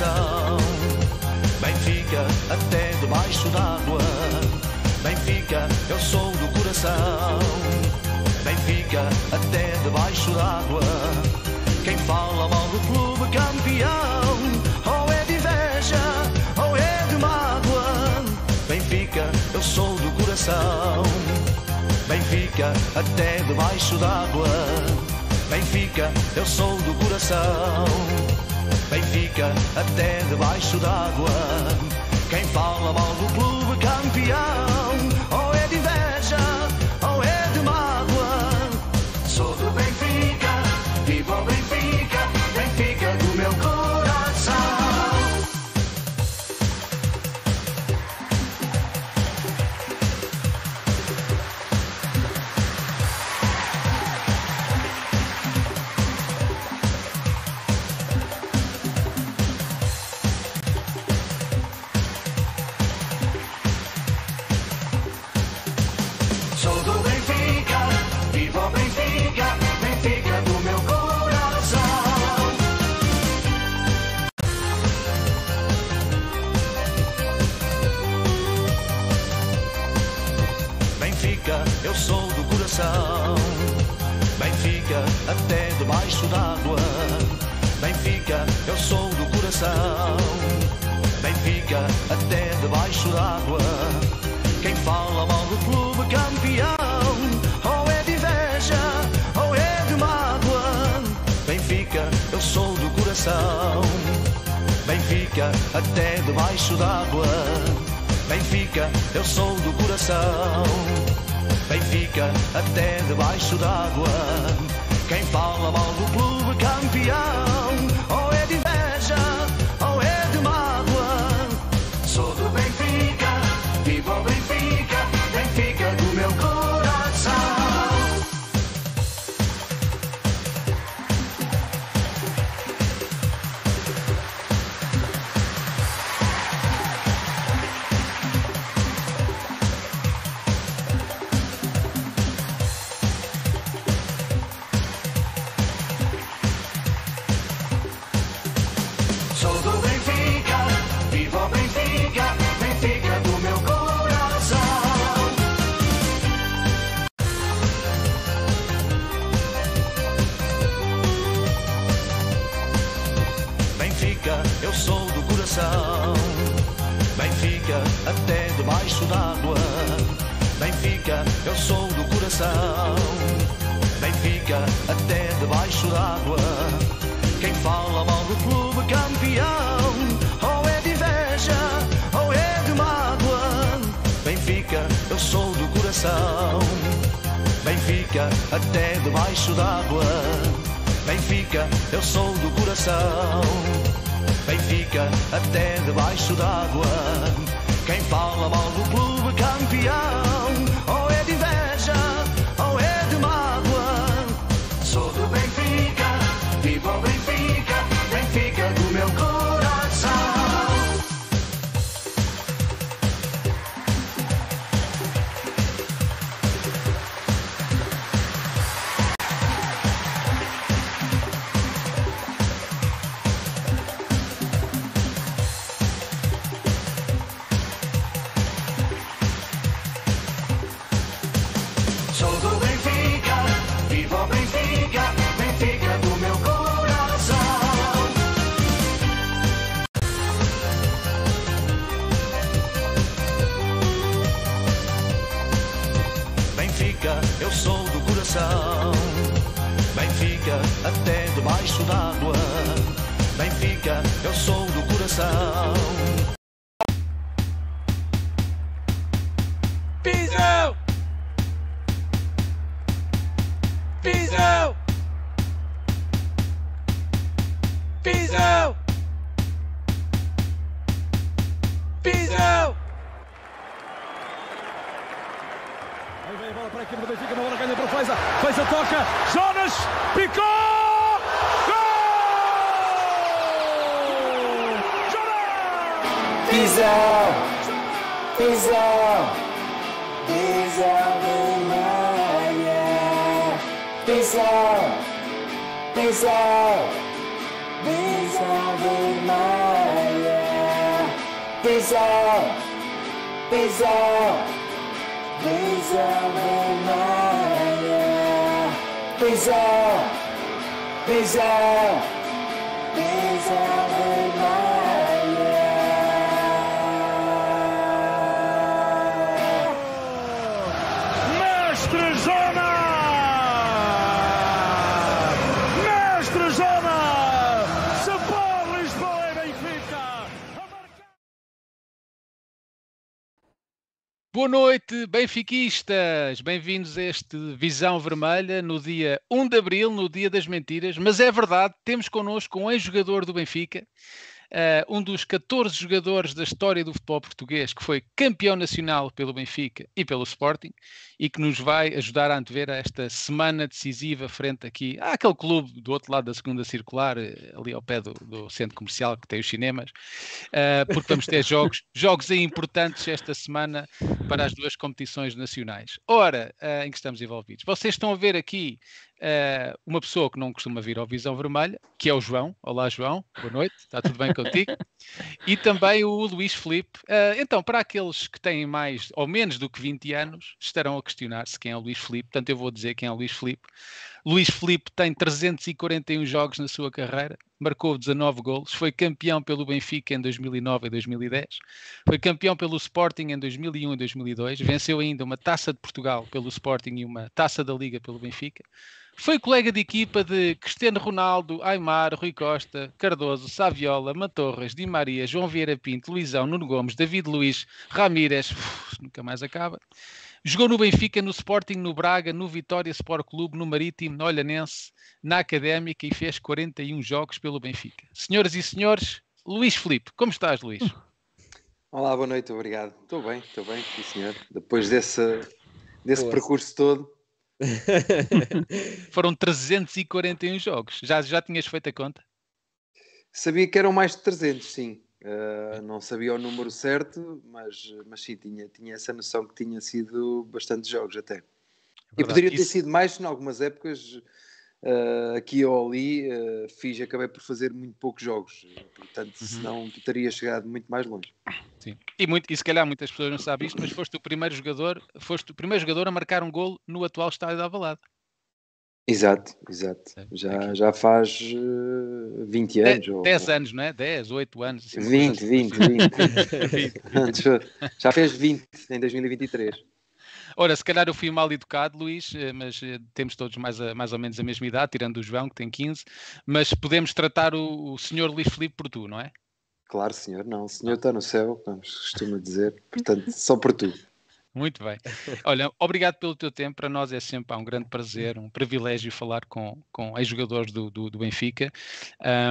coração. Benfica, até debaixo d'água. Benfica, eu é sou do coração. Benfica, até debaixo d'água. Quem fala mal do clube campeão, ou é de inveja, ou é de mágoa. Benfica, eu é sou do coração. Benfica, até debaixo d'água. Benfica, eu é sou do coração. Benfica até debaixo d'água. Quem fala mal do clube campeão? até debaixo d'água. Benfica, eu sou do coração. Benfica, até debaixo d'água. Quem fala mal do clube campeão? Pisão! Pisão! Aí vem a bola para a equipe do Benfica, uma bola ganha para o Feza. Feza toca, Jonas, picou! Pisão, pisão, de manhã, pisão. visão. bizarre, bizarre, bizarre, bizarre, bizarre. Boa noite, benfiquistas! Bem-vindos a este Visão Vermelha no dia 1 de Abril, no dia das mentiras. Mas é verdade, temos connosco um ex-jogador do Benfica, uh, um dos 14 jogadores da história do futebol português que foi campeão nacional pelo Benfica e pelo Sporting e que nos vai ajudar a antever esta semana decisiva frente aqui àquele clube do outro lado da segunda circular, eh, ali ao pé do, do centro comercial que tem os cinemas, uh, porque vamos ter jogos, jogos importantes esta semana para as duas competições nacionais. Ora, uh, em que estamos envolvidos. Vocês estão a ver aqui Uh, uma pessoa que não costuma vir ao Visão Vermelha, que é o João. Olá, João, boa noite, está tudo bem contigo? e também o Luís Felipe. Uh, então, para aqueles que têm mais ou menos do que 20 anos, estarão a questionar-se quem é o Luís Felipe. Portanto, eu vou dizer quem é o Luís Felipe. Luís Felipe tem 341 jogos na sua carreira, marcou 19 golos, foi campeão pelo Benfica em 2009 e 2010, foi campeão pelo Sporting em 2001 e 2002, venceu ainda uma Taça de Portugal pelo Sporting e uma Taça da Liga pelo Benfica. Foi colega de equipa de Cristiano Ronaldo, Aymar, Rui Costa, Cardoso, Saviola, Matorras, Di Maria, João Vieira Pinto, Luizão, Nuno Gomes, David Luiz, Ramírez, uf, nunca mais acaba. Jogou no Benfica, no Sporting, no Braga, no Vitória Sport Clube, no Marítimo, no Olhanense, na Académica e fez 41 jogos pelo Benfica. Senhoras e senhores, Luís Felipe, como estás, Luís? Olá, boa noite, obrigado. Estou bem, estou bem, sim senhor. Depois desse, desse percurso todo. Foram 341 jogos. Já, já tinhas feito a conta? Sabia que eram mais de 300, sim. Uh, não sabia o número certo, mas, mas sim, tinha, tinha essa noção que tinha sido bastante jogos até. É e poderia ter Isso... sido mais, em algumas épocas, uh, aqui ou ali, uh, fiz, acabei por fazer muito poucos jogos, portanto, uhum. senão teria chegado muito mais longe. Sim. E, muito, e se calhar muitas pessoas não sabem isto, mas foste o primeiro jogador, foste o primeiro jogador a marcar um golo no atual estádio da Avalada. Exato, exato. É, já, já faz 20 eh, anos. 10, ou... 10 anos, não é? 10, 8 anos. Assim, 20, 20, 20, 20. já fez 20 em 2023. Ora, se calhar eu fui mal educado, Luís, eh, mas eh, temos todos mais, a, mais ou menos a mesma idade, tirando o João, que tem 15, mas podemos tratar o, o senhor Luís Felipe por tu, não é? Claro, senhor, não. O senhor ah. está no céu, como se costuma dizer, portanto, só por tu. Muito bem. Olha, obrigado pelo teu tempo. Para nós é sempre um grande prazer, um privilégio falar com, com ex-jogadores do, do, do, Benfica,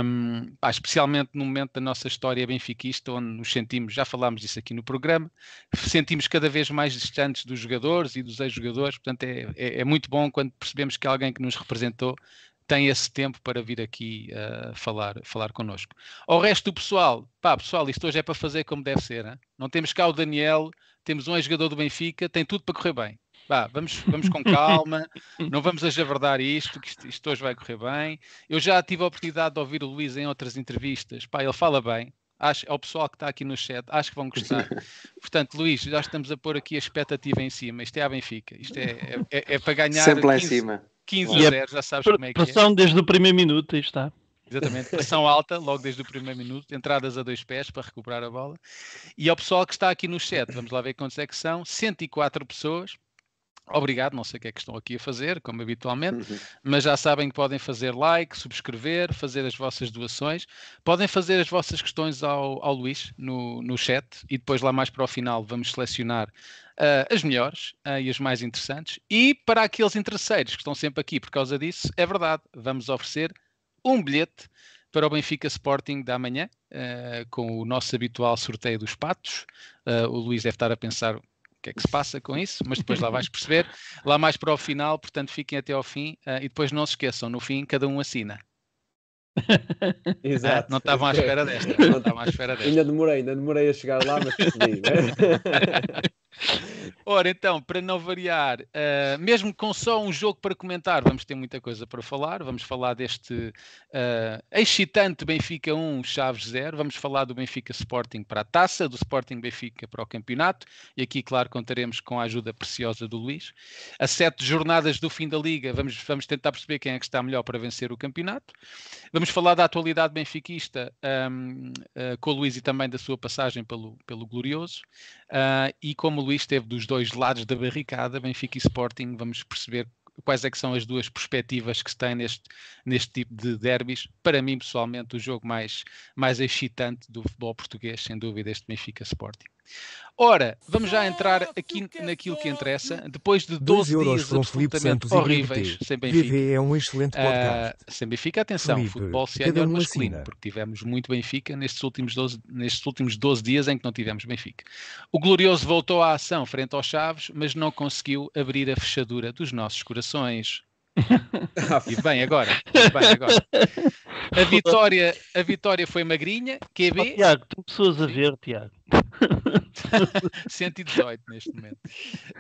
um, especialmente no momento da nossa história benfiquista, onde nos sentimos, já falámos disso aqui no programa, sentimos cada vez mais distantes dos jogadores e dos ex-jogadores. Portanto, é, é, é muito bom quando percebemos que alguém que nos representou tem esse tempo para vir aqui uh, falar, falar connosco. Ao resto do pessoal, pá, pessoal, isto hoje é para fazer como deve ser. Hein? Não temos cá o Daniel temos um ex-jogador do Benfica, tem tudo para correr bem. Bah, vamos, vamos com calma, não vamos ajavardar isto, que isto, isto, hoje vai correr bem. Eu já tive a oportunidade de ouvir o Luís em outras entrevistas, pá, ele fala bem, acho, é o pessoal que está aqui no chat, acho que vão gostar. Portanto, Luís, já estamos a pôr aqui a expectativa em cima. Isto é a Benfica, isto é, é, é para ganhar. Sempre lá 15, em cima. 15 a 0, já sabes como é que é. Pressão desde o primeiro minuto, aí está. Exatamente, pressão alta, logo desde o primeiro minuto, entradas a dois pés para recuperar a bola. E ao pessoal que está aqui no chat, vamos lá ver quantos é que são: 104 pessoas. Obrigado, não sei o que é que estão aqui a fazer, como habitualmente, uhum. mas já sabem que podem fazer like, subscrever, fazer as vossas doações, podem fazer as vossas questões ao, ao Luís no, no chat e depois lá mais para o final vamos selecionar uh, as melhores uh, e as mais interessantes. E para aqueles interesseiros que estão sempre aqui por causa disso, é verdade, vamos oferecer um bilhete para o Benfica Sporting da manhã, uh, com o nosso habitual sorteio dos patos. Uh, o Luís deve estar a pensar o que é que se passa com isso, mas depois lá vais perceber. Lá mais para o final, portanto, fiquem até ao fim uh, e depois não se esqueçam, no fim cada um assina. Exato. não estavam à espera desta. Não estavam à espera desta. Ainda demorei, ainda demorei a chegar lá, mas consegui. Ora, então, para não variar, uh, mesmo com só um jogo para comentar, vamos ter muita coisa para falar. Vamos falar deste uh, excitante Benfica 1, Chaves 0. Vamos falar do Benfica Sporting para a taça, do Sporting Benfica para o campeonato. E aqui, claro, contaremos com a ajuda preciosa do Luís. A sete jornadas do fim da Liga, vamos, vamos tentar perceber quem é que está melhor para vencer o campeonato. Vamos falar da atualidade benfiquista um, ehm, uh, eh, com o Luís e também da sua passagem pelo, pelo Glorioso. e como o Luís teve do dos dois lados da barricada, Benfica e Sporting, vamos perceber quais é que são as duas perspectivas que se têm neste, neste tipo de derbis. Para mim, pessoalmente, o jogo mais, mais excitante do futebol português, sem dúvida, este Benfica Sporting. Ora, vamos já entrar aqui naquilo que interessa. Depois de 12 euros dias absolutamente Santos horríveis sem Benfica. é um excelente ah, podcast. Uh, sem Benfica, atenção, Felipe, futebol sénior um masculino, assina. porque tivemos muito Benfica nestes últimos, 12, nestes últimos 12 dias em que não tivemos Benfica. O Glorioso voltou à ação frente aos Chaves, mas não conseguiu abrir a fechadura dos nossos corações. e bem agora, bem agora. A vitória, a vitória foi magrinha, QB. Oh, Tiago, tu pessoas a ver, Tiago. 118 neste momento.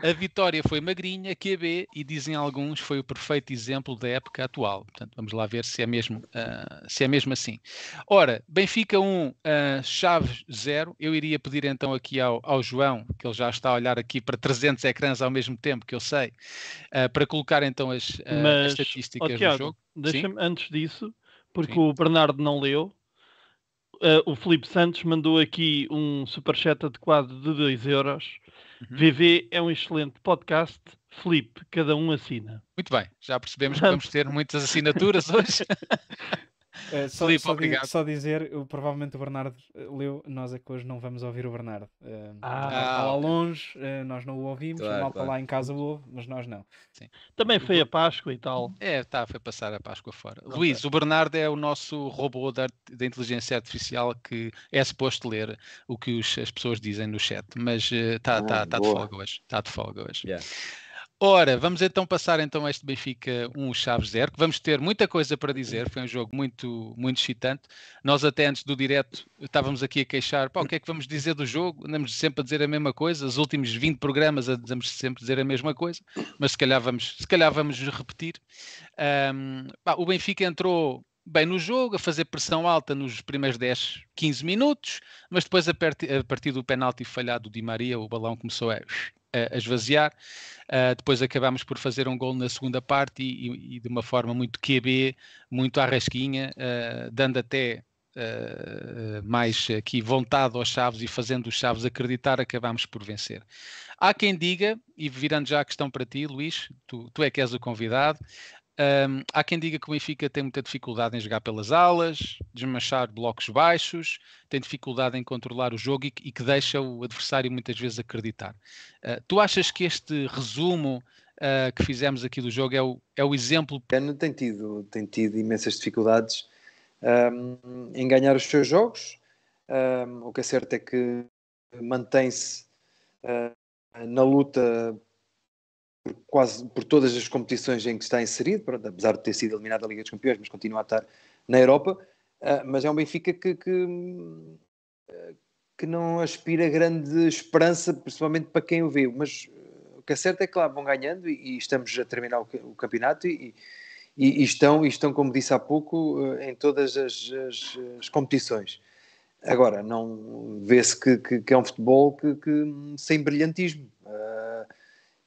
A vitória foi magrinha, QB, e dizem alguns foi o perfeito exemplo da época atual. Portanto, vamos lá ver se é mesmo, uh, se é mesmo assim. Ora, Benfica 1, uh, ah, Chaves 0. Eu iria pedir então aqui ao, ao, João, que ele já está a olhar aqui para 300 ecrãs ao mesmo tempo, que eu sei, uh, para colocar então as, Mas, as estatísticas oh, Tiago, do jogo. Deixa-me, antes disso, porque Sim. o Bernardo não leu, Uh, o Felipe Santos mandou aqui um superchat adequado de 2 euros. Uhum. VV é um excelente podcast. Felipe, cada um assina. Muito bem, já percebemos que vamos ter muitas assinaturas hoje. Eh, só, só, obrigado. só dizer, eu, provavelmente o Bernardo eh, leu, nós é que hoje não vamos ouvir o Bernardo. Uh, ah, tá lá ah, longe, uh, nós não o ouvimos, claro, a tá claro. lá em casa o ouve, mas nós não. Sim. Também foi a Páscoa e tal. É, tá, foi passar a Páscoa fora. Não Luís, o Bernardo é o nosso robô da, da, inteligência artificial que é suposto ler o que os, as pessoas dizem no chat, mas está uh, ah, tá, tá, tá de folga hoje. Está de folga hoje. Yeah. Ora, vamos então passar então a este Benfica 1 Chaves 0, que vamos ter muita coisa para dizer, foi um jogo muito, muito excitante. Nós até antes do direto estávamos aqui a queixar, pá, o que é que vamos dizer do jogo? Andamos sempre a dizer a mesma coisa, os últimos 20 programas andamos sempre a dizer a mesma coisa, mas se calhar vamos, se calhar vamos repetir. Um, pá, o Benfica entrou bem no jogo, a fazer pressão alta nos primeiros 10, 15 minutos, mas depois a, partir do penalti falhado do Di Maria, o balão começou a, a esvaziar. Uh, depois acabámos por fazer um gol na segunda parte e, e de uma forma muito QB, muito à rasquinha, uh, dando até Uh, mais aqui vontade aos Chaves e fazendo os Chaves acreditar, acabamos por vencer. Há quem diga, e virando já a questão para ti, Luís, tu, tu é que és o convidado, um, há quem diga que o Benfica tem muita dificuldade em jogar pelas alas, desmanchar blocos baixos, tem dificuldade em controlar o jogo e, e que deixa o adversário muitas vezes acreditar. Uh, tu achas que este resumo uh, que fizemos aqui do jogo é o, é o exemplo? É, não tem tido, tem tido imensas dificuldades um, em ganhar os seus jogos. Um, o que é certo é que mantém-se uh, na luta quase por todas as competições em que está inserido, pronto, apesar de ter sido eliminado da Liga dos Campeões, mas continua a estar na Europa, uh, mas é um Benfica que, que, ah, que, não aspira grande esperança, principalmente para quem o vê. mas ah, o que é certo é que lá vão ganhando e, e estamos a terminar o, o campeonato e, e, e, estão, e estão, como disse há pouco, em todas as, as, as competições. Agora, não vê-se que, que, que, é um futebol que, que sem brilhantismo. Uh,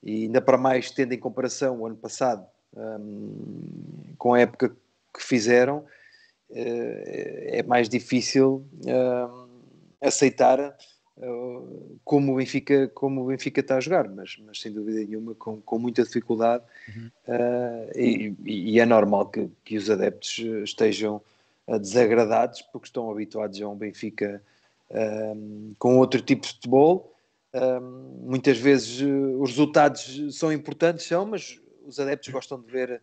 e ainda para mais tendo em comparação o ano passado um, com a época que fizeram, uh, é mais difícil uh, aceitar uh, como, o Benfica, como o Benfica está a jogar, mas, mas sem dúvida nenhuma com, com muita dificuldade uhum. Eh, e, e, é normal que, que os adeptos estejam desagradados porque estão habituados a um Benfica hum, com outro tipo de futebol muitas vezes eh, os resultados são importantes, são, mas os adeptos gostam de ver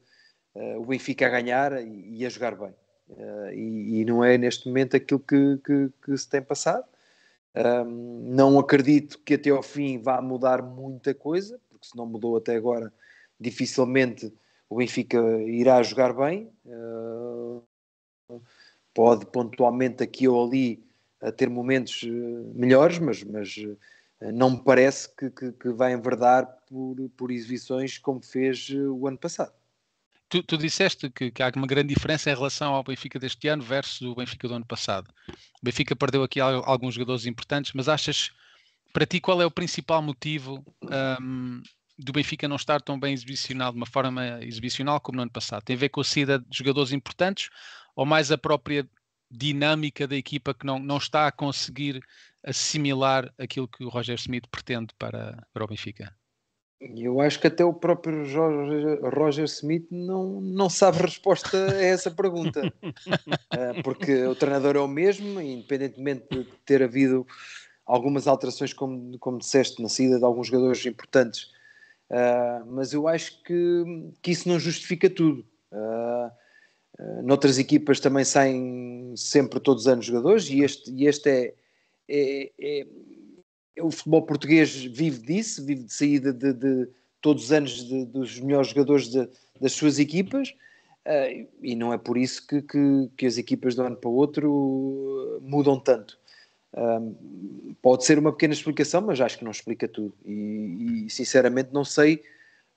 uh, o Benfica a ganhar e, e a jogar bem. Uh, e, e, não é neste momento aquilo que, que, que se tem passado. Um, não acredito que até ao fim vá mudar muita coisa, porque se não mudou até agora, dificilmente o Benfica irá jogar bem. Uh, pode pontualmente aqui ou ali ter momentos melhores, mas, mas eh, não me parece que, que, que vai enverdar por, por exibições como fez eh, o ano passado. Tu, tu, disseste que, que, há uma grande diferença em relação ao Benfica deste ano versus o Benfica do ano passado. O Benfica perdeu aqui alguns jogadores importantes, mas achas, para ti, qual é o principal motivo um, do Benfica não estar tão bem exibicional, de uma forma exibicional como no ano passado? Tem a ver com a saída de jogadores importantes ou mais a própria dinâmica da equipa que não, não está a conseguir assimilar aquilo que o Roger Smith pretende para, para o Benfica. Eu acho que até o próprio Roger, Roger Smith não, não sabe a resposta a essa pergunta, ah, porque o treinador é o mesmo, independentemente de ter havido algumas alterações, como, como disseste, na saída de alguns jogadores importantes, ah, mas eu acho que, que isso não justifica tudo. Ah, eh, noutras equipas também saem sempre todos os anos jogadores e este, e este é, é, é, é o futebol português vive disso, vive de saída de, de todos os anos de, dos melhores jogadores de, das suas equipas uh, e não é por isso que, que, que, as equipas de um ano para o outro eh, mudam tanto. Um, pode ser uma pequena explicação, mas acho que não explica tudo. E, e sinceramente não sei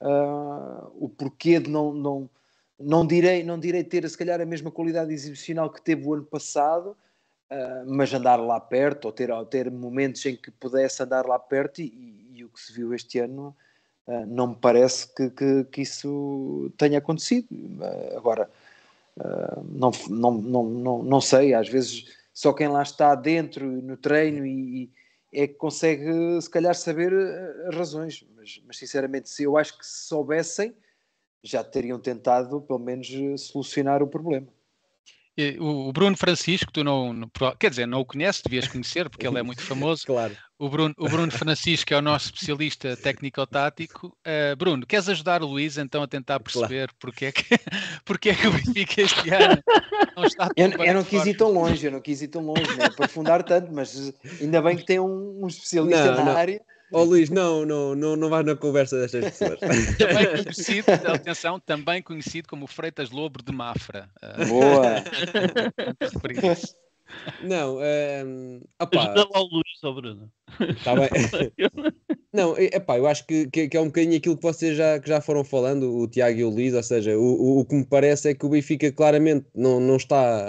uh, o porquê de não, não não direi, não direi ter, se calhar, a mesma qualidade exibicional que teve o ano passado, uh, mas andar lá perto, ou ter, ou ter momentos em que pudesse andar lá perto, e, e, e o que se viu este ano uh, não me parece que, que, que isso tenha acontecido. Uh, agora, não, não, não, não, não sei, às vezes só quem lá está dentro, no treino, e, e é que consegue, se calhar, saber razões, mas, mas sinceramente, se eu acho que se soubessem já teriam tentado, pelo menos, eh, solucionar o problema. O Bruno Francisco, tu não, quer dizer, não o conheces, devias conhecer, porque ele é muito famoso. claro. O Bruno, o Bruno Francisco é o nosso especialista técnico-tático. Uh, Bruno, queres ajudar o Luís então a tentar perceber claro. porque, é que, porque é que o Benfica este ano não está tão eu, eu não quis ir tão longe, eu não quis ir tão longe, não né? aprofundar tanto, mas ainda bem que tem um, um especialista não, na não. área oh, Luís, não, não, não, não vais na conversa destas pessoas. também conhecido, atenção, também conhecido como Freitas Lobo de Mafra. Ah, Boa! Não, um, ehm, opá. Ajuda lá o Luís, Bruno. Tá bem. não, epá, eu acho que, que, é um bocadinho aquilo que vocês já, que já foram falando, o Tiago e o Luís, ou seja, o, o, o, que me parece é que o Benfica claramente não, não está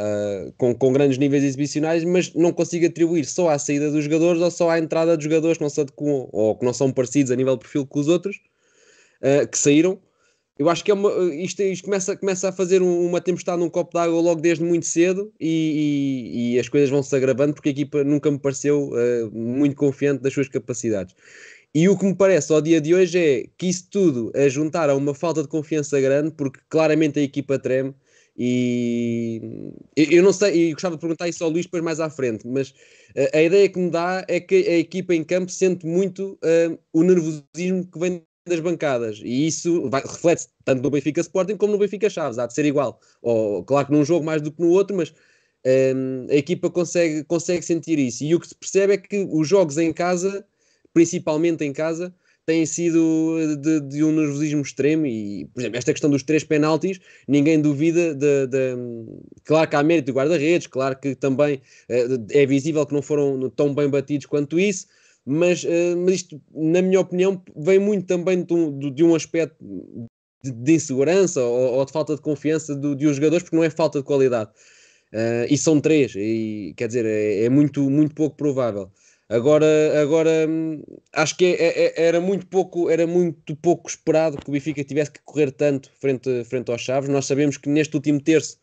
uh, com, com grandes níveis exibicionais, mas não consigo atribuir só à saída dos jogadores ou só à entrada dos jogadores que não se adequam ou que não são parecidos a nível de perfil com os outros uh, que saíram eu acho que é uma, isto, isto, começa, começa a fazer uma tempestade num copo d'água logo desde muito cedo e, e, e as coisas vão se agravando porque a equipa nunca me pareceu uh, muito confiante das suas capacidades. E o que me parece ao dia de hoje é que isso tudo a juntar a uma falta de confiança grande, porque claramente a equipa treme. E eu não sei, e gostava de perguntar isso ao Luís depois mais à frente, mas a, a, ideia que me dá é que a equipa em campo sente muito uh, o nervosismo que vem das bancadas. E isso reflete-se tanto no Benfica Sporting como no Benfica Chaves. Há de ser igual. Ou, claro que num jogo mais do que no outro, mas um, a equipa consegue, consegue sentir isso. E o que se percebe é que os jogos em casa, principalmente em casa, têm sido de, de um nervosismo extremo. E, por exemplo, esta questão dos três penaltis, ninguém duvida. De, de claro que há mérito de guarda-redes, claro que também eh, é visível que não foram tão bem batidos quanto isso mas, uh, mas isto, na minha opinião, vem muito também de um, de um aspecto de, de insegurança ou, ou, de falta de confiança do, de porque não é falta de qualidade. Uh, e são três, e quer dizer, é, é, muito, muito pouco provável. Agora, agora hum, acho que é, é, é, era, muito pouco, era muito pouco esperado que o Benfica tivesse que correr tanto frente, frente aos Chaves. Nós sabemos que neste último terço,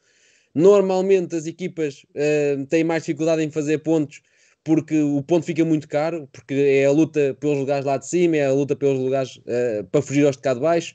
normalmente as equipas uh, têm mais dificuldade em fazer pontos porque o ponto fica muito caro, porque é a luta pelos lugares lá de cima, é a luta pelos lugares uh, para fugir aos de cá de baixo,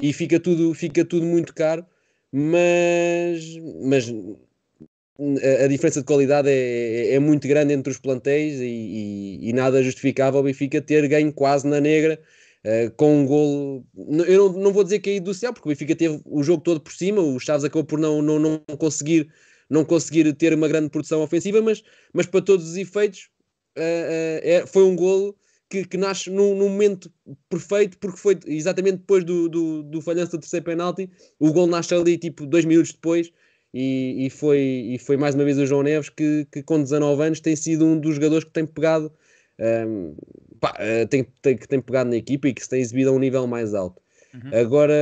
e fica tudo, fica tudo muito caro, mas, mas a, a diferença de qualidade é, é, é, muito grande entre os plantéis e, e, e, nada justificava o Benfica ter ganho quase na negra, Uh, com um golo. Eu não, não vou dizer que aí do céu, porque o Benfica teve o jogo todo por cima, o Chaves acabou por não, não, não conseguir não conseguir ter uma grande produção ofensiva, mas, mas para todos os efeitos uh, uh, foi um golo que, que nasce num, num, momento perfeito, porque foi exatamente depois do, do, do falhanço do terceiro penalti, o gol nasce ali tipo dois minutos depois, e, e, foi, e foi mais uma vez o João Neves que, que com 19 anos tem sido um dos jogadores que tem pegado um, ehm, pá, eh, tem, tem, que tem pegado na equipa e que se tem exibido a um nível mais alto. Uhum. Agora,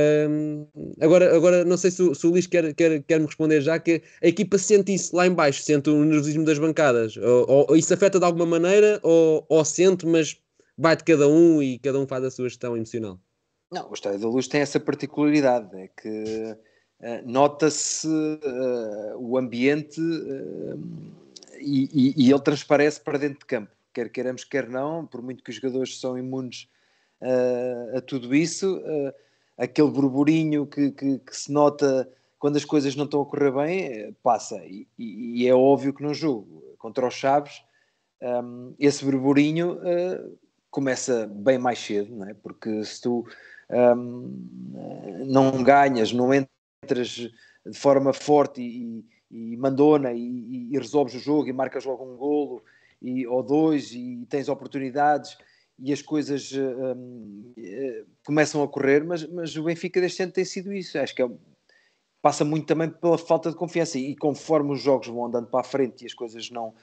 agora, agora, não sei se o, se o Luís quer, quer, quer me responder já, que a equipa sente isso lá em baixo, sente o nervosismo das bancadas. Ou, ou isso afeta de alguma maneira, ou, ou sente, mas vai de cada um e cada um faz a sua gestão emocional. Não, o Estádio da Luz tem essa particularidade, é que uh, nota-se uh, o ambiente uh, e, e, e, ele transparece para dentro de campo, quer queiramos, quer não, por muito que os jogadores são imunes uh, a tudo isso, uh, aquele burburinho que, que, que, se nota quando as coisas não estão a correr bem, eh, passa. E, e, é óbvio que não jogo. Contra os Chaves, um, ehm, esse burburinho uh, começa bem mais cedo, não é? porque se tu um, ehm, não ganhas, não entras de forma forte e, e mandona e, e, resolves o jogo e marcas logo um golo e, ou dois e tens oportunidades e as coisas eh, um, eh, começam a correr, mas, mas o Benfica deste ano tem sido isso. Acho que é, passa muito também pela falta de confiança e conforme os jogos vão andando para a frente e as coisas não,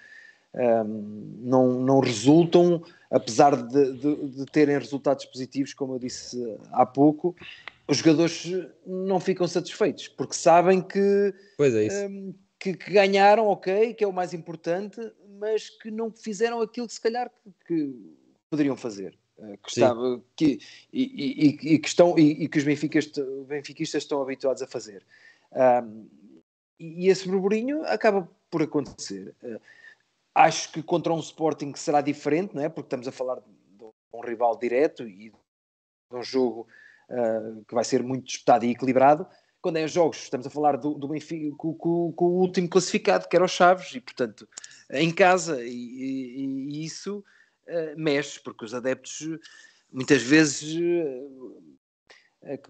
um, não, não resultam, apesar de, de, de, terem resultados positivos, como eu disse há pouco, os jogadores não ficam satisfeitos porque sabem que, é um, que, que, ganharam, ok, que é o mais importante, mas que não fizeram aquilo que se calhar que, que poderiam fazer. Eh, que, estava, que, e, e, e, que estão, e, e que os benfiquistas, benfiquistas estão habituados a fazer. Um, e esse burburinho acaba por acontecer. Uh, acho que contra um Sporting será diferente, não é? porque estamos a falar de um rival direto e de um jogo uh, que vai ser muito disputado e equilibrado. Quando é jogos, estamos a falar do, do Benfica com, com, com, o último classificado, que era o Chaves, e portanto, em casa, e, e, e isso eh, mexe, porque os adeptos muitas vezes. Eh, eh,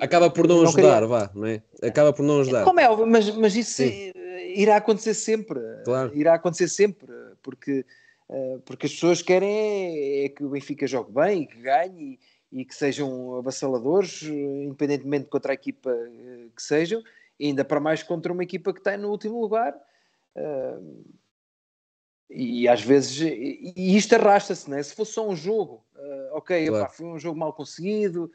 Acaba por não, não ajudar, queria... vá, não é? Acaba por não é ajudar. Como é, mas, mas isso Sim. irá acontecer sempre. Claro. Irá acontecer sempre, porque, porque as pessoas querem é que o Benfica jogue bem, que ganhe e, e que sejam avassaladores, independentemente contra a equipa que sejam, ainda para mais contra uma equipa que está no último lugar. E às vezes, e, isto arrasta-se, né? se fosse só um jogo, uh, ok, claro. foi um jogo mal conseguido,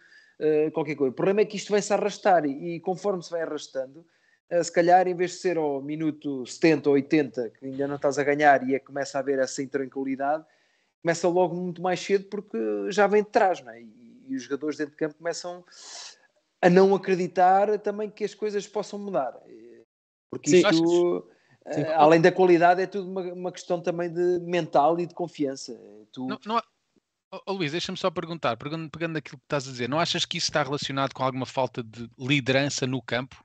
uh, qualquer coisa. O problema é que isto vai se arrastar e, e conforme se vai arrastando, uh, se calhar em vez de ser ao minuto 70 ou 80, que ainda não estás a ganhar e é, começa a haver essa intranquilidade, começa logo muito mais cedo porque já vem de trás, não é? e, e os jogadores dentro de campo começam a não acreditar também que as coisas possam mudar. Porque Sim, isto Sim, eh, Além da qualidade, é tudo uma, uma, questão também de mental e de confiança. Tu... Não, não há... oh, Luís, deixa-me só perguntar, pegando, pegando aquilo que estás a dizer, não achas que isso está relacionado com alguma falta de liderança no campo?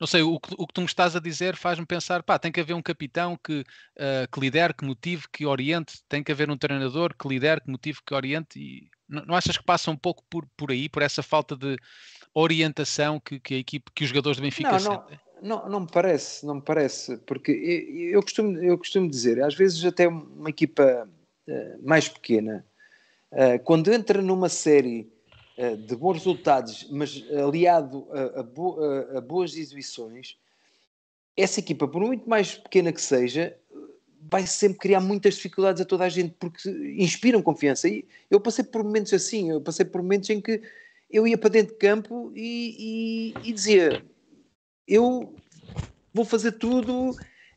Não sei, o, o que tu me estás a dizer faz-me pensar, pá, tem que haver um capitão que, uh, que lidere, que motive, que oriente, tem que haver um treinador que lidere, que motive, que oriente, e não, não achas que passa um pouco por, por aí, por essa falta de orientação que, que a equipe, que os jogadores do Benfica não, sentem? Não não, não me parece, não me parece, porque eu, eu, costumo, eu costumo dizer, às vezes até uma equipa uh, mais pequena, uh, quando entra numa série uh, de bons resultados, mas aliado a, a, bo, a, boas exibições, essa equipa, por muito mais pequena que seja, vai sempre criar muitas dificuldades a toda a gente, porque inspiram confiança. E eu passei por momentos assim, eu passei por momentos em que eu ia para dentro de campo e, e, e dizia eu vou fazer tudo,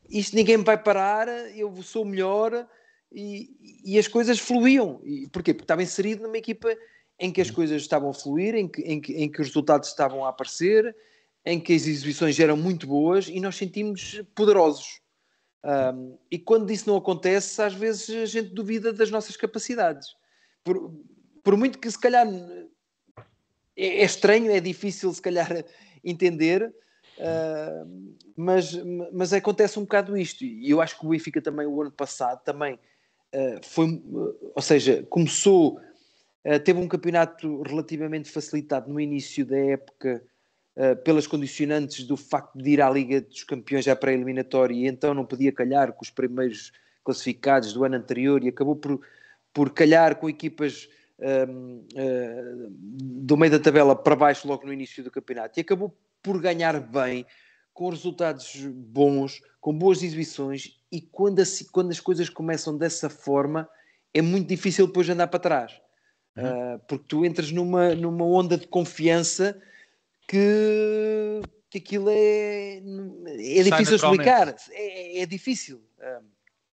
isto ninguém me vai parar, eu sou melhor e, e as coisas fluíam. E, porquê? Porque estava inserido numa equipa em que as uhum. coisas estavam a fluir, em que, em que, em que os resultados estavam a aparecer, em que as exibições eram muito boas e nós sentimos poderosos. Um, e quando isso não acontece, às vezes a gente duvida das nossas capacidades. Por, por muito que se calhar é, é estranho, é difícil se calhar entender, ah, mas, mas acontece um bocado isto, e eu acho que o Benfica também, o ano passado, também uh, foi, uh, ou seja, começou, teve um campeonato relativamente facilitado no início da época pelas condicionantes do facto de ir à Liga dos Campeões já pré-eliminatória, e então não podia calhar com os primeiros classificados do ano anterior, e acabou por, por calhar com equipas. do meio da tabela para baixo logo no início do campeonato e acabou por ganhar bem, com resultados bons, com boas exibições, e quando, a, quando as coisas começam dessa forma, é muito difícil depois andar para trás. Uhum. Uh, porque tu entras numa, numa onda de confiança que, que aquilo é, é difícil explicar, é, é, é difícil. Uh,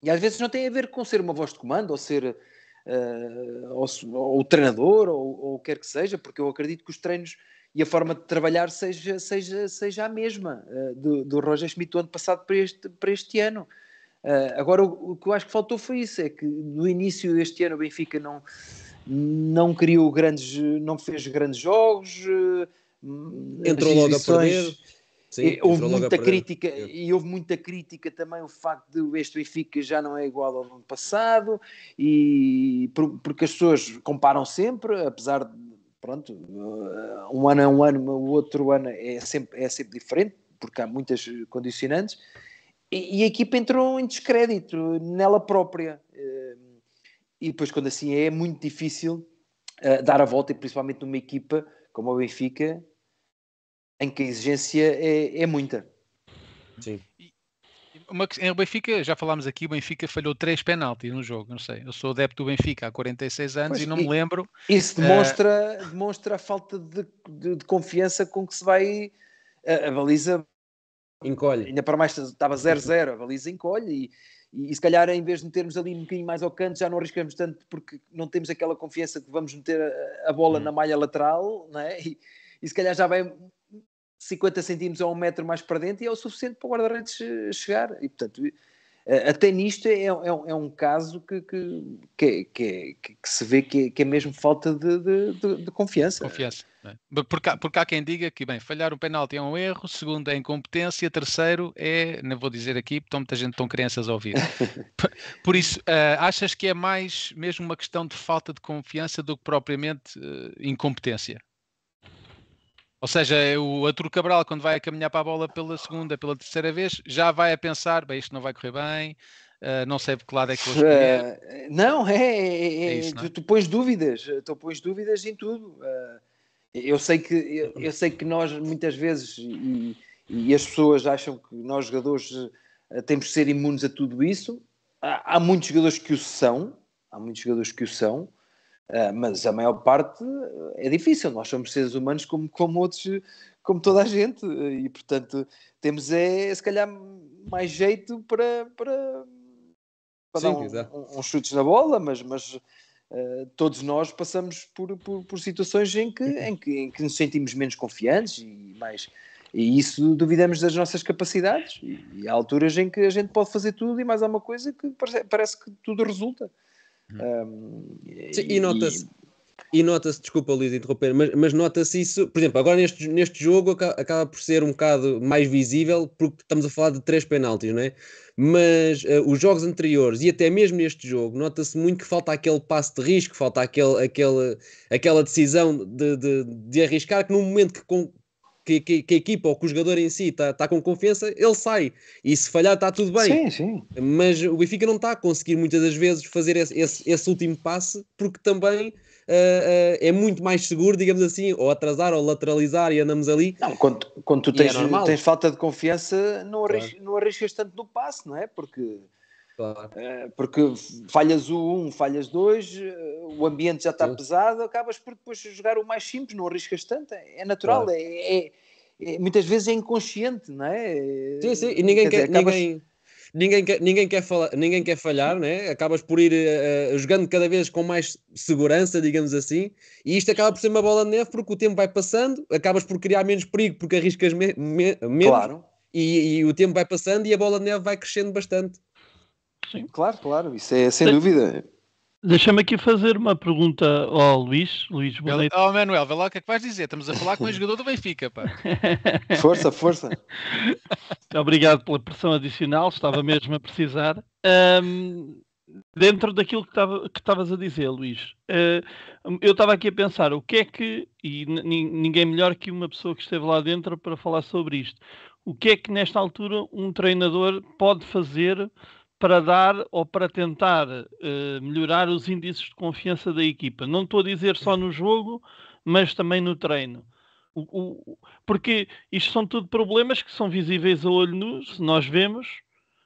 e às vezes não tem a ver com ser uma voz de comando ou ser uh, ou, ou, o treinador ou, ou o que quer que seja, porque eu acredito que os treinos e a forma de trabalhar seja, seja, seja a mesma uh, do, do Roger Schmidt do ano passado para este, para este ano. Uh, agora, o, o, que eu acho que faltou foi isso: é que no início deste ano o Benfica não, não criou grandes, não fez grandes jogos, uh, entrou logo a perder. Sim, houve muita crítica eu. e houve muita crítica também o facto de este Benfica já não é igual ao ano passado e porque as pessoas comparam sempre apesar de pronto, um ano é um ano, o outro ano é sempre, é sempre diferente, porque há muitas condicionantes, e, e a equipa entrou em descrédito nela própria. Eh, e depois, quando assim é, é muito difícil eh, dar a volta, e principalmente numa equipa como o Benfica, em que a exigência é, é muita. Sim. E, uma, em é Benfica, já falámos aqui, o Benfica falhou três penaltis no jogo, não sei. Eu sou adepto do Benfica há 46 anos pois, e não me lembro. Isso eh, demonstra, uh... demonstra a falta de, de, de, confiança com que se vai. A, a baliza encolhe. Ainda para mais estava 0-0, a baliza encolhe e, e se calhar em vez de metermos ali um bocadinho mais ao canto já não arriscamos tanto porque não temos aquela confiança que vamos meter a, a bola hum. na malha lateral, não é? E, e se calhar já vai 50 centímetros ou um metro mais para dentro e é o suficiente para o guarda-redes eh, chegar. E, portanto, eh, até nisto é, é, é um é caso que, que, que, é, é, que, se vê que é, mesmo falta de, de, de confiança. Confiança. Porque, há, porque há quem diga que, bem, falhar um penalti é um erro, segundo é incompetência, terceiro é, não vou dizer aqui, porque muita gente estão crianças a ouvir. Por isso, uh, achas que é mais mesmo uma questão de falta de confiança do que propriamente uh, incompetência? Ou seja, é o Arturo Cabral, quando vai a caminhar para a bola pela segunda, pela terceira vez, já vai a pensar: bem, isto não vai correr bem, uh, não sei de que lado é que vou escolher. Uh, não, é é, é, é, é, isso, não tu, tu, pões dúvidas, tu pões dúvidas em tudo. Uh, eu, sei que, eu, eu, sei que nós muitas vezes, e, e, as pessoas acham que nós jogadores temos de ser imunes a tudo isso. Há, há muitos jogadores que o são, há muitos jogadores que o são, ah, mas a maior parte eh, é difícil, nós somos seres humanos como, como outros, como toda a gente, e portanto temos é, se calhar mais jeito para, para, para Sim, dar um, um, uns chutes na bola, mas, mas uh, todos nós passamos por, por, por situações em que, uhum. em que, em, que, nos sentimos menos confiantes e mais. E isso duvidamos das nossas capacidades, e, e há alturas em que a gente pode fazer tudo e mais alguma coisa que parece, parece que tudo resulta. Uhum. Sim, e nota-se. E, e nota-se, desculpa Luís interromper, mas, mas nota-se isso, por exemplo, agora neste, neste jogo acaba, acaba, por ser um bocado mais visível porque estamos a falar de três penaltis, não é? Mas uh, os jogos anteriores e até mesmo neste jogo, nota-se muito que falta aquele passo de risco, falta aquele, aquele, aquela decisão de, de, de arriscar que num momento que, com, que, que, que, a equipa ou que o jogador em si está tá com confiança, ele sai. E se falhar, está tudo bem. Sim, sim. Mas o Benfica não está a conseguir muitas das vezes fazer esse, esse, esse último passe, porque também. Uh, uh, é muito mais seguro, digamos assim, ou atrasar ou lateralizar e andamos ali. Não, quando, quando tu é tens, é tens falta de confiança, não, arris, claro. não arriscas tanto no passe, não é? Porque eh, porque falhas o 1, um, falhas dois, eh, o ambiente já está Sim. pesado, acabas por depois jogar o mais simples, não arriscas tanto. É, é natural, claro. é, é, é, muitas vezes é inconsciente, não é? Sim, sim, e eh, ninguém quer, dizer, acabas... ninguém, ninguém, quer, ninguém, quer falar, ninguém quer falhar, né? acabas por ir uh, jogando cada vez com mais segurança, digamos assim, e isto acaba por ser uma bola de neve porque o tempo vai passando, acabas por criar menos perigo porque arriscas me, me, menos. Claro. E, e, o tempo vai passando e a bola de neve vai crescendo bastante. Sim. Claro, claro, isso é sem de dúvida. Deixa-me aqui fazer uma pergunta ao Luís. Luís boa noite. oh, Manuel, vê lá o que é que vais dizer. Estamos a falar com um jogador do Benfica, pá. Força, força. Obrigado pela pressão adicional, estava mesmo a precisar. Um, dentro daquilo que estavas a dizer, Luís, uh, eu estava aqui a pensar o que é que, e ninguém melhor que uma pessoa que esteve lá dentro para falar sobre isto, o que é que nesta altura um treinador pode fazer para dar ou para tentar uh, melhorar os índices de confiança da equipa. Não estou a dizer só no jogo, mas também no treino. O, o, porque isto são tudo problemas que são visíveis a olho nu, se nós vemos,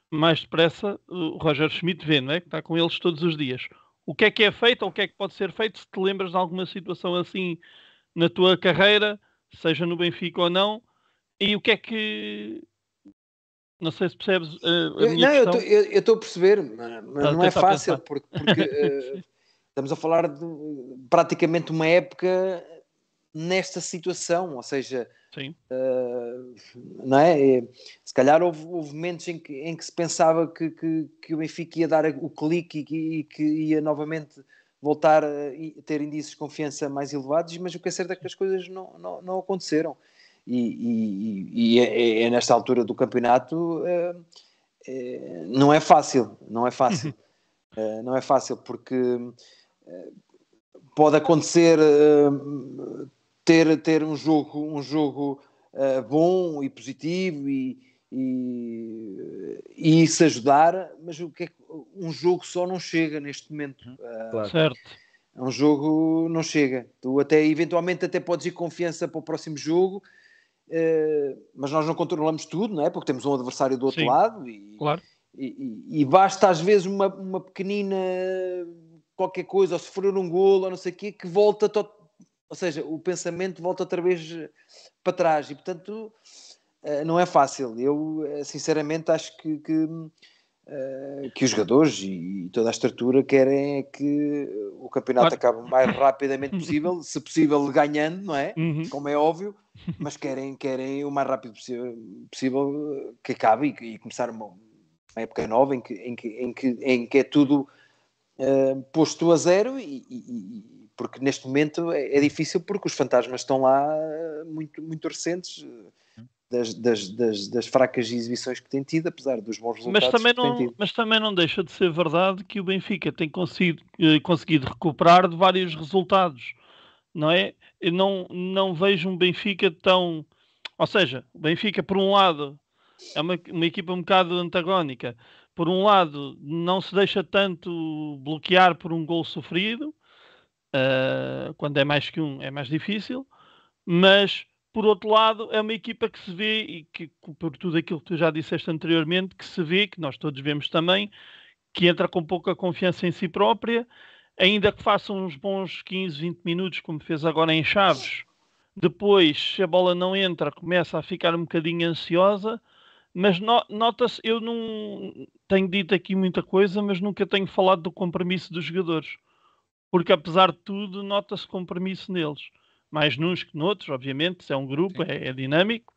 mais depressa o Roger Schmidt vê, não é? Que está com eles todos os dias. O que é que é feito ou o que é que pode ser feito se te lembras de alguma situação assim na tua carreira, seja no Benfica ou não, e o que é que não sei se percebes. Uh, eu, não, questão. eu estou a perceber, mas, mas ah, não é fácil, porque, porque uh, estamos a falar de praticamente uma época nesta situação, ou seja, uh, não é? se calhar houve, houve momentos em que, em que, se pensava que, que, que, o Benfica ia dar o clique e, e que ia novamente voltar a ter índices de confiança mais elevados, mas o que é certo é que as coisas não, não, não aconteceram e, e, e é, é, nesta altura do campeonato é, é, não é fácil, não é fácil, uhum. eh, não é fácil porque pode acontecer ter ter um jogo um jogo bom e positivo e, e, e isso ajudar, mas o que é, um jogo só não chega neste momento. Uhum. Claro. Certo é um jogo não chega. Tu até eventualmente até podes ir confiança para o próximo jogo, eh, mas nós não controlamos tudo, não é? Porque temos um adversário do outro Sim, lado e, claro. e, e, basta às vezes uma, uma pequenina qualquer coisa, ou sofrer um golo, ou não sei o quê, que volta, to... ou seja, o pensamento volta outra vez eh, para trás e portanto eh, não é fácil. Eu sinceramente acho que, que eh, que os jogadores e toda a estrutura querem é que eh, o campeonato claro. acabe o mais rapidamente possível, se possível ganhando, não é? Uhum. Como é óbvio, mas querem, querem o mais rápido possível, eh, que acabe e, e começar uma, uma, época nova em que, em que, em que, em que é tudo uh, posto a zero e, e, porque neste momento é, é, difícil porque os fantasmas estão lá muito, muito recentes das, das, das, das, fracas exibições que tem tido, apesar dos bons resultados mas também não, que tem tido. Mas também não deixa de ser verdade que o Benfica tem conseguido, eh, conseguido recuperar de vários resultados, não é? Eu não, não vejo um Benfica tão. Ou seja, o Benfica, por um lado, é uma, uma equipa um bocado antagónica. Por um lado, não se deixa tanto bloquear por um gol sofrido, uh, quando é mais que um, é mais difícil, mas por outro lado, é uma equipa que se vê, e que por tudo aquilo que tu já disseste anteriormente, que se vê, que nós todos vemos também, que entra com pouca confiança em si própria, ainda que faça uns bons 15, 20 minutos, como fez agora em Chaves. Depois, se a bola não entra, começa a ficar um bocadinho ansiosa, mas no, nota-se, eu não tenho dito aqui muita coisa, mas nunca tenho falado do compromisso dos jogadores, porque apesar de tudo, nota-se compromisso neles mais nuns que noutros, obviamente, é um grupo, é, é, dinâmico.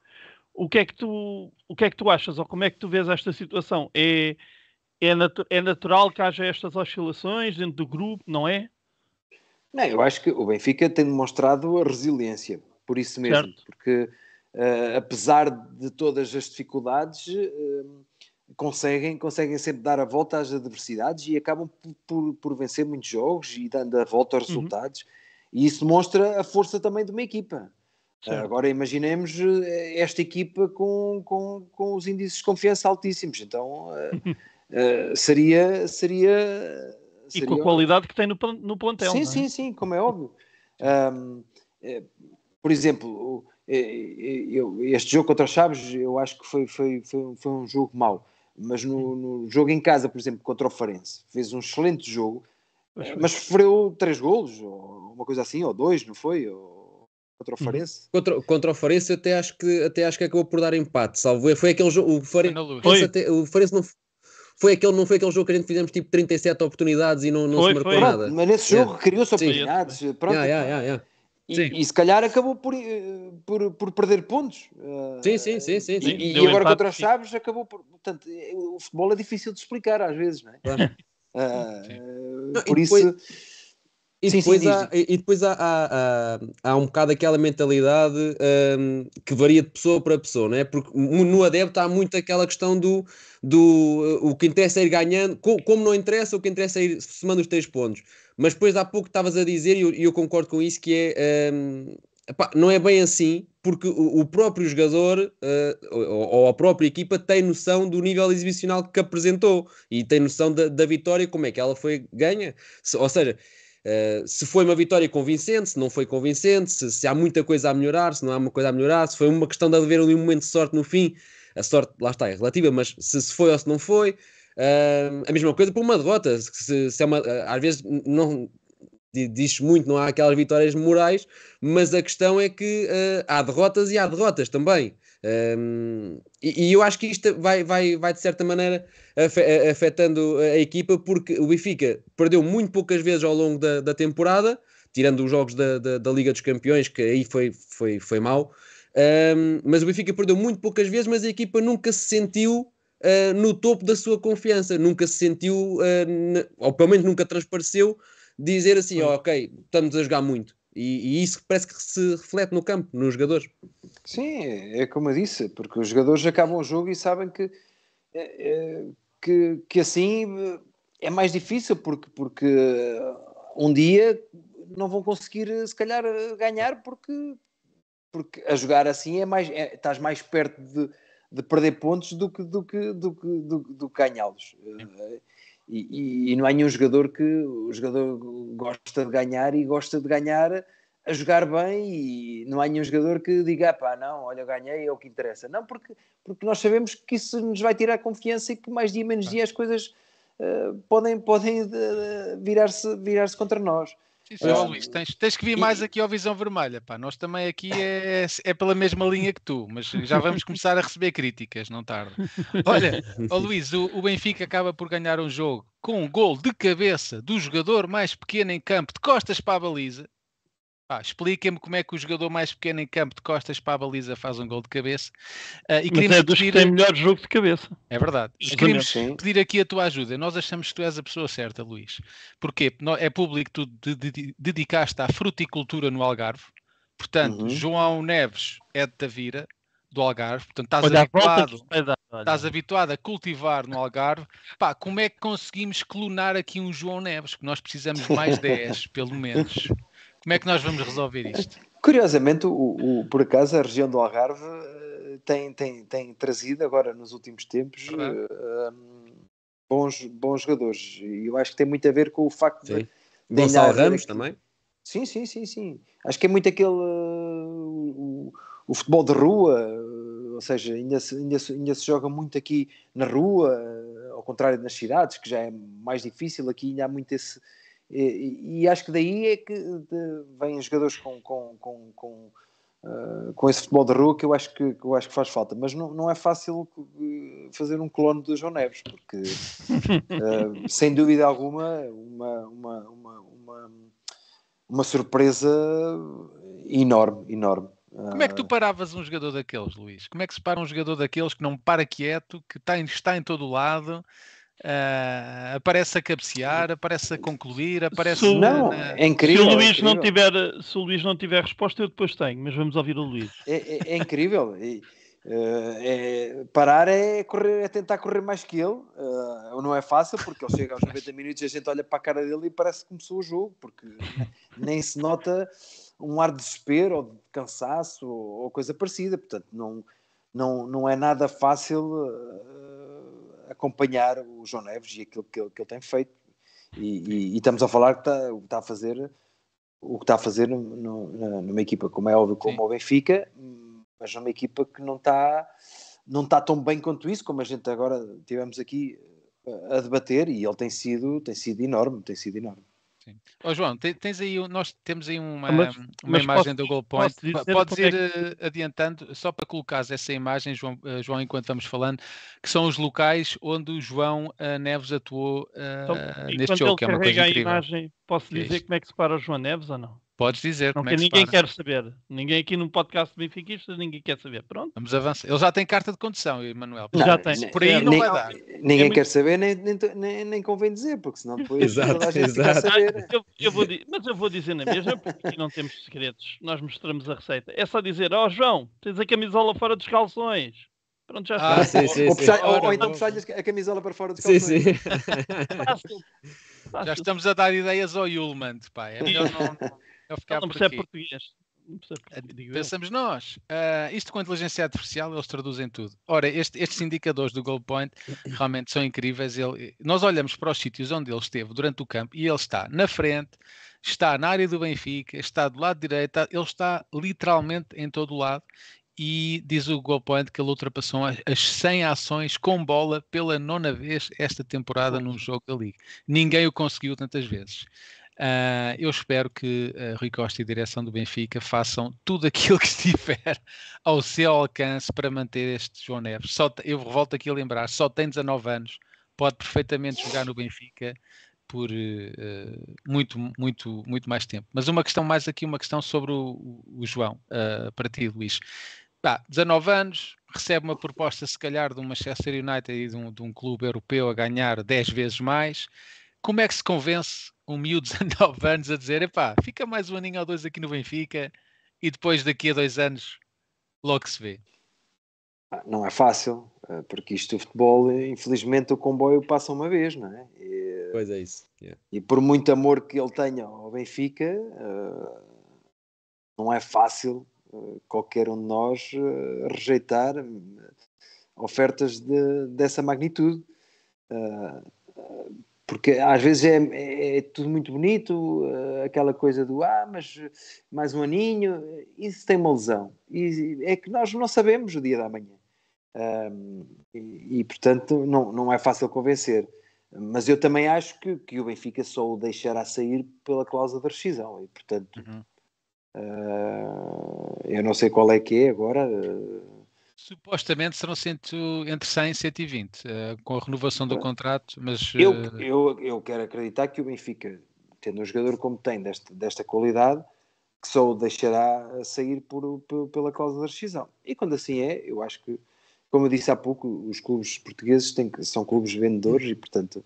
O que é que tu, o que é que tu achas ou como é que tu vês esta situação? É é, natu é natural que haja estas oscilações dentro do grupo, não é? Não, eu acho que o Benfica tem demonstrado a resiliência, por isso mesmo, certo. porque uh, apesar de todas as dificuldades, uh, conseguem, conseguem sempre dar a volta às adversidades e acabam por, por, por vencer muitos jogos e dando a volta aos uhum. resultados. Uhum e isso demonstra a força também de uma equipa. Sim. Ah, agora imaginemos eh, esta equipa com, com, com os índices de confiança altíssimos. Então uh, ah, seria, ah, seria, seria. E com a qualidade que tem no, no plantel. Sim, é? sim, sim, como é óbvio. Um, eh, por exemplo, eh, eu, este jogo contra os Chaves eu acho que foi, foi, foi, foi um jogo mau. Mas no, hum. no, jogo em casa, por exemplo, contra o Farense, fez um excelente jogo, mas sofreu três golos, ou, uma coisa assim, ou dois, não foi? Ou, contra o uhum. Farense? Contra, contra o Farense até acho, que, até acho que acabou por dar empate, salvo Foi aquele jogo, o Farense, até, o Farense não foi aquele, não foi aquele jogo que a gente fizemos tipo 37 oportunidades e não, não foi, se marcou foi. nada. Mas nesse jogo yeah. criou-se oportunidades. Sim. Pronto. Yeah, yeah, e, e, se calhar acabou por, eh, por, por perder pontos. Sim, eh, sim, sim. sim, sim. E, e agora contra as Chaves acabou por. Portanto, eh, o futebol é difícil de explicar às vezes, não é? Claro. uh, por isso e sim, depois, sim, há, E depois há, há, há, há, um bocado aquela mentalidade um, que varia de pessoa para pessoa, não é? Porque no adepto há muito aquela questão do, do uh, o que interessa é ir ganhando, como não interessa, o que interessa é ir somando os três pontos. Mas depois há pouco estavas a dizer, e eu, eu, concordo com isso, que é. Um, epá, não é bem assim, porque o, próprio jogador uh, ou, a própria equipa tem noção do nível exibicional que apresentou e tem noção da, da vitória, como é que ela foi ganha. ou seja, eh, se foi uma vitória convincente, se não foi convincente, se, se, há muita coisa a melhorar, se não há uma coisa a melhorar, se foi uma questão de haver ali um momento de sorte no fim, a sorte lá está, é relativa, mas se, se foi ou se não foi, uh, a mesma coisa por uma derrota, se, se é uma, eh, às vezes não diz muito, não há aquelas vitórias morais, mas a questão é que uh, há derrotas e há derrotas também. Um, e, e, eu acho que isto vai, vai, vai de certa maneira afetando a equipa, porque o Benfica perdeu muito poucas vezes ao longo da, da temporada, tirando os jogos da, da, da, Liga dos Campeões, que aí foi, foi, foi mau. Um, mas o Benfica perdeu muito poucas vezes, mas a equipa nunca se sentiu uh, no topo da sua confiança, nunca se sentiu, uh, ou pelo menos nunca transpareceu, dizer assim: oh, ok, estamos a jogar muito. E, e, isso parece que se reflete no campo, nos jogadores. Sim, é, é como eu disse, porque os jogadores acabam o jogo e sabem que, é, é, que, que assim eh, é mais difícil, porque, porque eh, um dia não vão conseguir, eh, se calhar, ganhar, porque, porque a jogar assim é mais, é, estás mais perto de, de perder pontos do que, do que, do que, do, do ganhá-los. É. E, e, não há nenhum jogador que o jogador gosta de ganhar e gosta de ganhar a jogar bem e não há nenhum jogador que diga ah, pá, não, olha, eu ganhei, é o que interessa. Não, porque, porque nós sabemos que isso nos vai tirar confiança e que mais dia menos dia as coisas uh, podem, podem eh, virar-se virar contra nós. Sim, é. Luís, tens, tens, que vir mais aqui ao Visão Vermelha. Pá. Nós também aqui é, é pela mesma linha que tu, mas já vamos começar a receber críticas, não tarde. Olha, oh Luís, o, o Benfica acaba por ganhar um jogo com um gol de cabeça do jogador mais pequeno em campo, de costas para a baliza, expliquem-me como é que o jogador mais pequeno em campo de costas para a baliza faz um gol de cabeça. Uh, e Mas é dos pedir... que tem melhor jogo de cabeça. É verdade. E queremos sim. pedir aqui a tua ajuda. Nós achamos que tu és a pessoa certa, Luís. Porque É público que tu dedicaste à fruticultura no Algarve. Portanto, uhum. João Neves é de Tavira, do Algarve. Portanto, estás, habituado, a estás habituado a cultivar no Algarve. Pá, como é que conseguimos clonar aqui um João Neves? Que nós precisamos de mais 10, pelo menos. Como é que nós vamos resolver isto? Curiosamente, o, o, por acaso, a região do Algarve eh, tem, tem, tem trazido agora nos últimos tempos uh, bons, bons jogadores. E eu acho que tem muito a ver com o facto sim. de. de Gonçalo também? Sim, sim, sim, sim. Acho que é muito aquele. Uh, o, o futebol de rua, ou seja, ainda se, ainda, se, ainda se joga muito aqui na rua, ao contrário das cidades, que já é mais difícil, aqui ainda há muito esse, e, e, acho que daí é que de, vêm jogadores com, com, com, com, uh, com, esse futebol de rua que eu acho que, que eu acho que faz falta. Mas não, não é fácil eh, fazer um clone do João Neves, porque uh, sem dúvida alguma uma, uma, uma, uma, uma surpresa enorme, enorme. Como é que tu paravas um jogador daqueles, Luís? Como é que se para um jogador daqueles que não para quieto, que está em, está em todo o lado, Uh, aparece a cabecear, aparece a concluir, aparece. Se, não, na... é incrível. Se o, é Luís incrível. Não tiver, se o Luís não tiver resposta, eu depois tenho, mas vamos ouvir o Luís. É, é, é incrível. e, uh, é, parar é, correr, é tentar correr mais que ele. Uh, não é fácil, porque ele chega aos 90 minutos e a gente olha para a cara dele e parece que começou o jogo, porque nem se nota um ar de desespero ou de cansaço ou, ou coisa parecida. Portanto, não, não, não é nada fácil eh, acompanhar o João Neves e aquilo que ele, que ele tem feito. E, e, e, estamos a falar que está, o que está a fazer o que está a fazer no, no, numa equipa, como é óbvio, como Sim. o Benfica, mas numa equipa que não está, não está tão bem quanto isso, como a gente agora tivemos aqui a debater, e ele tem sido, tem sido enorme, tem sido enorme. Sim. Oh, João, tens aí, nós temos aí uma, ah, mas, uma mas imagem posso, do Goal Point. Podes é ir é... adiantando, só para colocares essa imagem, João, eh, João, enquanto estamos falando, que são os locais onde o João eh, Neves atuou então, neste jogo, que é uma coisa incrível. Imagem, posso é dizer como é que se para o João Neves ou não? Podes dizer como é que ninguém quer saber. Ninguém aqui no podcast de Benfica, ninguém quer saber. Pronto. Vamos avançar. Ele já tem carta de condução, Emanuel. Já tem. Por aí é, não vai dar. Ninguém é quer saber, nem, nem, nem convém dizer, porque senão depois exato, exato. Ah, eu, vou, mas eu vou dizer na mesma, porque aqui não temos segredos. Nós mostramos a receita. É só dizer, ó João, tens a camisola fora dos calções. Pronto, já ah, está. ou, então puxar-lhes a camisola para fora dos calções. Sim, sim. já estamos a dar ideias ao Yulman, pá. É melhor não... Então, não português. Não percebe eh, português Pensamos nós. Uh, isto com a inteligência artificial, eles traduzem tudo. Ora, este, estes indicadores do Goal Point realmente são incríveis. Ele, eh, nós olhamos para os sítios onde ele esteve durante o campo e ele está na frente, está na área do Benfica, está do lado direito, ele está literalmente em todo o lado e diz o Point que ele ultrapassou as 100 ações com bola pela nona vez esta temporada num jogo da Liga. Ninguém o conseguiu tantas vezes. Uh, eu espero que uh, Rui Costa e a direção do Benfica façam tudo aquilo que estiver ao seu alcance para manter este João Neves. Só eu volto aqui a lembrar: só tem 19 anos, pode perfeitamente jogar no Benfica por uh, muito, muito, muito mais tempo. Mas uma questão mais aqui, uma questão sobre o, o João, para ti, Luís. Bah, 19 anos, recebe uma proposta, se calhar, de um Manchester United e de um, de um clube europeu a ganhar 10 vezes mais como é que se convence um miúdo de 19 anos a dizer, epá, fica mais um aninho ou dois aqui no Benfica e depois daqui a dois anos logo se vê? Ah, não é fácil, eh, porque isto do futebol, eh, infelizmente, o comboio passa uma vez, não é? E, eh, pois é isso. Yeah. E por muito amor que ele tenha ao Benfica, não é fácil qualquer um de nós rejeitar ofertas de, dessa magnitude porque às vezes é, é, é tudo muito bonito, eh, aquela coisa do ah, mas mais um aninho, isso tem uma lesão. E é que nós não sabemos o dia da manhã. Um, e, e, portanto não, não é fácil convencer. Mas eu também acho que, que o Benfica só o deixará sair pela cláusula da rescisão. E portanto uhum. uh, eu não sei qual é que é agora. Uh, Supostamente serão cento, entre 100 e 120, uh, eh, com a renovação do contrato, mas... Uh... Eu, eh, eu, eu quero acreditar que o Benfica, tendo um jogador como tem, desta, desta qualidade, que só o deixará sair por, por pela causa da rescisão. E quando assim é, eu acho que, como eu disse há pouco, os clubes portugueses têm que, são clubes vendedores e, portanto,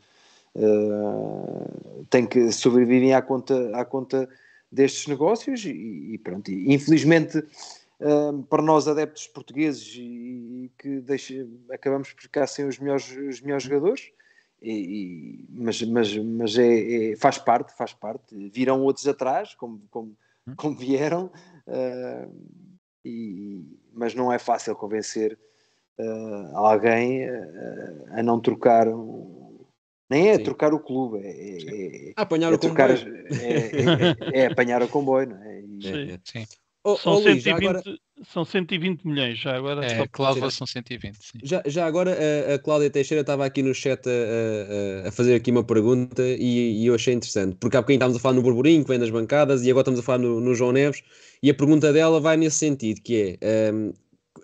uh, têm que sobreviver à conta, à conta destes negócios e, e pronto. E, infelizmente um, para nós adeptos portugueses e, e que deixa, acabamos por ficar sem os melhores, os melhores jogadores. E, e, mas mas, mas é, é, faz parte, faz parte. viram outros atrás, como, como, hum. como vieram, uh, e, mas não é fácil convencer uh, alguém uh, a não trocar. Um, nem é Sim. trocar o clube, é, é, ah, é apanhar o comboio. As, é, é, é, é, apanhar o comboio, não é? E, Sim. Sim são, Luís, 120, agora... são 120 milhões, já agora. É, só Cláudia são 120. Sim. Já, já agora a, a Cláudia Teixeira estava aqui no chat a, a, a fazer aqui uma pergunta e, e, eu achei interessante, porque há bocadinho estávamos a falar no Burburinho, que vem das bancadas, e agora estamos a falar no, no João Neves, e a pergunta dela vai nesse sentido, que é... Um, uh,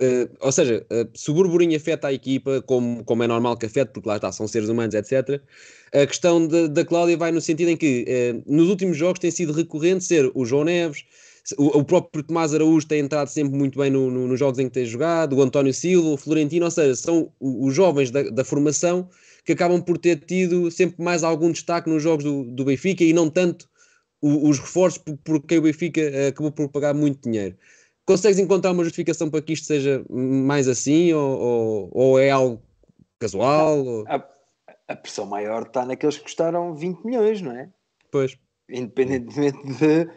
eh, ou seja, uh, se o burburinho afeta a equipa, como, como é normal que afeta, porque lá está, são seres humanos, etc., a questão da Cláudia vai no sentido em que uh, nos últimos jogos tem sido recorrente ser o João Neves, o, o, próprio Tomás Araújo tem entrado sempre muito bem no, no, nos jogos em que tem jogado, o António Silva, o Florentino, ou seja, são os jovens da, da formação que acabam por ter tido sempre mais algum destaque nos jogos do, do Benfica e não tanto o, os reforços por, o Benfica eh, acabou por pagar muito dinheiro. Consegues encontrar uma justificação para que isto seja mais assim ou, ou, ou é algo casual? Ou... A, a, pressão maior está naqueles que custaram 20 milhões, não é? Pois. Independentemente de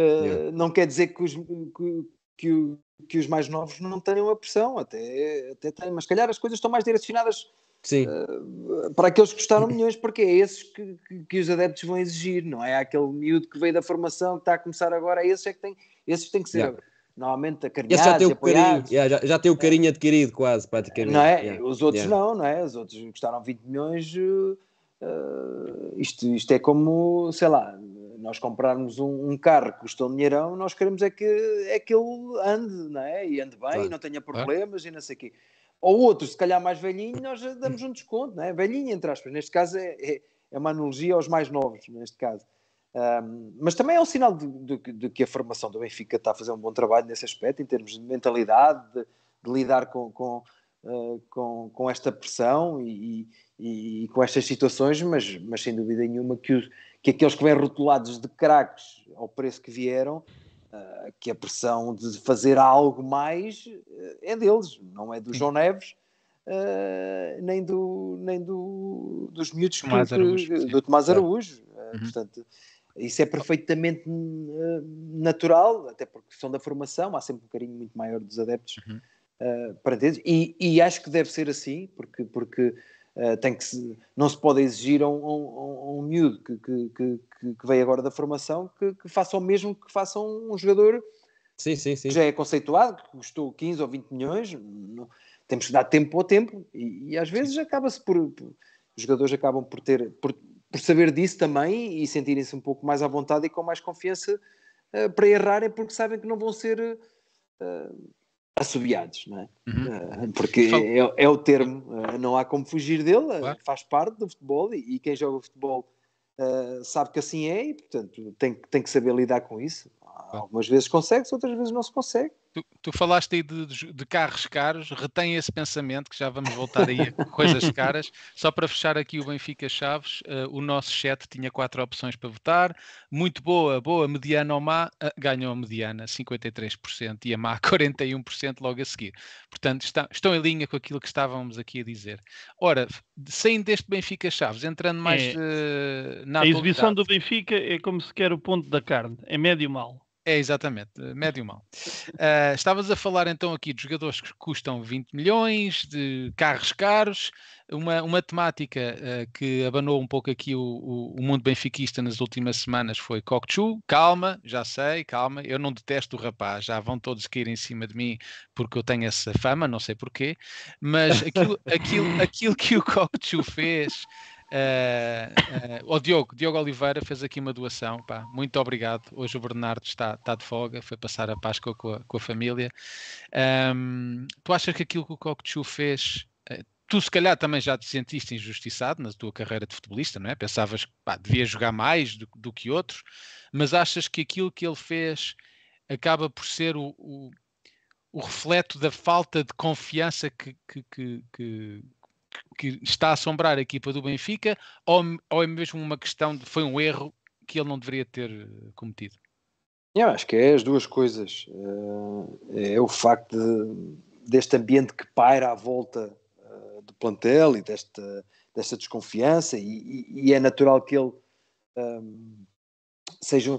eh, não quer dizer que os, que, que, que, os mais novos não tenham a pressão, até, até têm, mas calhar as coisas estão mais direcionadas uh, para aqueles que custaram milhões, porque é esses que, que, os adeptos vão exigir, não é? Aquele miúdo que veio da formação que está a começar agora, esses é que tem, esses têm que ser. Yeah. Normalmente a já yeah, já, já tem o é. carinho é. adquirido quase, praticamente. Não é? Os outros não, não é? Os outros custaram 20 milhões, uh, isto, isto é como, sei lá, nós comprarmos um, um, carro que custa um dinheirão, nós queremos é que, é que ele ande, não é? E ande bem, claro. e não tenha é. problemas, claro. e não sei o quê. Ou outro, se calhar mais velhinho, nós damos um desconto, não é? Velhinho, entre aspas. Neste caso é, é, é uma analogia aos mais novos, neste caso. Um, mas também é um sinal de, de, de, que a formação do Benfica está a fazer um bom trabalho nesse aspecto, em termos de mentalidade, de, de lidar com, com, uh, com, com, esta pressão e, e, e, com estas situações, mas, mas sem dúvida nenhuma que o, que aqueles que vêm rotulados de craques ao preço que vieram, uh, que a pressão de fazer algo mais uh, é deles, não é do João Neves, uh, nem, do, nem do, dos miúdos Tomás que, Araújo, do Tomás Araújo. Uhum. Portanto, isso é perfeitamente natural, até porque são da formação, há sempre um carinho muito maior dos adeptos uhum. para dentro, e, e acho que deve ser assim, porque. porque eh, tem que se, não se pode exigir a um, um, um, miúdo que, que, que, que, veio agora da formação que, que faça o mesmo que faça um, um jogador sim, sim, sim. que já é conceituado, que custou 15 ou 20 milhões. Não, temos que dar tempo ao tempo e, e às vezes acaba-se por, por, Os jogadores acabam por ter. Por, por saber disso também e sentirem-se um pouco mais à vontade e com mais confiança uh, para errarem, porque sabem que não vão ser. Uh, assobiados, não é? Uhum. Eh, porque é, é, o termo, eh, não há como fugir dele, eh, claro. faz parte do futebol e, e quem joga futebol uh, sabe que assim é e, portanto, tem, tem que saber lidar com isso. Claro. Algumas vezes consegue, outras vezes não se consegue. Tu, tu, falaste aí de, de, de, carros caros, retém esse pensamento que já vamos voltar aí a coisas caras. Só para fechar aqui o Benfica Chaves, uh, o nosso chat tinha quatro opções para votar. Muito boa, boa, mediana ou má, uh, ganhou a mediana, 53%, e a má, 41% logo a seguir. Portanto, está, estão em linha com aquilo que estávamos aqui a dizer. Ora, saindo deste Benfica Chaves, entrando mais é, uh, na A exibição do Benfica é como se quer o ponto da carne, é médio mal. É, exatamente, eh, médio mal. Uh, eh, estavas a falar então aqui de jogadores que custam 20 milhões, de carros caros, uma, uma temática uh, que abanou um pouco aqui o, o, o, mundo benfiquista nas últimas semanas foi Kokchu. Calma, já sei, calma, eu não detesto o rapaz, já vão todos cair em cima de mim porque eu tenho essa fama, não sei porquê, mas aquilo, aquilo, aquilo que o Kokchu fez Uh, eh, uh, eh, o Diogo, Diogo Oliveira fez aqui uma doação, pá, muito obrigado. Hoje o Bernardo está, está de folga, foi passar a Páscoa com a, com a família. Um, ehm, tu achas que aquilo que o Cocteau fez, uh, tu se calhar também já te sentiste injustiçado na tua carreira de futebolista, não é? Pensavas que devia jogar mais do, do, que outros, mas achas que aquilo que ele fez acaba por ser o, o, o refleto da falta de confiança que, que, que, que que está a assombrar a equipa do Benfica ou, ou é mesmo uma questão de foi um erro que ele não deveria ter eh, cometido? Eu acho que é as duas coisas. Eh, é o facto de, deste ambiente que paira à volta eh, do plantel e desta, desta desconfiança, e, e, e é natural que ele ehm, um, seja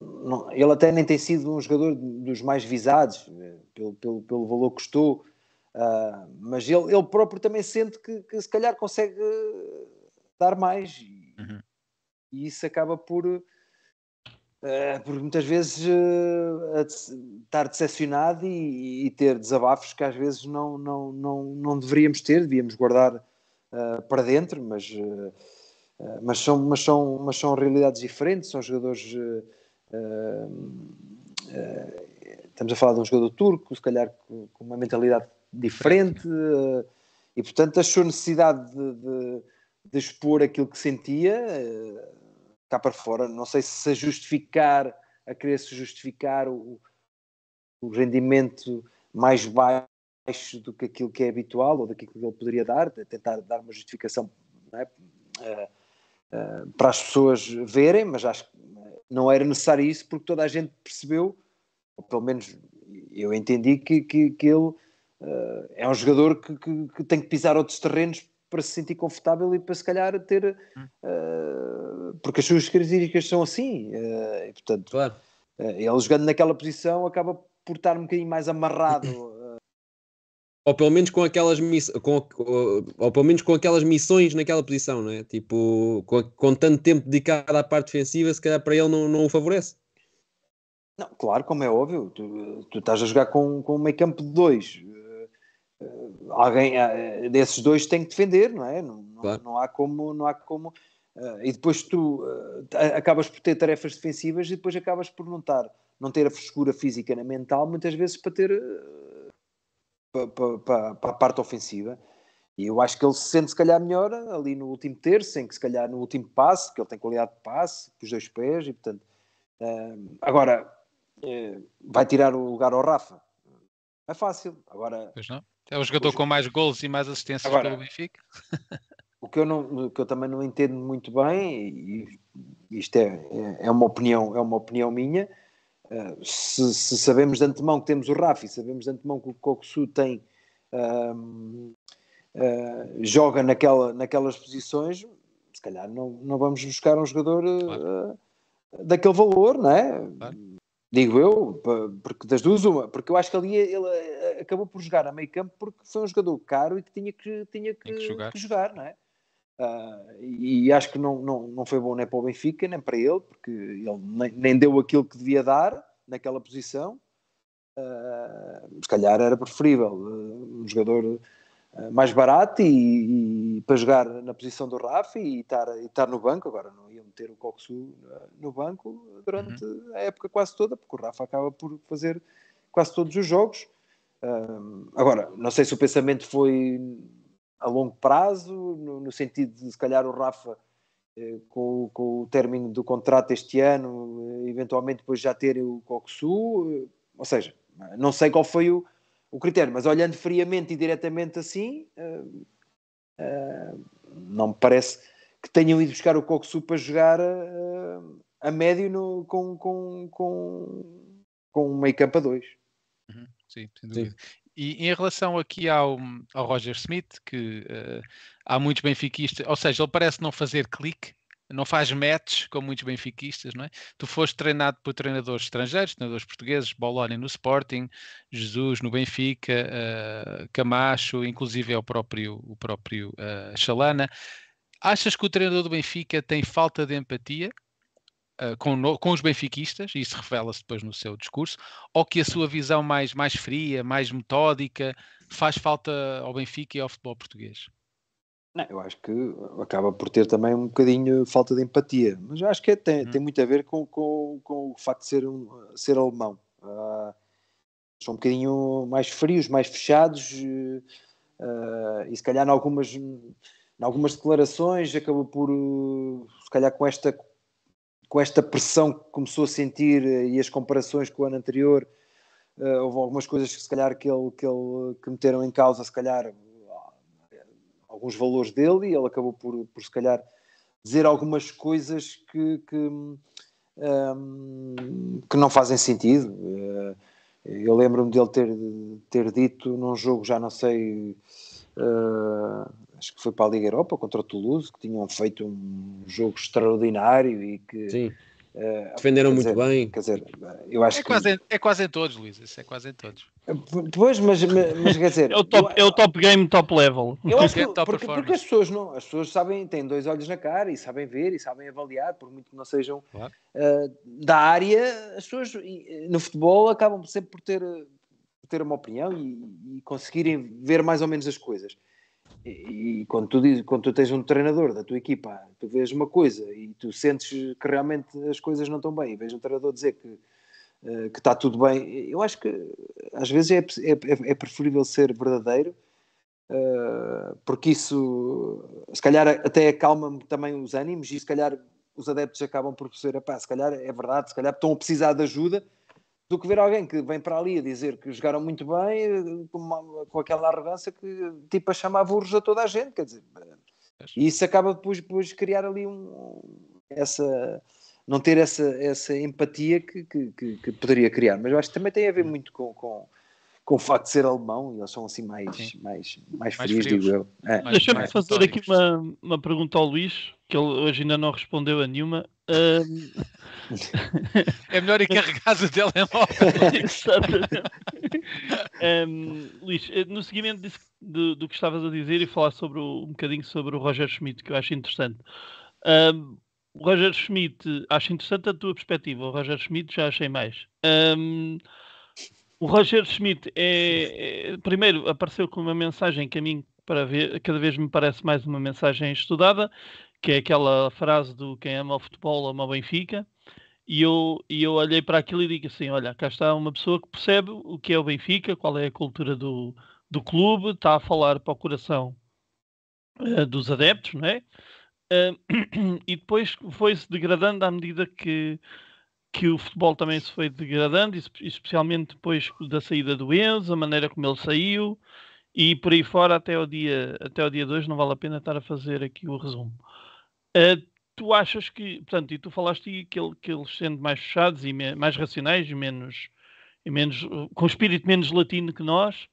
não, ele até nem tem sido um jogador dos mais visados pelo, pelo, pelo valor que custou Uh, mas ele, ele próprio também sente que, que se calhar consegue eh, dar mais e, uhum. e isso acaba por, uh, por muitas vezes uh, eh, de, estar decepcionado e, e, ter desabafos que às vezes não, não, não, não deveríamos ter, devíamos guardar para dentro, mas, mas, são, mas, são, mas são realidades diferentes, são jogadores estamos a falar de um jogador turco, se calhar com uma mentalidade diferente eh, e, portanto, achou necessidade de, de, de, expor aquilo que sentia eh, cá para fora. Não sei se a justificar, a querer se justificar o, o rendimento mais baixo do que aquilo que é habitual ou daquilo que ele poderia dar, tentar dar uma justificação é? Eh, para as pessoas verem, mas acho que não era necessário isso porque toda a gente percebeu, ou pelo menos eu entendi que, que, que ele Uh, é um jogador que, que, que, tem que pisar outros terrenos para se sentir confortável e para se calhar ter. Uh, porque as suas características são assim. Uh, e, portanto, claro. ele jogando naquela posição acaba por estar um bocadinho mais amarrado. Uhum. ou pelo menos com aquelas com, ou, ou, pelo menos com aquelas missões naquela posição, não é? Tipo, com, com tanto tempo dedicado à parte defensiva, se calhar para ele não, não o favorece. Não, claro, como é óbvio, tu, tu estás a jogar com, com um meio campo de dois, alguém eh, desses dois tem que defender, não é? Não, claro. não há como, não há como. Eh, e depois tu eh, acabas por ter tarefas defensivas e depois acabas por não estar, não ter a frescura física nem mental, muitas vezes para ter para, para, para a parte ofensiva. E eu acho que ele se sente, se calhar, melhor ali no último terço, em que, se calhar, no último passe, que ele tem qualidade de passe, com os dois pés, e portanto. Uh, agora, uh, vai tirar o lugar ao Rafa. É fácil. Agora, é o jogador com mais gols e mais assistências Agora, pelo Benfica. o que eu, não, que eu também não entendo muito bem, e isto é, é, é uma, opinião, é uma opinião minha, uh, se, se, sabemos de antemão que temos o Rafi, sabemos de antemão que o Kokusu tem. Uh, uh, joga naquela, naquelas posições, se calhar não, não vamos buscar um jogador claro. Eh, daquele valor, não é? Claro. Digo eu, porque das duas uma, porque eu acho que ali ele eh, acabou por jogar a meio campo porque foi um jogador caro e que tinha que, tinha que, que, jogar. que jogar. não é? Uh, e acho que não, não, não foi bom nem para o Benfica, nem para ele, porque ele nem, nem deu aquilo que devia dar naquela posição. Uh, se calhar era preferível uh, um jogador mais barato e, e, para jogar na posição do Rafa e estar, e estar no banco agora. Não, ter o Coxu no banco durante uhum. a época quase toda, porque o Rafa acaba por fazer quase todos os jogos. Um, agora, não sei se o pensamento foi a longo prazo, no, no sentido de se calhar o Rafa, eh, com, com, o término do contrato este ano, eh, eventualmente depois já ter o Coxu, eh, ou seja, não sei qual foi o, o critério, mas olhando friamente e diretamente assim, eh, não me parece que tenham ido buscar o Coxu para jogar a, eh, a médio no, com, com, com, com um meio campo a dois. Uhum, sim, sem dúvida. Sim. E em relação aqui ao, ao Roger Smith, que uh, há muitos benfiquistas, ou seja, ele parece não fazer clique, não faz match com muitos benfiquistas, não é? Tu foste treinado por treinadores estrangeiros, treinadores portugueses, Bologna no Sporting, Jesus no Benfica, uh, Camacho, inclusive é o próprio, o próprio uh, Chalana. Achas que o treinador do Benfica tem falta de empatia uh, com, no, com, os benfiquistas, e isso revela-se depois no seu discurso, ou que a sua visão mais, mais fria, mais metódica, faz falta ao Benfica e ao futebol português? Não, eu acho que acaba por ter também um bocadinho falta de empatia, mas acho que é, tem, hum. tem muito a ver com, com, com, o facto de ser, um, ser alemão. Uh, são um bocadinho mais frios, mais fechados uh, e se calhar em algumas em algumas declarações, acabou por, eh, se calhar, com esta, com esta pressão que começou a sentir eh, e as comparações com o ano anterior, eh, houve algumas coisas que, se calhar, que, ele, que, ele, que meteram em causa, se calhar, alguns valores dele e ele acabou por, por se calhar, dizer algumas coisas que, que, um, ehm, que não fazem sentido. Eu lembro-me dele ter, ter dito num jogo, já não sei. Uh, acho que foi para a Liga Europa contra o Toulouse, que tinham feito um jogo extraordinário e que. Sim. Uh, Defenderam muito dizer, bem. Quer dizer, eu acho é que... Quase, é quase em todos, Luís. Isso é quase em todos. Pois, mas, mas, mas quer dizer. é, o top, eu, é o top game, top level. Eu acho que, é porque, porque, as pessoas não. As pessoas sabem, têm dois olhos na cara e sabem ver e sabem avaliar, por muito que não sejam claro. uh, da área, as pessoas eh, no futebol acabam sempre por ter, ter uma opinião e, e conseguirem ver mais ou menos as coisas. E, e quando, tu diz, quando tu tens um treinador da tua equipa, tu vês uma coisa e tu sentes que realmente as coisas não estão bem, e vês um treinador dizer que, eh, que está tudo bem. Eu acho que às vezes é, é, é, é preferível ser verdadeiro, eh, porque isso se calhar até acalma também os ânimos e se calhar os adeptos acabam por perceber, se calhar é verdade, se calhar estão a precisar de ajuda do que ver alguém que vem para ali a dizer que jogaram muito bem eh, com, uma, com aquela arrogância que tipo a chamar burros a toda a gente, quer dizer. E isso acaba depois depois criar ali um, essa não ter essa, essa empatia que, que, que, poderia criar. Mas eu acho que também tem a ver hum. muito com, com, com o facto de ser alemão e eles são assim mais, mais, mais, frios, frios, digo eu. É. Deixa-me fazer aqui uma, uma pergunta ao Luís, que ele hoje ainda não respondeu a nenhuma. É melhor encarregar o telemóvel. Exatamente. um, Luís, eh, no seguimento disso, do, do, que estavas a dizer e falar sobre o, um bocadinho sobre o Roger Schmidt, que eu acho interessante. Um, o Roger Schmidt, acho interessante a tua perspectiva. O Roger Schmidt já achei mais. Um, o Roger Schmidt é, é, primeiro apareceu com uma mensagem que a mim para ver, cada vez me parece mais uma mensagem estudada, que é aquela frase do quem ama o futebol ama o Benfica, e eu, e eu olhei para aquilo e digo assim, olha, cá está uma pessoa que percebe o que é o Benfica, qual é a cultura do, do clube, está a falar para o coração uh, dos adeptos, não é? Uh, e depois foi-se degradando à medida que, que o futebol também se foi degradando, especialmente depois da saída do Enzo, a maneira como ele saiu, e por aí fora até o dia, até o dia 2 não vale a pena estar a fazer aqui o resumo. Eh, tu achas que, portanto, e tu falaste que, ele, que eles sendo mais fechados e me, mais racionais e menos, e menos eh, com o espírito menos latino que nós,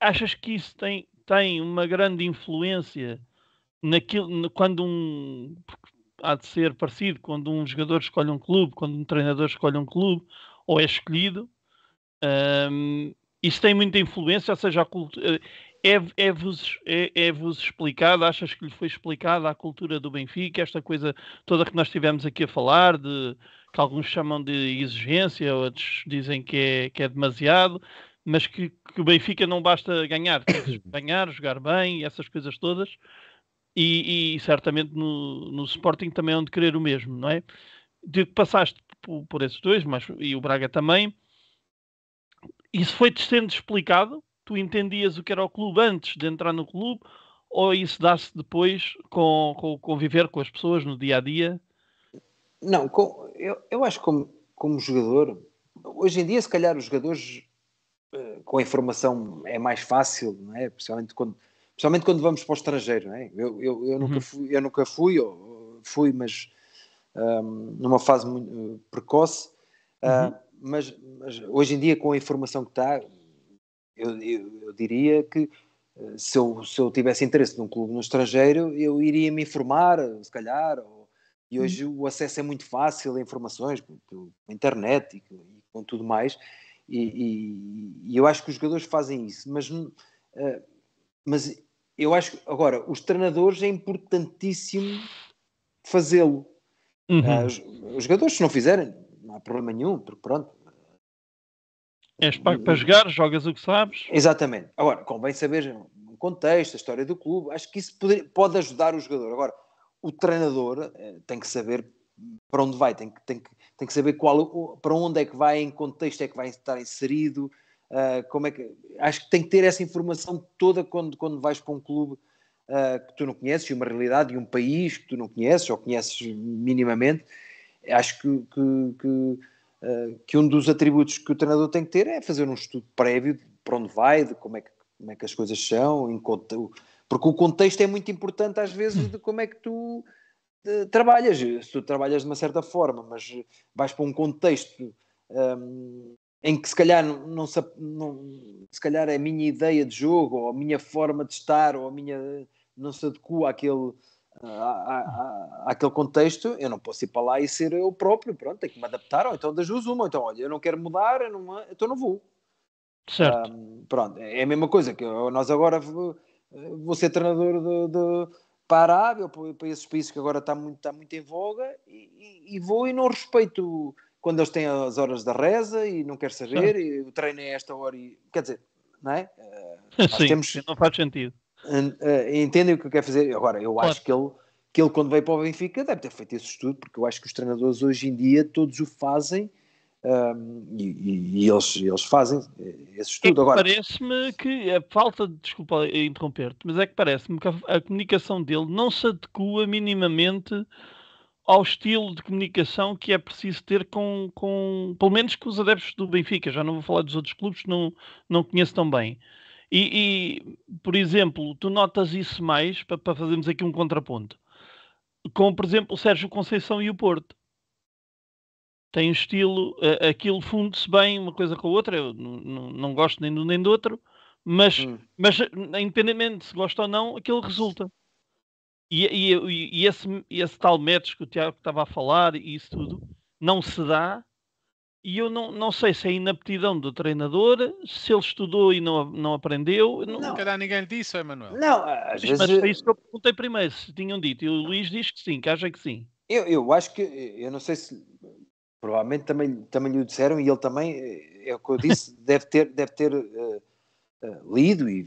achas que isso tem, tem uma grande influência naquilo quando um há de ser parecido quando um jogador escolhe um clube, quando um treinador escolhe um clube ou é escolhido. Um, ehm, isso tem muita influência, ou seja, cultura, eh, é-vos é, -vos, é, é -vos explicado, achas que lhe foi explicado a cultura do Benfica, esta coisa toda que nós tivemos aqui a falar, de, que alguns chamam de exigência, outros dizem que é, que é demasiado, mas que, que o Benfica não basta ganhar, ganhar, jogar bem, essas coisas todas, e, e certamente no, no Sporting também onde querer o mesmo, não é? Digo que passaste por, por esses dois, mas e o Braga também, isso foi sendo explicado tu entendias o que era o clube antes de entrar no clube ou isso dá-se depois com, com conviver com as pessoas no dia a dia? Não, com, eu, eu acho que como, como jogador, hoje em dia, se calhar, os jogadores eh, com a informação é mais fácil, não é? Principalmente quando, principalmente quando vamos para o estrangeiro, não é? Eu, eu, eu nunca, uhum. fui, eu nunca fui, eu fui, mas um, numa fase muito eh, precoce. Ah, uhum. Uh, mas, mas, hoje em dia, com a informação que está, eu, eu, eu diria que eh, se eu, se eu tivesse interesse num clube no estrangeiro, eu iria me informar, se calhar. Ou, e hoje hum. o acesso é muito fácil a informações, pela internet e, e, com tudo mais. E, e, e, eu acho que os jogadores fazem isso, mas, uh, mas eu acho que, agora, os treinadores é importantíssimo fazê-lo. Uhum. Uh, os, os jogadores, se não fizerem, não há problema nenhum, porque pronto, És pago para jogar, jogas o que sabes. Exatamente. Agora, convém saber o contexto, a história do clube. Acho que isso pode, pode ajudar o jogador. Agora, o treinador eh, tem que saber para onde vai, tem que, tem que, tem que saber qual, para onde é que vai, em que contexto é que vai estar inserido. Eh, como é que, acho que tem que ter essa informação toda quando, quando vais para um clube eh, que tu não conheces, e uma realidade, e um país que tu não conheces, ou conheces minimamente. Acho que, que, que ah, que um dos atributos que o treinador tem que ter é fazer um estudo prévio de para onde vai, de como é que, como é que as coisas são, porque o contexto é muito importante às vezes hum. de como é que tu de, eh, trabalhas. Se tu trabalhas de uma certa forma, mas vais para um contexto um, em que se calhar não, não, se, calhar se calhar é a minha ideia de jogo, ou a minha forma de estar, ou a minha não se adequa àquele aquele contexto, eu não posso ir para lá e ser eu próprio, pronto, tenho que me adaptar, ou então das duas uma, então olha, eu não quero mudar, eu não, então não vou. Certo. Um, pronto, é a mesma coisa que eu, nós agora vou, ser treinador de, de, para a Arábia, ou para esses países que agora está muito, está muito em voga, e, e vou e não respeito quando eles têm as horas da reza e não quero saber, certo. e o treino é esta hora, e, quer dizer, não é? Uh, Sim, temos... não faz sentido eh, entendem o que eu quero fazer. Agora, eu claro. acho que ele, que ele, quando veio para o Benfica, deve ter feito esse estudo, porque eu acho que os treinadores hoje em dia todos o fazem. Um, ehm, e, e, e, eles, eles fazem eh, esse estudo é agora. Parece-me que a falta de desculpa interromper-te, mas é que parece-me que a, a, comunicação dele não se adequa minimamente ao estilo de comunicação que é preciso ter com, com pelo menos com os adeptos do Benfica. Já não vou falar dos outros clubes, não, não conheço tão bem. E, e, por exemplo, tu notas isso mais, para, fazermos aqui um contraponto, com, por exemplo, o Sérgio Conceição e o Porto. Tem um estilo, aquilo funde-se bem uma coisa com a outra, eu não, gosto nem de um nem do outro, mas, hum. mas independentemente se gosta ou não, aquilo resulta. E, e, e esse, esse, tal método que o Tiago estava a falar e isso tudo não se dá e eu não, não sei se é inaptidão do treinador, se ele estudou e não, não aprendeu. Não, não. ninguém lhe disse, Emanuel. Não, às mas, vezes... Mas foi é isso que eu perguntei primeiro, se tinham dito. E o Luís diz que sim, que acha que sim. Eu, eu acho que, eu não sei se... Provavelmente também, também lhe disseram e ele também, eh, é o que eu disse, deve ter, deve ter uh, uh, lido e,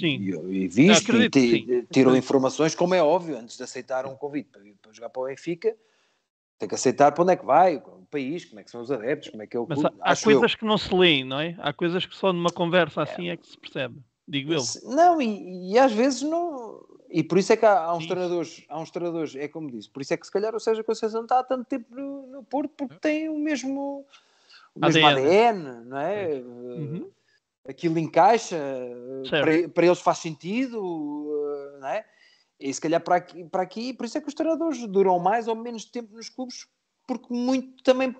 e, e visto acredito, e tirou informações, como é óbvio, antes de aceitar um convite para, para jogar para o Benfica tem que aceitar para onde é que vai, o país, como é que são os adeptos, como é que é o clube. Mas há coisas eu. que não se leem, não é? Há coisas que só numa conversa é. assim é, é que se percebe, digo eu. Não, e, e, às vezes não. E por isso é que há, há uns treinadores, há uns treinadores, é como disse, por isso é que se calhar o Sérgio Conceição está há tanto tempo no, no Porto porque é. tem o mesmo, o mesmo ADN. não é? é. Uhum. Aquilo encaixa, eh, para, para, eles faz sentido, eh, não é? E se calhar para aqui, para aqui, por isso é que os treinadores duram mais ou menos tempo nos clubes, porque muito também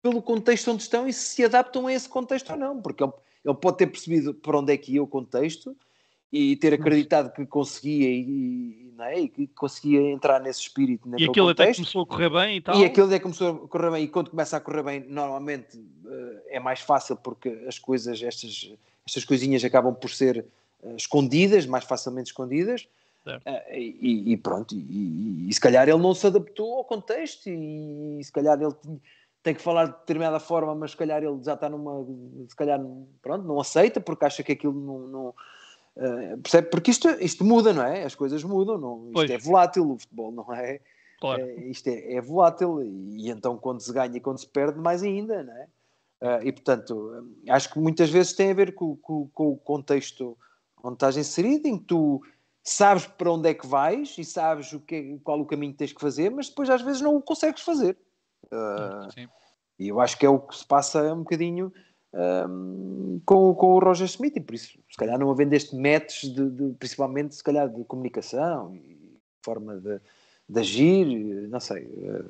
pelo contexto onde estão e se adaptam a esse contexto ou não, porque ele, ele pode ter percebido para onde é que ia o contexto e ter acreditado que conseguia e, e, é? e que conseguia entrar nesse espírito e aquilo contexto. até começou a correr bem e tal e aquilo até começou a correr bem e quando começa a correr bem normalmente uh, é mais fácil porque as coisas estas estas coisinhas acabam por ser eh, escondidas mais facilmente escondidas ah, e, e, pronto, e, e, e, se calhar ele não se adaptou ao contexto e, se calhar ele tem, tem que falar de determinada forma, mas se calhar ele já está numa, se calhar, pronto, não aceita porque acha que aquilo não, não uh, percebe, porque isto, isto muda, não é? As coisas mudam, não, isto pois. é volátil, o futebol não é? Claro. é isto é, é, volátil e então quando se ganha e quando se perde, mais ainda, não é? Uh, e portanto, acho que muitas vezes tem a ver com, com, com o contexto onde estás inserido, em que tu sabes para onde é que vais e sabes o que, é, qual o caminho que tens que fazer, mas depois às vezes não o consegues fazer. Uh, e eu acho que é o que se passa um bocadinho um, com, com o Roger Smith, e por isso, se calhar, não havendo este métodos, de, de, principalmente se calhar de comunicação e forma de, de agir, não sei. Uh,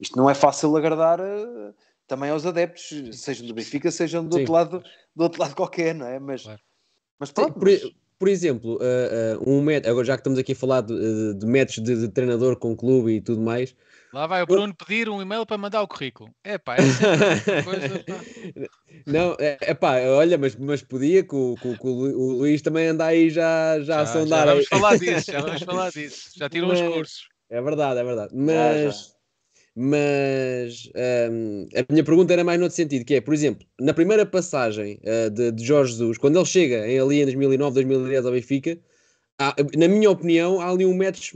isto não é fácil agradar. Uh, também aos adeptos, sejam do Benfica, sejam do Sim. outro, lado, do outro lado qualquer, não é? Mas, claro. mas pronto. Sim, por, mas por exemplo, uh, uh, um método, agora já que estamos aqui a falar de, de métodos de, de, treinador com clube e tudo mais. Lá vai o Bruno pedir um e-mail para mandar o currículo. É pá, é coisa. Não, é pá, olha, mas, mas podia que o, o Luís também andar aí já, já, já a sondar. Já vamos falar disso, já vamos falar disso. Já tirou os cursos. É verdade, é verdade. Mas. Ah, mas um, a minha pergunta era mais no outro sentido, que é, por exemplo, na primeira passagem uh, de, de Jorge Jesus, quando ele chega em, ali em 2009, 2010 ao Benfica, há, na minha opinião, há ali um match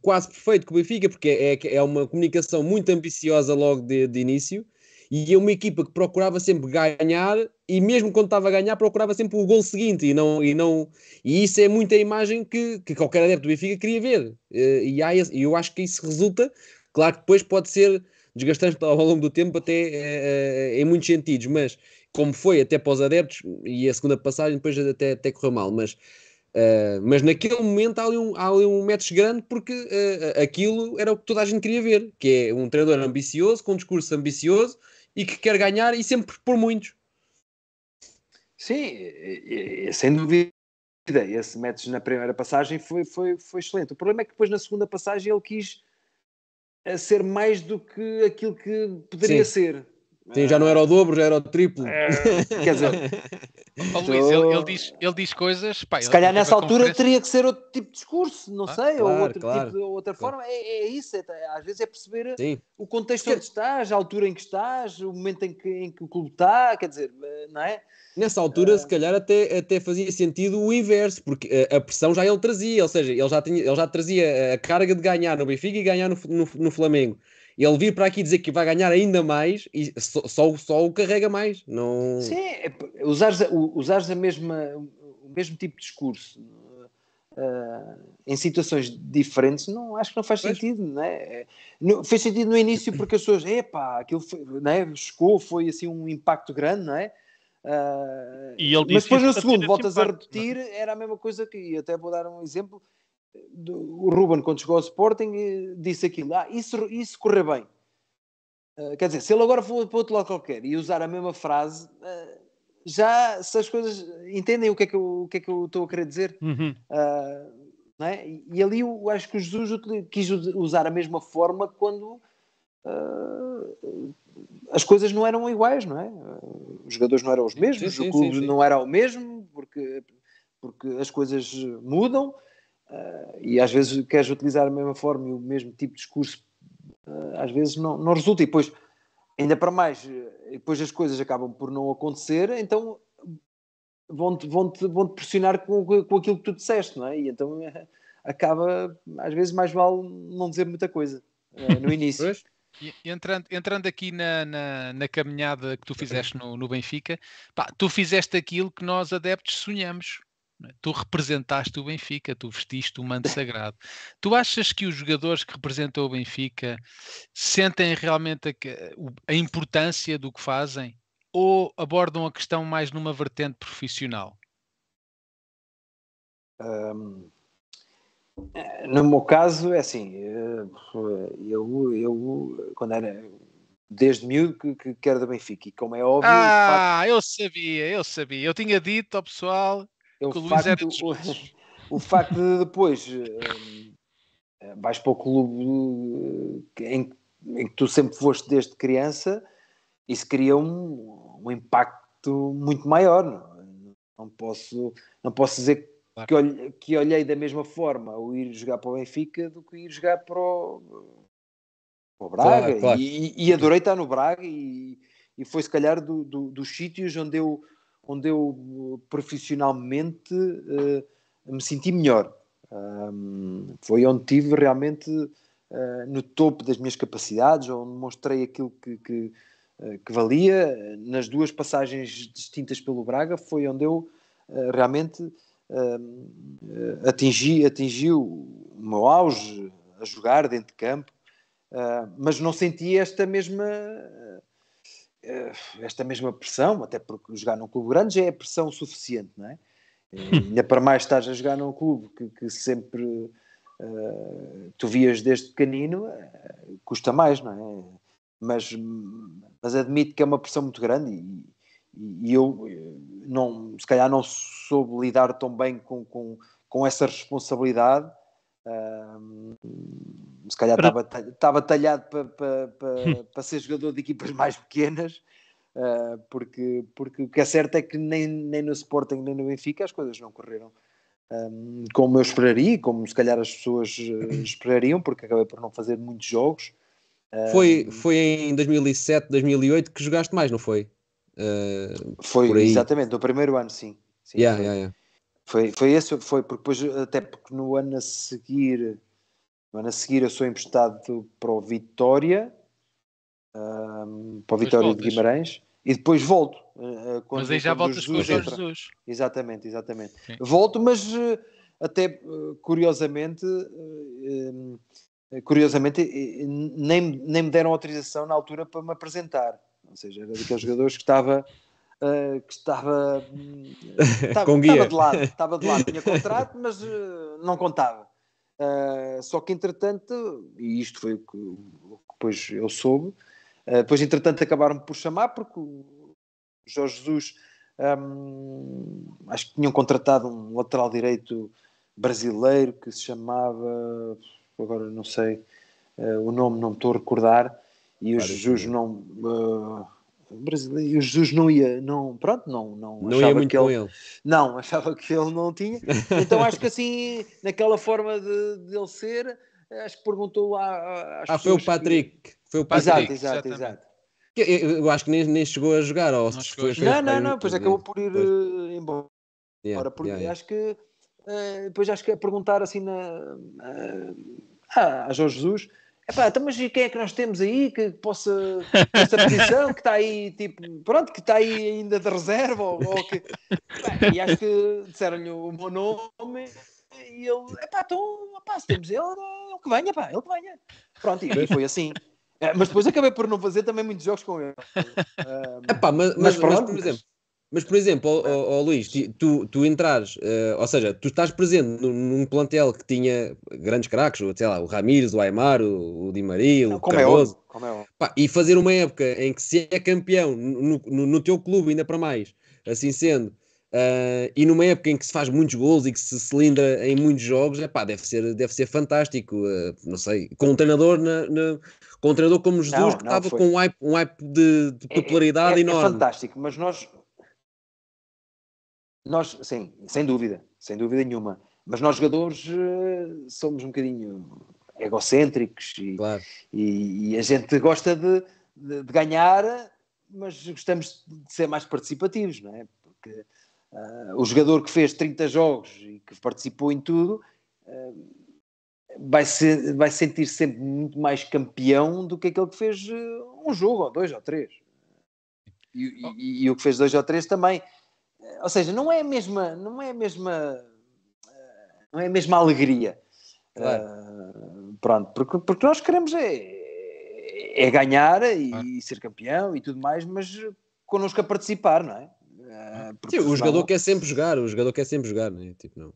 quase perfeito com o Benfica, porque é, é, é uma comunicação muito ambiciosa logo de, de início, e é uma equipa que procurava sempre ganhar e mesmo quando estava a ganhar procurava sempre o gol seguinte e não e não e isso é muita imagem que, que qualquer adepto do Benfica queria ver eh, e, há, e eu acho que isso resulta Claro que depois pode ser desgastante ao longo do tempo, até eh, eh, em muitos sentidos, mas como foi até para os adeptos, e a segunda passagem depois até, até correu mal, mas Uh, mas naquele momento há ali um, há ali um match grande porque uh, aquilo era o que toda a gente queria ver, que é um treinador ambicioso, com um discurso ambicioso e que quer ganhar e sempre por muitos. Sim, sem dúvida, esse match na primeira passagem foi, foi, foi excelente. O problema é que depois na segunda passagem ele quis a ser mais do que aquilo que poderia Sim. ser. Sim, já não era o dobro, já era o triplo. É, quer dizer, oh, Luís, ele, ele, diz, ele diz coisas. Pá, se calhar nessa altura conferência... teria que ser outro tipo de discurso, não ah, sei, claro, ou outro tipo claro, tipo, outra claro. forma. É, é isso, é, às vezes é perceber Sim. o contexto Porque... onde estás, a altura em que estás, o momento em que, em que o clube está, quer dizer, não é? Nessa altura, se ah. calhar, até, até fazia sentido o inverso, porque eh, a pressão já ele trazia, ou seja, ele já, tinha, ele já trazia a carga de ganhar no Benfica e ganhar no, no, no Flamengo. Ele vir para aqui dizer que vai ganhar ainda mais e só, só, só o carrega mais. Não... Sim, é, usares, usares a mesma, o mesmo tipo de discurso uh, em situações diferentes, não, acho que não faz pois. sentido. Não é? fez sentido no início porque as pessoas, epá, aquilo foi, não é? foi assim um impacto grande, não é? Uh, mas depois no segundo voltas impacto, a é? repetir, não? era a mesma coisa que, e até vou dar um exemplo, do, o Ruben, quando chegou ao Sporting, eh, disse aquilo: ah, isso, isso correu bem. Uh, quer dizer, se ele agora for para outro lado qualquer e usar a mesma frase, uh, já se as coisas. Entendem o que é que eu, o que é que eu estou a querer dizer? Uhum. Uh, não é? E ali eu acho que o Jesus quis usar a mesma forma quando as coisas não eram iguais, não é? Os jogadores não eram os mesmos, sim, sim, o clube sim, não era o mesmo, porque, porque as coisas mudam e às vezes queres utilizar a mesma forma e o mesmo tipo de discurso, uh, às vezes não, não resulta. E depois, ainda para mais, eh, depois as coisas acabam por não acontecer, então vão-te vão -te, vão -te pressionar com, com aquilo que tu disseste, não é? E então eh, acaba, às vezes, mais vale não dizer muita coisa uh, no início. Entrando, entrando aqui na, na, na, caminhada que tu fizeste no, no Benfica, pá, tu fizeste aquilo que nós adeptos sonhamos, é? Tu representaste o Benfica, tu vestiste o manto sagrado. Tu achas que os jogadores que representam o Benfica sentem realmente a, a, importância do que fazem ou abordam a questão mais numa vertente profissional? Um, no meu caso, é assim, eh, eu, eu quando era desde miúdo que, que, era do Benfica e como é óbvio... Ah, facto... eu sabia, eu sabia. Eu tinha dito ao pessoal é o, que o facto, era o, o facto de depois um, eh, ehm, vais para o clube eh, em, em, que tu sempre foste desde criança, isso cria um, um impacto muito maior. Não, é? não, posso, não posso dizer claro. que, olhei, que olhei da mesma forma o ir jogar para o Benfica do que ir jogar para o, para o Braga. Claro, claro. E, e, adorei estar no Braga e, e foi se calhar do, do, dos sítios onde eu onde eu profissionalmente eh, me senti melhor. Um, foi onde tive realmente uh, no topo das minhas capacidades, onde mostrei aquilo que, que, uh, que, valia. Nas duas passagens distintas pelo Braga, foi onde eu uh, realmente atingi, atingi o meu auge a jogar dentro de campo, ah, mas não senti esta mesma eh, esta mesma pressão, até porque jogar num clube grande já é pressão suficiente, não é? Eh, hum. ainda para mais estás a jogar num clube que, que sempre uh, tu vias desde pequenino, uh, custa mais, não é? Mas, mas admito que é uma pressão muito grande e, e, e eu não, se calhar não soube lidar tão bem com, com, com essa responsabilidade. Uh, se calhar estava, talhado para, para, para, hum. para ser jogador de equipas mais pequenas, uh, porque, porque o que é certo é que nem, nem no Sporting nem no Benfica as coisas não correram um, ehm, como eu esperaria, como se calhar as pessoas eh, hum. esperariam, porque acabei por não fazer muitos jogos. foi, ehm, foi em 2007, 2008 que jogaste mais, não foi? Uh, foi, exatamente, no primeiro ano, sim. sim yeah, foi. Yeah, yeah. Foi, foi esse, foi, porque depois, até porque no ano a seguir no é? a seguir eu sou emprestado para o Vitória, um, para o Vitória de Guimarães, e depois volto. Uh, mas aí já voltas Jesus com o Jorge entra. Jesus. Exatamente, exatamente. Sim. Volto, mas eh, até eh, curiosamente, curiosamente nem, nem me deram autorização na altura para me apresentar. Ou seja, era daqueles jogadores que estava... Uh, que estava, hum, estava, Com guia. estava de lado, estava de lado, tinha contrato, mas uh, não contava. Uh, só que entretanto, e isto foi o que, o que depois eu soube, uh, depois entretanto acabaram por chamar porque o Jorge Jesus um, acho que tinham contratado um lateral direito brasileiro que se chamava, agora não sei uh, o nome, não me estou a recordar, e o claro, Jesus não brasileiro. E o Jesus não ia, não, pronto, não, não, não ia muito que ele, ele, Não, achava que ele não tinha. Então acho que assim, naquela forma de, de ele ser, acho que perguntou à, Ah, foi o Patrick. Que... Foi o Patrick. Exato, exato, exato. Eu, eu, acho que nem, nem chegou a jogar. Ou não, foi, foi não, não, não, pois acabou por ir pois. Eh, embora. Yeah, yeah, yeah. acho que. Eh, depois acho que a perguntar assim na, eh, ah, a Jorge Jesus Epá, então, mas quem é que nós temos aí que possa essa posição que está aí tipo pronto que está aí ainda de reserva ou, ou que... Epá, e acho que disseram-lhe o meu nome e ele epá, então epá, se temos ele ele que venha pá, ele que venha pronto e, foi assim eh, mas depois acabei por não fazer também muitos jogos com ele. É epá, mas, mas, mas, pronto, mas, por exemplo, mas, por exemplo, ó, Luís, tu, tu entrares, uh, ou seja, tu estás presente num, num, plantel que tinha grandes craques, sei lá, o Ramires, o Aymar, o, o Di Maria, o como Cardoso. É como é, é pá, e fazer uma época em que se é campeão no, no, no teu clube, ainda para mais, assim sendo, uh, e numa época em que se faz muitos gols e que se cilindra em muitos jogos, é pá, deve ser, deve ser fantástico. Uh, não sei, com um treinador na, na com um treinador como Jesus, não, que estava com um hype, um hype de, de é, é, popularidade é, é, é enorme. É fantástico, mas nós, nós, sim, sem dúvida, sem dúvida nenhuma. Mas nós jogadores eh, somos um bocadinho egocêntricos e, claro. e, e a gente gosta de, de, de, ganhar, mas gostamos de ser mais participativos, não é? Porque uh, o jogador que fez 30 jogos e que participou em tudo uh, vai, ser, vai sentir sempre muito mais campeão do que aquele que fez um jogo, ou dois ou três. E, e, e o que fez dois ou três também ou seja, não é a mesma, não é a mesma, eh, não é a mesma alegria. Claro. Uh, pronto, porque, porque nós queremos é, é ganhar e, ser campeão e tudo mais, mas connosco a participar, não é? Eh, porque Sim, o jogador não... quer sempre jogar, o jogador quer sempre jogar, né? tipo, não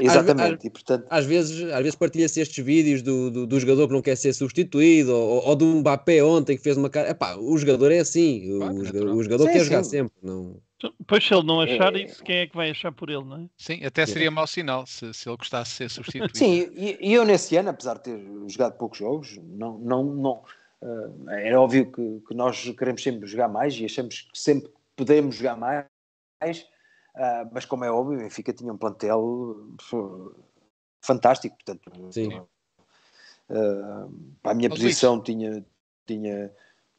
Exatamente, às, e portanto... Às vezes, às vezes partilha-se estes vídeos do, do, do, jogador que não quer ser substituído, ou, ou do Mbappé ontem que fez uma cara... Epá, o jogador é assim, o, o é jogador, o jogador sim, quer sim. jogar sempre, não... Pois se ele não achar é... isso, quem é que vai achar por ele, não é? Sim, até é. seria é. mau sinal se, se ele gostasse de ser substituído. Sim, e, eu nesse ano, apesar de ter jogado poucos jogos, não, não, não uh, era óbvio que, que, nós queremos sempre jogar mais e achamos que sempre podemos jogar mais, uh, mas como é óbvio, o Benfica tinha um plantel eh, fantástico, portanto, Sim. Uh, para a minha posição tinha, tinha,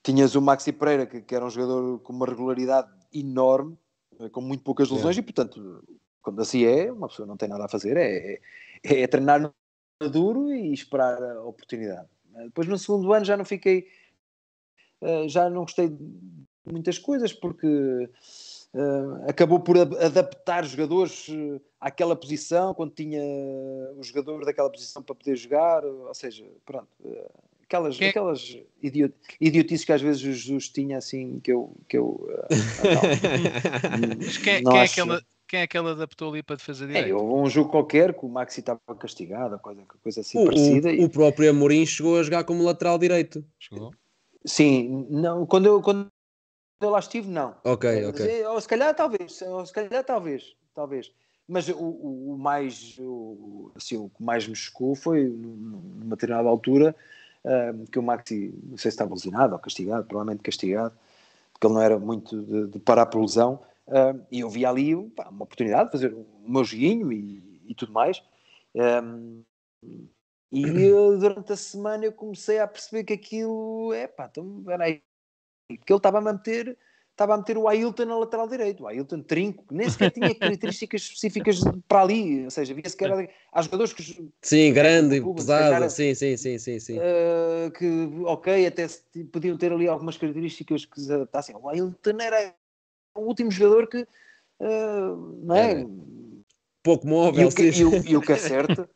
tinhas o Maxi Pereira, que, que era um jogador com uma regularidade enorme, eh, com muito poucas lesões, é. e portanto, quando assim é, uma pessoa não tem nada a fazer, é, é, é treinar duro e esperar a oportunidade. Eh, depois no segundo ano já não fiquei, eh, já não gostei de muitas coisas, porque acabou por adaptar jogadores àquela posição, quando tinha o jogador daquela posição para poder jogar, ou seja, pronto, aquelas, é que... aquelas idiot, idiotices que às vezes o Jesus tinha assim que eu. Que eu Mas quem, é, eh, quem, é que ele, quem é que ele adaptou ali para defesa é, direita? É, houve um jogo qualquer que o Maxi estava castigado, coisa, coisa assim o, parecida. O, e... o próprio Amorim chegou a jogar como lateral direito. Chegou? Sim, não, quando eu, quando eu lá estive, não. Ok, ok. Ou se calhar, talvez, ou se calhar, talvez, talvez mas o, o, o mais o, assim, o que mais me chocou foi numa determinada altura que o Maxi, não sei se estava lesionado ou castigado, provavelmente castigado, porque ele não era muito de, de parar por lesão, uh, e eu vi ali pá, uma oportunidade de fazer o meu joguinho e, e tudo mais. Um, e eu, durante a semana eu comecei a perceber que aquilo é pá, então, peraí, que ele estava a manter estava a meter o Ailton na lateral direito, o Ailton trinco, nem sequer tinha características específicas para ali, ou seja, havia se que era há jogadores que sim, grande, Cuba, pesado, era, sim, sim, sim, sim, sim. Uh, que ok, até se, podiam ter ali algumas características que se adaptassem. O Ailton era o último jogador que uh, não é? pouco móvel, e o que, e o, e o que é certo.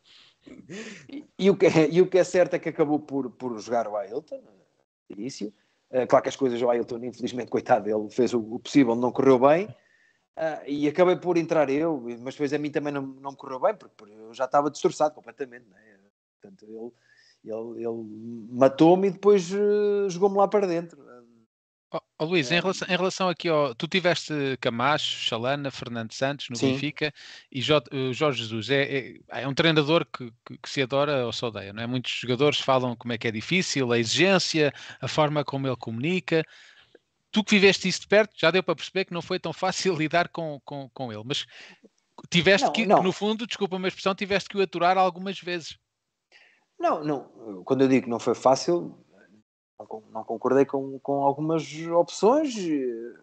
e, e, o que, é, e o que é certo é que acabou por, por jogar o Ailton no início, eh, claro que as coisas, o Ailton, infelizmente, coitado dele, fez o, o possível, não correu bem. Uh, e acabei por entrar eu, mas depois a mim também não, não correu bem, porque, porque eu já estava distorçado completamente. Né? Portanto, ele, ele, ele matou-me e depois uh, jogou-me lá para dentro. Oh, oh, Luís, é. em, relação, em relação aqui ao. Tu tiveste Camacho, Chalana, Fernando Santos no Sim. Benfica e eh, Jorge Jesus. É, é, é um treinador que, que, que, se adora ou se odeia, não é? Muitos jogadores falam como é que é difícil, a exigência, a forma como ele comunica. Tu que viveste isso de perto, já deu para perceber que não foi tão fácil lidar com, com, com ele, mas tiveste não, que, não. no fundo, desculpa a minha expressão, tiveste que o aturar algumas vezes. Não, não. Quando eu digo que não foi fácil, não, concordei com, com algumas opções eh,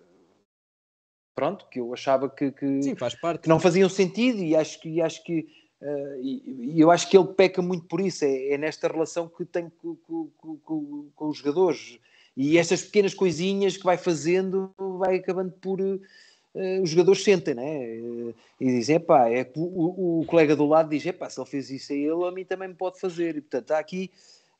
pronto, que eu achava que, que, Sim, que não faziam sentido e acho que, e acho que uh, e, eu acho que ele peca muito por isso, é, é nesta relação que tem com, com, com, os jogadores e estas pequenas coisinhas que vai fazendo, vai acabando por uh, os jogadores sentem, né? E dizem, pá é, o, o colega do lado diz, pá se ele fez isso a ele, a mim também me pode fazer, e portanto há aqui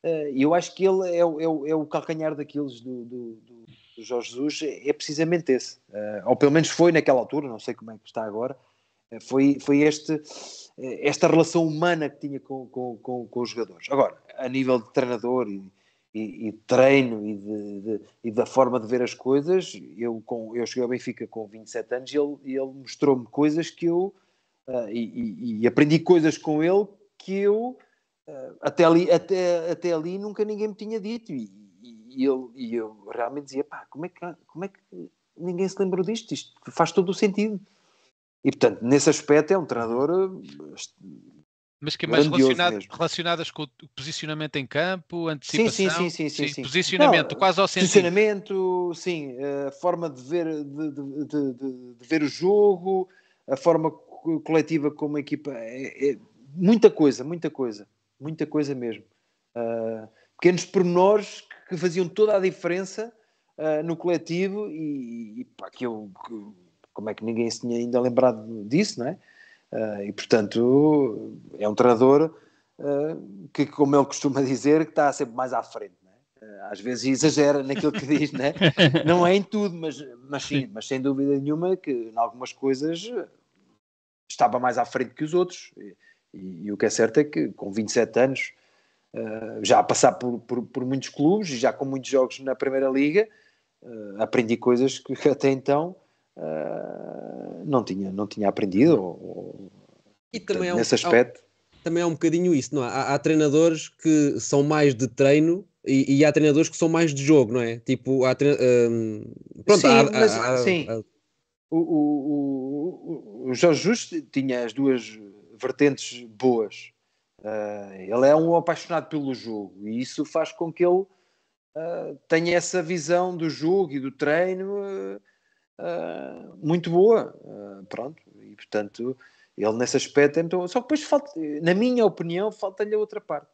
eh, e eu acho que ele é, o, é o, é o calcanhar daqueles do, do, do, Jorge Jesus, é, é precisamente esse. Eh, ou pelo menos foi naquela altura, não sei como é que está agora. Eh, foi, foi este, esta relação humana que tinha com, com, com, com os jogadores. Agora, a nível de treinador e, e, e treino e, de, de, e, da forma de ver as coisas, eu, com, eu cheguei ao Benfica com 27 anos e ele, ele mostrou-me coisas que eu. Uh, e, aprendi coisas com ele que eu até ali, até, até ali nunca ninguém me tinha dito e, e, eu, e eu realmente dizia, pá, como é que, como é que ninguém se lembrou disto? Isto faz todo o sentido. E portanto, nesse aspecto é um treinador eh, mas que é mais relacionado, relacionadas com o posicionamento em campo, antecipação, sim, sim, sim, sim, sim, posicionamento, não, quase ao sentido. Posicionamento, sim, eh, a forma de ver, de, de, de, de ver o jogo, a forma coletiva como a equipa, é, é, muita coisa, muita coisa muita coisa mesmo. Uh, pequenos pormenores que faziam toda a diferença uh, no coletivo e, e pá, que eu, que, como é que ninguém se tinha ainda lembrado disso, não é? Uh, e portanto é um treinador que, como ele costuma dizer, que está sempre mais à frente. É? Às vezes exagera naquilo que diz, não é? Não é em tudo, mas, mas sim, mas sem dúvida nenhuma que em algumas coisas estava mais à frente que os outros. E, e, o que é certo é que com 27 anos, uh, já a passar por, por, por, muitos clubes e já com muitos jogos na Primeira Liga, uh, aprendi coisas que, até então uh, não, tinha, não tinha aprendido. Ou, e também é nesse é um, aspecto. também é um bocadinho isso, não é? Há, há treinadores que são mais de treino e, e, há treinadores que são mais de jogo, não é? Tipo, há ehm, pronto, sim, há, mas, há, sim. Há... O, o, o, o Jorge Justo tinha as duas vertentes boas. Uh, ele é um apaixonado pelo jogo e isso faz com que ele uh, tenha essa visão do jogo e do treino uh, muito boa. pronto, e portanto, ele nesse aspecto é muito então, bom. Só que depois, falta, na minha opinião, falta-lhe a outra parte.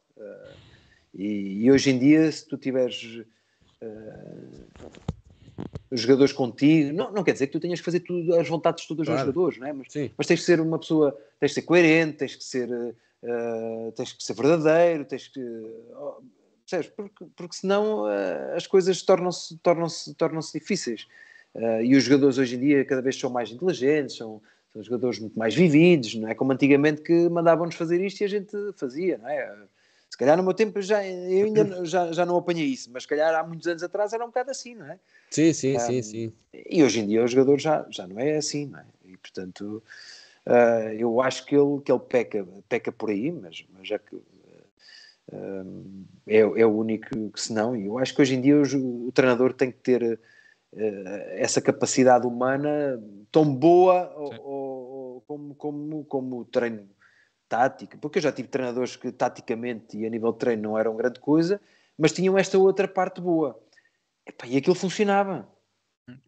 E, e, hoje em dia, se tu tiveres os jogadores contigo. Não, não quer dizer que tu tenhas que fazer tudo, as vontades todas claro. dos jogadores, não é? Mas, mas, tens que ser uma pessoa, tens que ser coerente, tens que ser, uh, tens que ser verdadeiro, tens que. Uh, percebes? Porque, porque senão uh, as coisas tornam-se tornam -se, tornam -se difíceis. Uh, e os jogadores hoje em dia cada vez são mais inteligentes, são, são jogadores muito mais vividos, não é como antigamente que mandavam-nos fazer isto e a gente fazia, não é? Se calhar no meu tempo já, eu ainda já, já não apanhei isso, mas se calhar há muitos anos atrás era um bocado assim, não é? Sim, sim, um, sim, sim. E hoje em dia o jogador já, já não é assim, não é? E portanto uh, eu acho que ele, que ele peca, peca por aí, mas, mas é que ah, ah, é, é, o único que se não, e eu acho que hoje em dia o, o treinador tem que ter uh, essa capacidade humana tão boa ou, ou, como, como, como o treino tática, porque eu já tive treinadores que taticamente e a nível de treino não eram grande coisa, mas tinham esta outra parte boa. Epá, e aquilo funcionava.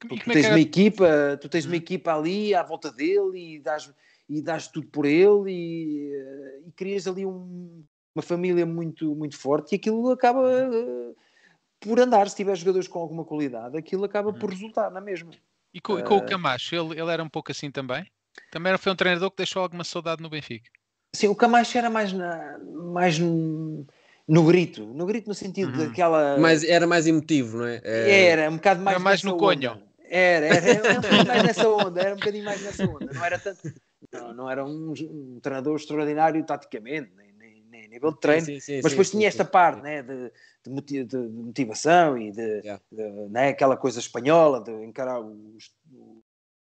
Porque tu é tens uma equipa, tu tens uma uhum. equipa ali à volta dele e dás, e dás tudo por ele e, eh, e crias ali um, uma família muito, muito forte e aquilo acaba eh, por andar, se tiver jogadores com alguma qualidade, aquilo acaba uhum. por resultar na é mesma. E com, com o eh, Camacho, ele, ele era um pouco assim também? Também foi um treinador que deixou alguma saudade no Benfica? Sim, o Camacho era mais, na, mais no, no grito, no grito no sentido uhum. daquela. Mas era mais emotivo, não é? é... Era, um bocado mais. Era mais no conho. Era, era, era, um mais nessa onda, era um bocadinho mais nessa onda. Não era tanto. Não, não era um, um treinador extraordinário taticamente, nem, nem, nem nível de treino, sim, sim, mas sim, depois tinha esta parte né, de, de, de motivação e de, yeah. de, né, aquela coisa espanhola de encarar o, o,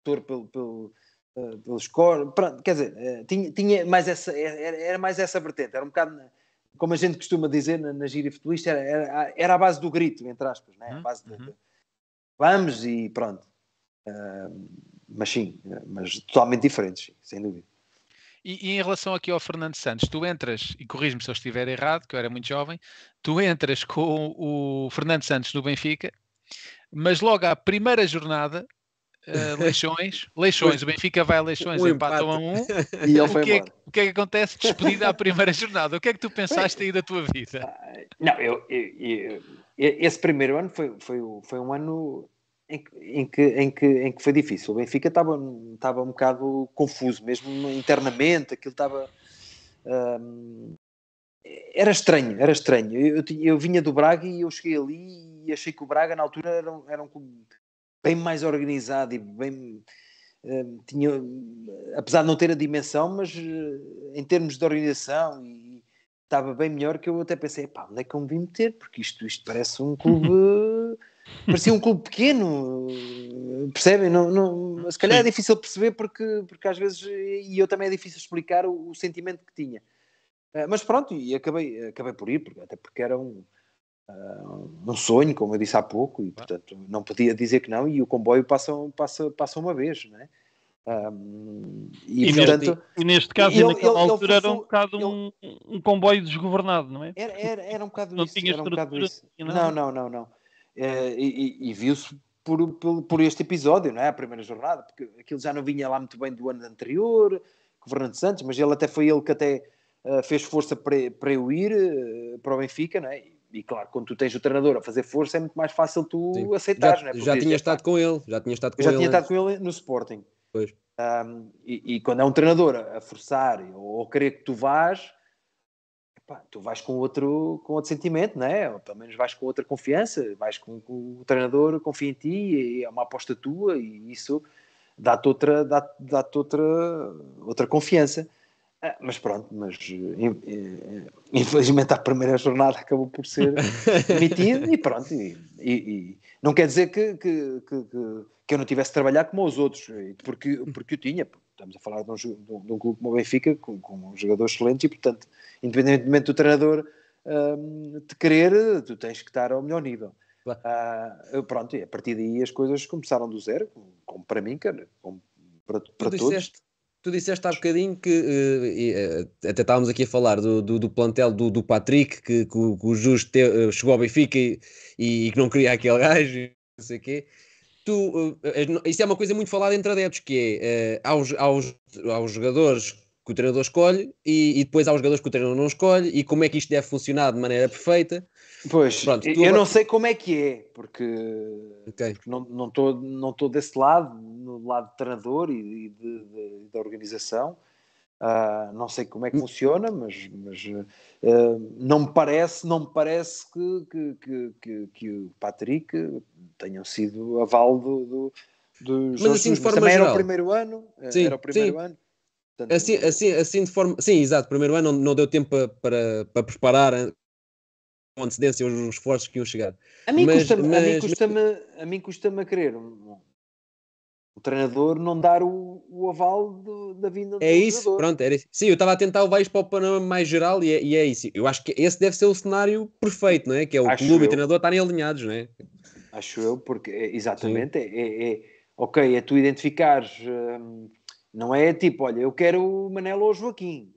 o pelo, pelo eh, pelos corpos, pronto, quer dizer, eh, tinha, tinha mais essa, era, era, mais essa vertente, era um bocado, como a gente costuma dizer na, na gíria futebolista, era, era, era a base do grito, entre aspas, né? a uhum, base uhum. de, de, vamos e pronto. Uh, mas sim, mas totalmente diferentes, sem dúvida. E, e, em relação aqui ao Fernando Santos, tu entras, e corrijo-me se eu estiver errado, que eu era muito jovem, tu entras com o Fernando Santos no Benfica, mas logo à primeira jornada Uh, Leixões, Leixões, o Benfica vai a Leixões, um empatam a um. E ele foi o, que é, o que é que acontece? Despedida à primeira jornada. O que é que tu pensaste aí da tua vida? Não, eu, eu, eu esse primeiro ano foi, foi, foi um ano em, em, que, em, que, em que foi difícil. O Benfica estava, estava um bocado confuso, mesmo internamente, aquilo estava. Hum, era estranho, era estranho. Eu, eu, eu, vinha do Braga e eu cheguei ali e achei que o Braga na altura era, era um clube bem mais organizado e bem. Uh, tinha, apesar de não ter a dimensão, mas uh, em termos de organização e, estava bem melhor que eu até pensei, pá, onde é que eu me vim meter? Porque isto, isto parece um clube. parecia um clube pequeno, percebem? Não, não, se calhar é difícil perceber porque, porque às vezes, e eu também é difícil explicar o, o sentimento que tinha. Uh, mas pronto, e acabei, acabei por ir, porque, até porque era um, um sonho, como eu disse há pouco, e portanto não podia dizer que não. E o comboio passa, passa, passa uma vez, não é? Um, e, e, portanto, neste, e, neste, caso, ele, naquela ele, altura, ele era um bocado um, um, comboio desgovernado, não é? Era, era, era um bocado não isso. Tinha era um bocado isso. Não, não, não, não. É, e, e viu-se por, por, por, este episódio, não é? A primeira jornada, porque aquilo já não vinha lá muito bem do ano anterior, governante Santos, mas ele até foi ele que até uh, fez força para, para eu ir uh, para o Benfica, não é? e claro, quando tu tens o treinador a fazer força, é muito mais fácil tu Sim. aceitares, é? já, Porque já tinha estado com ele, já tinha estado com já ele. Já tinha estado com ele no Sporting. Pois. Um, e, e, quando é um treinador a forçar ou, ou querer que tu vás, epá, tu vais com outro, com outro sentimento, né? ou pelo menos vais com outra confiança, vais com, com o treinador, confia em ti, é uma aposta tua e isso dá-te outra, dá, dá outra, outra confiança. Ah, mas pronto, mas eh, eh, infelizmente a primeira jornada acabou por ser emitida e pronto. E, e, e, não quer dizer que, que, que, que eu não tivesse de trabalhar como os outros, eh, porque, porque eu tinha. Estamos a falar de um, de um clube como o Benfica, com, com um jogador excelente e, portanto, independentemente do treinador hum, te querer, tu tens que estar ao melhor nível. Claro. Ah, pronto, e a partir daí as coisas começaram do zero, como, como para mim, cara, como para, para todos. Disseste tu disseste há bocadinho que uh, até estávamos aqui a falar do, do, do plantel do, do Patrick, que, que, o, que o Justo te, eh, chegou ao Benfica e, e, que não queria aquele gajo, não sei o quê. Tu, uh, isso é uma coisa muito falada entre adeptos, que é uh, aos, aos, aos jogadores que o treinador escolhe e, e, depois há os jogadores que o treinador não escolhe e como é que isto deve funcionar de maneira perfeita. Pois, Pronto, eu não sei como é que é, porque, okay. porque não estou não não desse lado, no lado do treinador e, de, de, da organização. Uh, não sei como é que hum. funciona, mas, mas uh, não me parece, não me parece que, que, que, que, que o Patrick tenham sido aval do, do, mas, Jorge assim, mas também geral. era o primeiro ano, eh, sim, era o primeiro sim. ano. Portanto, assim, assim, assim de forma. Sim, exato. Primeiro ano não, não deu tempo para, para, para preparar eh, com antecedência os esforços que iam chegar. A mim custa-me mim custa custa a crer um, o treinador não dar o, o aval do, da vinda do É isso, treinador. pronto, era isso. Sim, eu estava a tentar o vais para o panorama mais geral e é, e é, isso. Eu acho que esse deve ser o cenário perfeito, não é? Que é o acho clube eu. e o treinador estarem alinhados, não é? Acho eu, porque é, exatamente é, é, é, ok, é tu identificares. Hum, não é tipo, olha, eu quero o Manelo ou o Joaquim.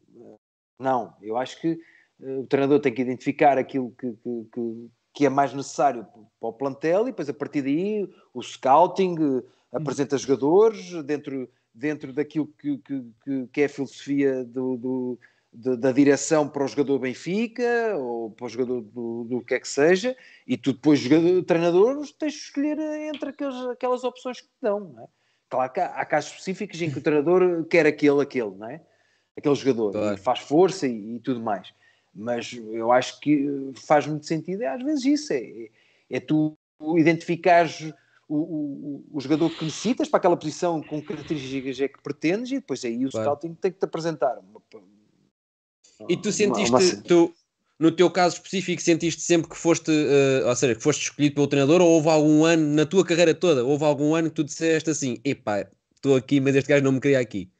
Não, eu acho que eh, o treinador tem que identificar aquilo que, que, que, é mais necessário para o plantel e depois a partir daí o scouting eh, hum. apresenta jogadores dentro, dentro daquilo que, que, que é a filosofia do, do da direção para o jogador Benfica ou para o jogador do, do que é que seja, e tu depois, jogador, treinador, tens de escolher entre aquelas opções que te dão. É? Claro que há, casos específicos em que o treinador quer aquele, aquele, não é? Aquele jogador. Claro. faz força e, e, tudo mais. Mas eu acho que eh, faz muito sentido, é às vezes isso. É, é, é tu identificares o, o, o, jogador que necessitas para aquela posição, com características é que pretendes e depois aí o claro. scouting tem que te apresentar. E tu sentiste, uma, uma... Tu, no teu caso específico, sentiste sempre que foste, uh, ou seja, que foste escolhido pelo treinador, ou houve algum ano na tua carreira toda, houve algum ano que tu disseste assim, epá, estou aqui, mas este gajo não me queria aqui?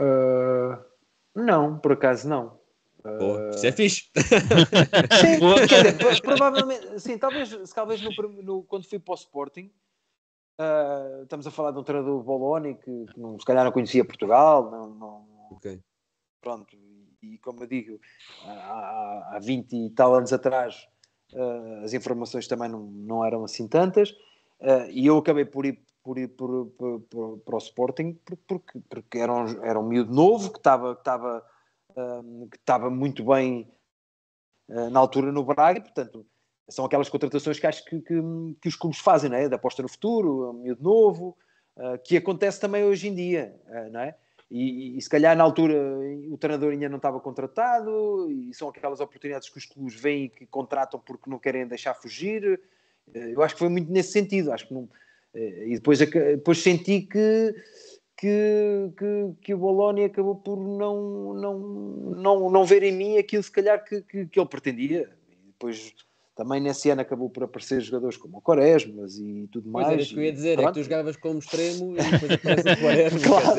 Uh, não, por acaso não. Pô, eh, isso é fixe. Sim, quer dizer, provavelmente, sim, talvez, talvez no, no, quando fui para o Sporting, uh, estamos a falar de um treinador Boloni que, que não, se calhar não conhecia Portugal, não, não okay. pronto, e como eu digo, há, há 20 e tal anos atrás uh, as informações também não, não eram assim tantas, uh, e eu acabei por ir, por ir por, por, por, para o Sporting porque, porque era, um, era um miúdo novo que estava que estava, um, ah, que estava muito bem uh, na altura no Braga, e, portanto são aquelas contratações que acho que, que, que, os clubes fazem, não é? Da aposta no futuro, um miúdo novo, que acontece também hoje em dia, não é? E, e, se calhar na altura eh, o treinador ainda não estava contratado, e são aquelas oportunidades que os clubes veem e que contratam porque não querem deixar fugir. Eh, eu acho que foi muito nesse sentido. Acho que não, eh, e depois, depois senti que, que, que, que o Bolónia acabou por não, não, não, não ver em mim aquilo se calhar que, que, que ele pretendia. E depois também nesse ano acabou por aparecer jogadores como o Quaresmas e tudo mais. Pois era o que eu ia dizer, pronto. é que tu jogavas como extremo e depois aparece o Quaresmas. claro.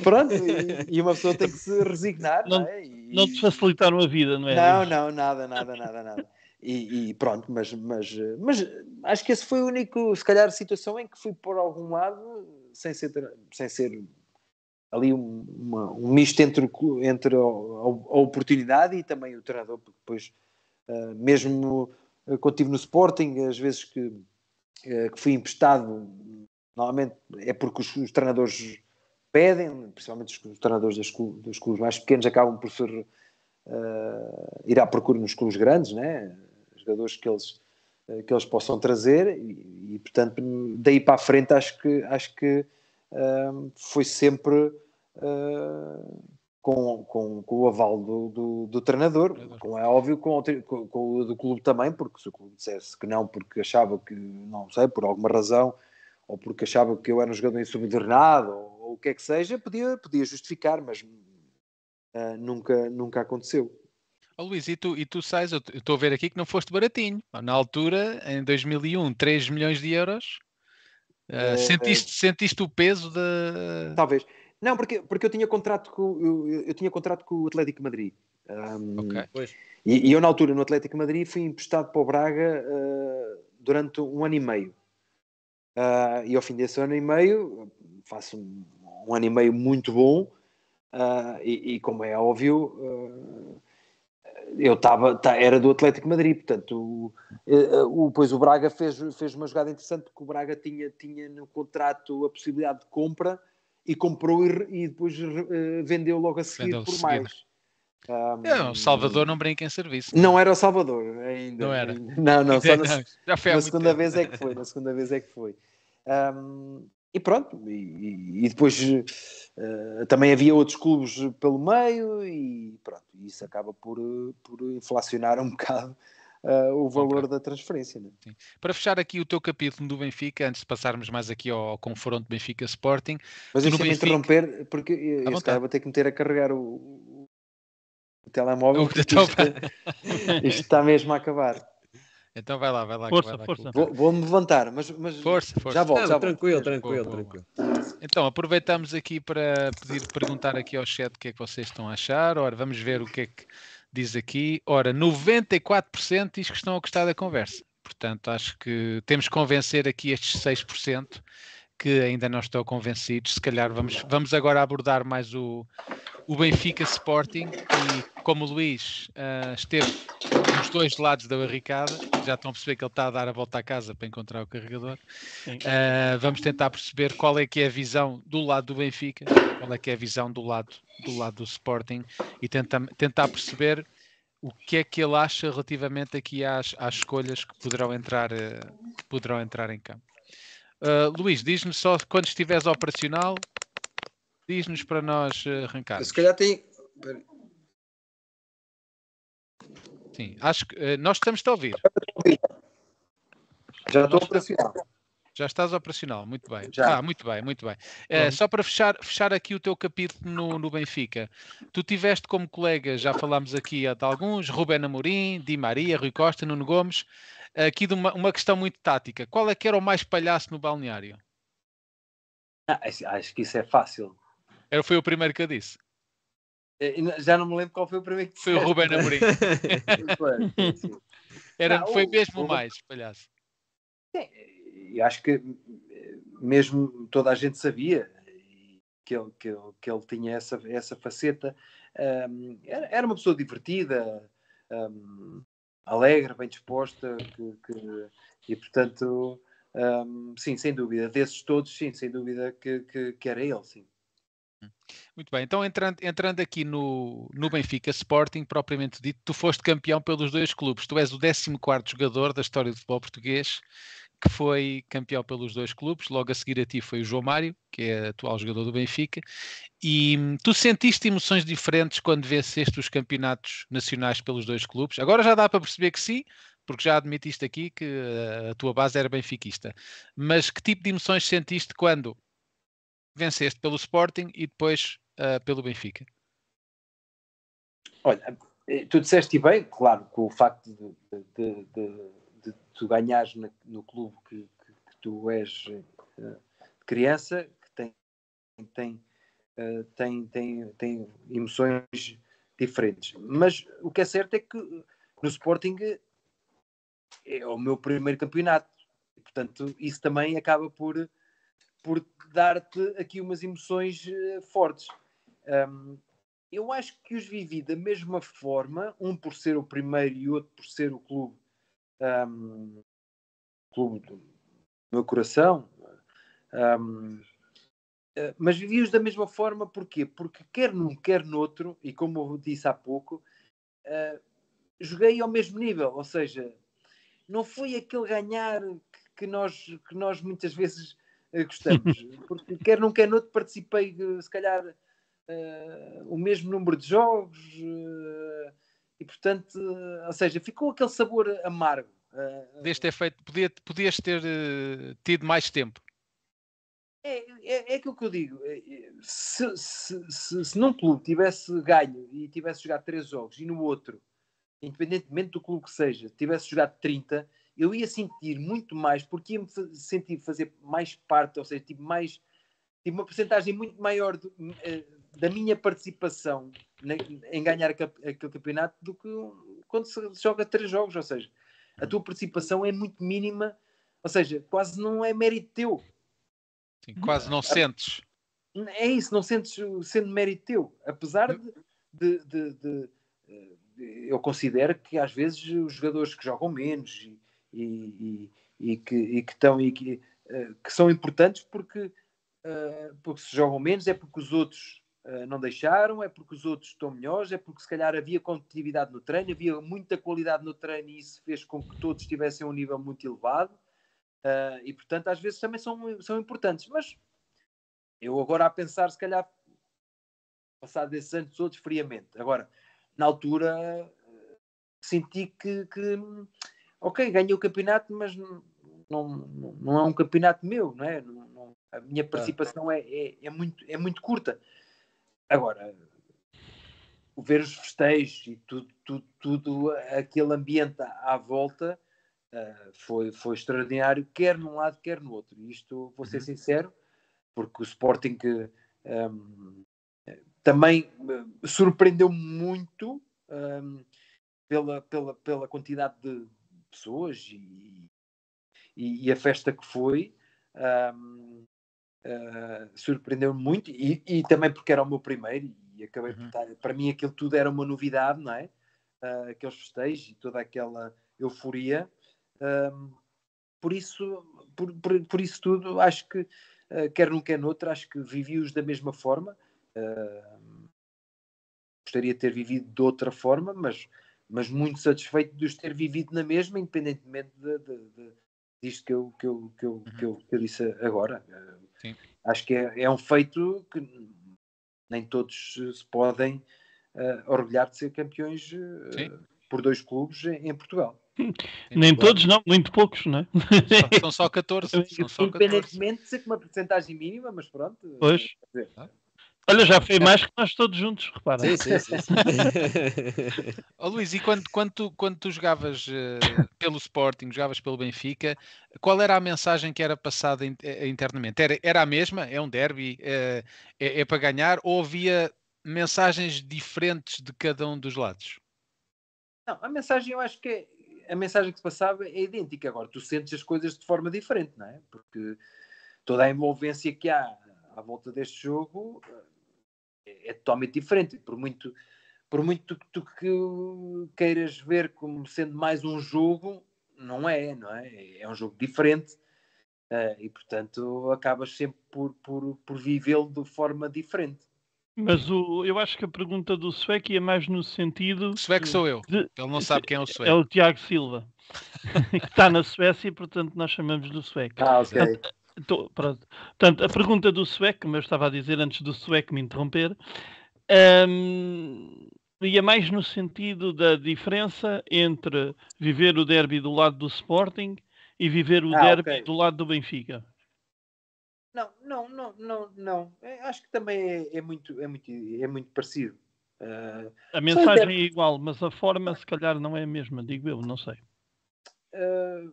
Pronto, e, e, uma pessoa tem que se resignar, não, não é? Não te facilitaram a vida, não é? Não, não, nada, nada, nada, nada. E, e, pronto, mas, mas, mas acho que esse foi o único, se calhar, situação em que fui por algum lado sem ser, sem ser ali um, uma, um misto entre, entre a, a, a, oportunidade e também o treinador, porque depois, uh, mesmo eh, quando estive no Sporting, as vezes que, eh, que fui emprestado, normalmente é porque os, os treinadores pedem, principalmente os, os treinadores dos, dos, clubes mais pequenos acabam por ser, uh, ir à procura nos clubes grandes, né? jogadores que eles, que eles possam trazer e, e portanto daí para a frente acho que, acho que uh, foi sempre uh, com, com, com o aval do, do, do treinador, com é óbvio, com o, com o, do clube também, porque se o clube dissesse que não, porque achava que, não sei, por alguma razão, ou porque achava que eu era um jogador insubordinado, ou, ou o que é que seja, podia, podia justificar, mas uh, nunca, nunca aconteceu. Oh, Luís, e tu, e tu sais, eu estou a ver aqui que não foste baratinho. Na altura, em 2001, 3 milhões de euros. Uh, é, sentiste, é... sentiste o peso da. De... Talvez. Não, porque, porque eu tinha contrato com, eu, eu tinha contrato com o Atlético Madrid. Um, ok. Pois. E, e, eu, na altura, no Atlético Madrid, fui emprestado para o Braga uh, durante um ano e meio. Uh, e ao fim desse ano e meio, faço um, um ano e meio muito bom. Uh, e, e, como é óbvio, eu estava, era do Atlético Madrid, portanto, o, o, pois o Braga fez, fez uma jogada interessante porque o Braga tinha, tinha no contrato a possibilidade de compra e comprou e, e depois uh, vendeu logo a seguir por mais. É, um, o Salvador não brinca em serviço. Né? Não era o Salvador ainda. Não era. Não, não, só na, já foi na segunda tempo. vez é que foi. Na segunda vez é que foi. Um, e pronto, e, e depois uh, também havia outros clubes pelo meio e pronto, isso acaba por, eh, por inflacionar um bocado uh, o valor da transferência. Né? Para fechar aqui o teu capítulo do Benfica, antes de passarmos mais aqui ao, confronto Benfica Sporting. Mas deixa-me Benfica... interromper, porque eu, eh, cara, vou ter que meter a carregar o, o telemóvel. Isto, isto está mesmo a acabar. Então vai lá, vai lá. Força, vai lá força. Vou, vou, me levantar, mas, mas força, força. já volto. Não, já tranquilo, volto. tranquilo, boa, tranquilo. Então aproveitamos aqui para pedir, perguntar aqui ao chat o que é que vocês estão a achar. Ora, vamos ver o que é que diz aqui, ora, 94% diz que estão a gostar da conversa. Portanto, acho que temos que convencer aqui estes 6% que ainda não estão convencidos. Se calhar vamos, vamos agora abordar mais o, o Benfica Sporting e como o Luís uh, esteve nos dois lados da barricada, já estão a perceber que ele está a dar a volta à casa para encontrar o carregador, uh, vamos tentar perceber qual é que é a visão do lado do Benfica qual é que é a visão do lado do, lado do Sporting e tenta, tentar perceber o que é que ele acha relativamente aqui às, às escolhas que poderão entrar, eh, que poderão entrar em campo. Uh, Luís, diz-me só quando estiveres operacional, diz-nos para nós eh, arrancar. Se calhar tem. Sim, acho que uh, nós estamos a ouvir. Já estou operacional. Já estás operacional, muito bem. Já. Ah, muito bem, muito bem. Eh, só para fechar, fechar aqui o teu capítulo no, no Benfica, tu tiveste como colega, já falámos aqui de alguns, Rubén Amorim, Di Maria, Rui Costa, Nuno Gomes, aqui de uma, uma questão muito tática. Qual é que era o mais palhaço no balneário? Ah, acho que isso é fácil. Era, foi o primeiro que eu disse. Eh, já não me lembro qual foi o primeiro que disse. Foi o Rubén Amorim. Era, foi mesmo o, mais, palhaço. Sim, e acho que eh, mesmo toda a gente sabia que ele, que ele, que ele tinha essa, essa faceta. Um, era, era, uma pessoa divertida, um, alegre, bem disposta, que, que e portanto, um, sim, sem dúvida, desses todos, sim, sem dúvida que, que, que era ele, sim. Muito bem, então entrando, entrando aqui no, no Benfica Sporting, propriamente dito, tu foste campeão pelos dois clubes, tu és o 14 jogador da história do futebol português que foi campeão pelos dois clubes. Logo a seguir a ti foi o João Mário, que é atual jogador do Benfica. E hum, tu sentiste emoções diferentes quando venceste os campeonatos nacionais pelos dois clubes? Agora já dá para perceber que sim, porque já admitiste aqui que eh, a tua base era benfiquista. Mas que tipo de emoções sentiste quando venceste pelo Sporting e depois uh, pelo Benfica? Olha, eh, tu disseste bem, claro, com o facto de, de, de de tu ganhares na, no clube que, que, que tu és uh, criança, que tem, tem, uh, tem, tem, tem emoções diferentes. Mas o que é certo é que no Sporting é o meu primeiro campeonato. portanto, isso também acaba por, por dar-te aqui umas emoções uh, fortes. Um, eu acho que os vivi da mesma forma, um por ser o primeiro e outro por ser o clube um, clube do meu coração, um, eh, mas vivi-os da mesma forma, porquê? Porque quer num, quer noutro, e como eu disse há pouco, uh, joguei ao mesmo nível, ou seja, não foi aquele ganhar que nós, que nós muitas vezes eh, gostamos, porque quer num, quer noutro, participei, se calhar, uh, o mesmo número de jogos. Uh, e portanto, eh, ou seja, ficou aquele sabor amargo. Eh, eh, deste efeito podia, podias ter tido mais tempo. É, é, é aquilo que eu digo. Se, se, se, se num clube tivesse ganho e tivesse jogado 3 jogos e no outro, independentemente do clube que seja, tivesse jogado 30, eu ia sentir muito mais, porque ia-me sentir fazer mais parte, ou seja, tive mais tive uma porcentagem muito maior, de, da minha participação na, em ganhar aquele campeonato do que quando se joga três jogos, ou seja, a tua participação é muito mínima, ou seja, quase não é mérito teu. Sim, quase não sentes. É isso, não sentes sendo mérito teu, apesar de, de, de, de eu considero que às vezes os jogadores que jogam menos e, e, e, que, e que, estão e que, eh, que são importantes porque, eh, porque se jogam menos é porque os outros eh, não deixaram, é porque os outros estão melhores, é porque se calhar havia competitividade no treino, havia muita qualidade no treino e isso fez com que todos tivessem um nível muito elevado. Uh, e portanto, às vezes também são, são importantes. Mas eu agora a pensar, se calhar, passado esses anos todos friamente. Agora, na altura, eh, senti que, que ok, ganhei o campeonato, mas não, não, não é um campeonato meu, não é? Não, não, a minha participação é, é, é, muito, é muito curta. Agora, ver os festejos e tudo, tudo, tudo aquele ambiente à volta uh, foi, foi extraordinário, quer num lado, quer no outro. E isto, vou ser uhum. sincero, porque o Sporting ah, um, também ah, surpreendeu-me muito um, pela, pela, pela quantidade de pessoas e, e, e a festa que foi. Um, eh, surpreendeu-me muito e, e, também porque era o meu primeiro e acabei uhum. por estar, para mim aquilo tudo era uma novidade, não é? Uh, aqueles festejos e toda aquela euforia. Uh, por isso, por, por, por, isso tudo, acho que eh, quer num quer noutro, acho que vivi-os da mesma forma. Ehm, gostaria de ter vivido de outra forma, mas, mas muito satisfeito de os ter vivido na mesma, independentemente de, de, de disto que eu, que eu, que eu, uhum. que eu, que eu disse agora. Sim. Acho que é, é, um feito que nem todos se podem uh, orgulhar de ser campeões uh, por dois clubes em, em Portugal. Nem todos, não, muito poucos, não é? São, só 14. São só 14. Independentemente de ser com uma porcentagem mínima, mas pronto. Pois. Eh, dizer, ah. Olha, já foi é. mais que nós todos juntos, repara. Sim, sim, sim. oh, Luís, e quando, quando, tu, quando tu jogavas uh, pelo Sporting, jogavas pelo Benfica, qual era a mensagem que era passada eh, internamente? Era, era a mesma? É um derby? É, é, é para ganhar? Ou havia mensagens diferentes de cada um dos lados? Não, a mensagem eu acho que é, a mensagem que se passava é idêntica. Agora, tu sentes as coisas de forma diferente, não é? Porque toda a envolvência que há à volta deste jogo é, é, totalmente diferente, por muito, por muito que tu que queiras ver como sendo mais um jogo, não é, não é? É um jogo diferente uh, e, portanto, acabas sempre por, por, por vivê-lo de forma diferente. Mas o, eu acho que a pergunta do Sueck é mais no sentido. Sueck sou eu. De, Ele não sabe quem é o Sueck. É o Tiago Silva, que está na Suécia e, portanto, nós chamamos do Sueck. Ah, ok. Tô, então, pronto. Portanto, a pergunta do Sueco, como eu estava a dizer antes do Sueco me interromper, um, ia mais no sentido da diferença entre viver o derby do lado do Sporting e viver o ah, derby okay. do lado do Benfica. Não, não, não, não, não. É, acho que também é, é muito, é muito, é muito parecido. Uh, a mensagem é igual, mas a forma se calhar não é a mesma, digo eu, não sei. Uh,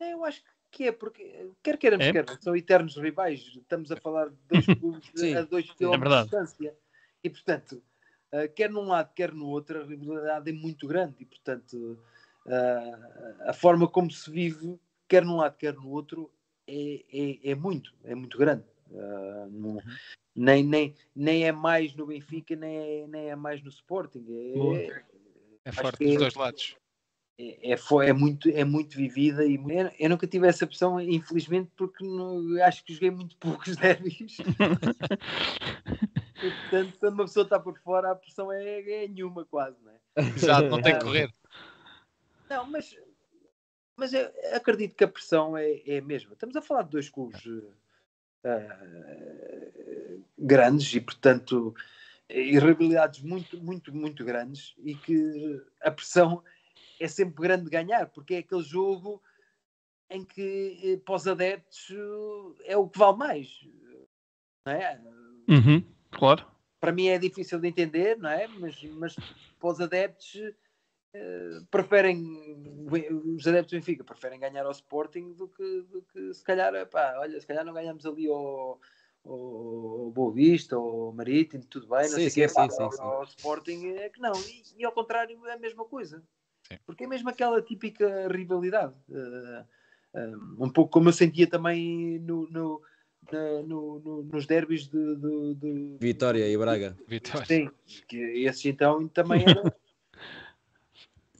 eu acho que que é porque, quer queiramos, é. quer são eternos rivais. Estamos a falar de dois clubes a dois é quilómetros é de distância. E, portanto, eh, quer num lado, quer no outro, a rivalidade é muito grande. E, portanto, eh, a forma como se vive, quer num lado, quer no outro, é, é, é muito, é muito grande. Eh, uhum. nem, nem, nem é mais no Benfica, nem é, nem é mais no Sporting. É, é, é forte dos é dois lados é, é, é, muito, é muito vivida e eu, eu nunca tive essa opção, infelizmente, porque não, acho que joguei muito poucos derbys. portanto, quando uma pessoa está por fora, a pressão é, é nenhuma, quase, não é? Exato, não tem que ah. correr. Não, mas, mas eu acredito que a pressão é, é a mesma. Estamos a falar de dois clubes uh, uh, grandes e, portanto, e rivalidades muito, muito, muito grandes e que a pressão é sempre grande ganhar, porque é aquele jogo em que eh, para os adeptos é o que vale mais, não é? Uhum, claro. Para mim é difícil de entender, não é? Mas, mas para os adeptos uh, preferem os adeptos do Benfica preferem ganhar ao Sporting do que, do que se calhar, pá, olha, se calhar não ganhamos ali ao, ao Boa Vista, ao Marítimo, tudo bem, não sim, sei sim, sim, pá, sim, ao, sim. ao Sporting é que não, e, e ao contrário é a mesma coisa sim. Porque é mesmo aquela típica rivalidade. Uh, eh, um, eh, um pouco como eu sentia também no, no, na, no, no nos derbys de, de, de, Vitória e Braga. Vitória. Sim, que esses então também eram,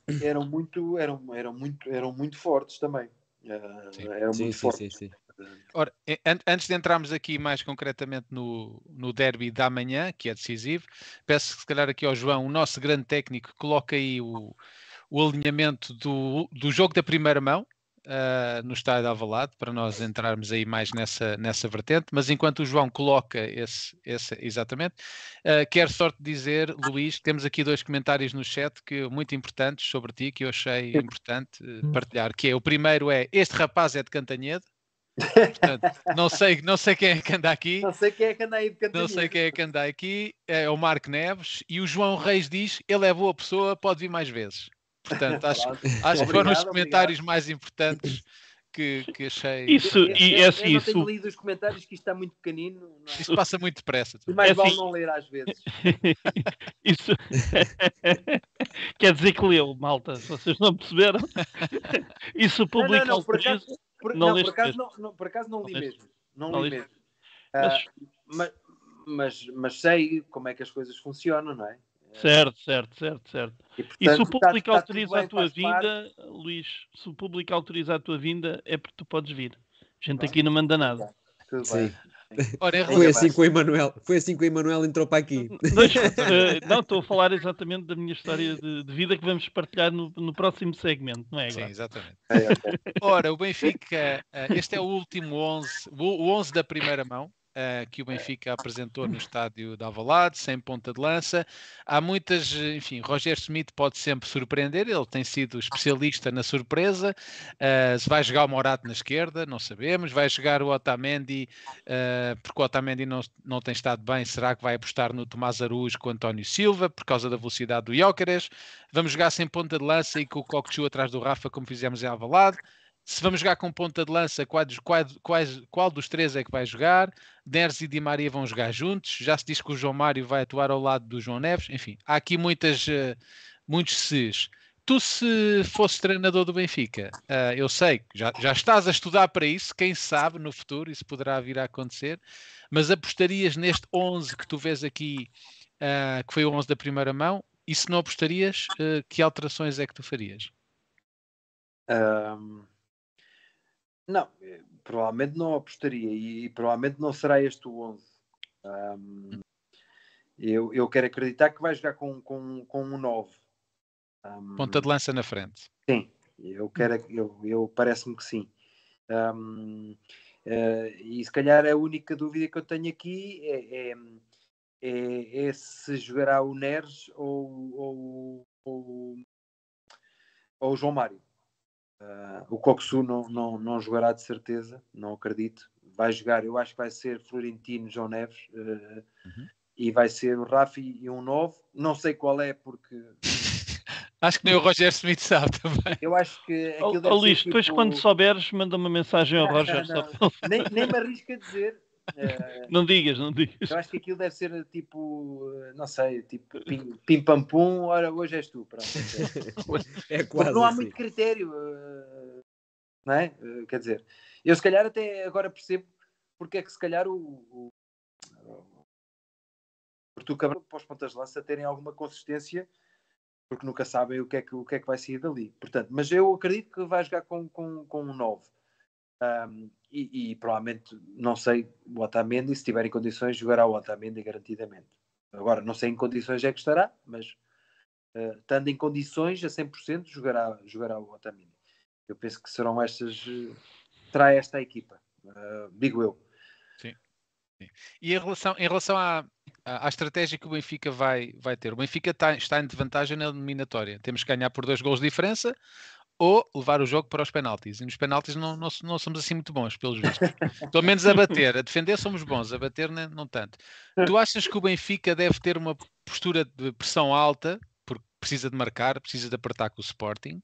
eram, muito, eram, eram, muito, eram muito fortes também. Eh, sim. Eram sim, muito sim, fortes. Sim, Ora, antes de entrarmos aqui mais concretamente no, no derby da manhã, que é decisivo, peço se calhar aqui ao João, o nosso grande técnico, coloca aí o, o alinhamento do, do jogo da primeira mão, Uh, no estádio de Alvalade para nós entrarmos aí mais nessa, nessa vertente, mas enquanto o João coloca esse, esse exatamente, uh, quero sorte dizer, Luís, temos aqui dois comentários no chat que muito importantes sobre ti, que eu achei importante uh, partilhar, que é, o primeiro é, este rapaz é de Cantanhedo, Portanto, não sei, não sei quem é que anda aqui. Não sei quem é que anda aí de Cantanhedo. Não sei quem é que anda aqui, é o Marco Neves e o João Reis diz, ele é boa pessoa, pode vir mais vezes. Portanto, acho, acho que foram os comentários obrigado. mais importantes que, que achei. Isso, eu, e é esse, eu assim, isso. tenho lido os comentários que isto está muito pequenino. Não... É? Isto passa muito depressa. mais é vale assim... não ler às vezes. isso quer dizer que leu, malta, se vocês não perceberam. Isso publica. Não, não, não, por acaso, por, não, por acaso não, não, por acaso não li mesmo. Não, li mesmo. Ah, mas... Uh, mas, mas, mas sei como é que as coisas funcionam, não é? Certo, certo, certo, certo. E, portanto, e se o público está, autoriza a tua vinda, parte. Luís, se o público autoriza a tua vinda, é porque tu podes vir. A gente aqui não manda nada. Tudo Sim. Assim foi, assim que o Emanuel, foi assim que o Emanuel entrou para aqui. Eh, não, estou a falar exatamente da minha história de, de vida que vamos partilhar no, no, próximo segmento, não é? Agora? Sim, exatamente. É, Ora, o Benfica, eh, este é o último 11, o 11 da primeira mão uh, que o Benfica apresentou no estádio de Alvalade, sem ponta de lança. Há muitas, eh, enfim, Roger Smith pode sempre surpreender, ele tem sido especialista na surpresa. Uh, se vai jogar o Morato na esquerda, não sabemos. Vai jogar o Otamendi, uh, porque o Otamendi não, não tem estado bem, será que vai apostar no Tomás Araújo com o António Silva, por causa da velocidade do Jóqueres? Vamos jogar sem ponta de lança e com o Cockchu atrás do Rafa, como fizemos em Alvalade se vamos jogar com ponta de lança, quais, quais, quais, qual dos três é que vai jogar? Neres e Di Maria vão jogar juntos. Já se diz que o João Mário vai atuar ao lado do João Neves. Enfim, há aqui muitas, eh, muitos ses. Tu, se fosse treinador do Benfica, uh, eu sei que já, já estás a estudar para isso, quem sabe no futuro isso poderá vir a acontecer, mas apostarias neste 11 que tu vês aqui, uh, que foi o 11 da primeira mão, e se não apostarias, uh, que alterações é que tu farias? Um, não, é, provavelmente não apostaria e, e provavelmente não será este o 11. Um, eu, eu quero acreditar que vai jogar com, com, com um 9. Um, Ponta de lança na frente. Sim, eu quero, eu, eu parece-me que sim. Um, uh, eh, e se calhar a única dúvida que eu tenho aqui é, é, é, é se jogará o Neres ou, ou, ou, ou o João Mário. Uh, o Coxu não, não, não jogará de certeza, não acredito. Vai jogar, eu acho que vai ser Florentino, João Neves uh, uhum. e vai ser o Rafi e um novo. Não sei qual é, porque. acho que nem o Roger Smith sabe também. Eu acho que. Luís, depois tipo... quando souberes, manda uma mensagem ao não, Roger. Não, não. nem, nem me arrisco a dizer, é. não digas, não digas. Eu acho que aquilo deve ser tipo, eh, não sei, tipo pim, pam pum, ora hoje és tu. Pronto. é quase Porque não há assim. muito critério, eh, não é? Eh, quer dizer, eu se calhar até agora percebo porque é que se calhar o, o, o para os pontas de lança terem alguma consistência porque nunca sabem o que é que, o que, é que vai sair dali. Portanto, mas eu acredito que vai jogar com, com, com um 9. Um, e, e, provavelmente, não sei, o Otamendi, se tiver em condições, jogará o Otamendi garantidamente. Agora, não sei em condições é que estará, mas uh, eh, estando em condições a 100%, jogará, jogará o Otamendi. Eu penso que serão estas. Eh, terá esta equipa, uh, digo eu. Sim. Sim. E em relação, em relação à, à estratégia que o Benfica vai, vai ter. O Benfica está, está em vantagem na eliminatória. Temos que ganhar por dois gols de diferença ou levar o jogo para os penaltis. E nos penaltis não, não, não somos assim muito bons, pelos vistos. Pelo menos a bater. A defender somos bons, a bater não, não tanto. Tu achas que o Benfica deve ter uma postura de pressão alta, porque precisa de marcar, precisa de apertar com o Sporting?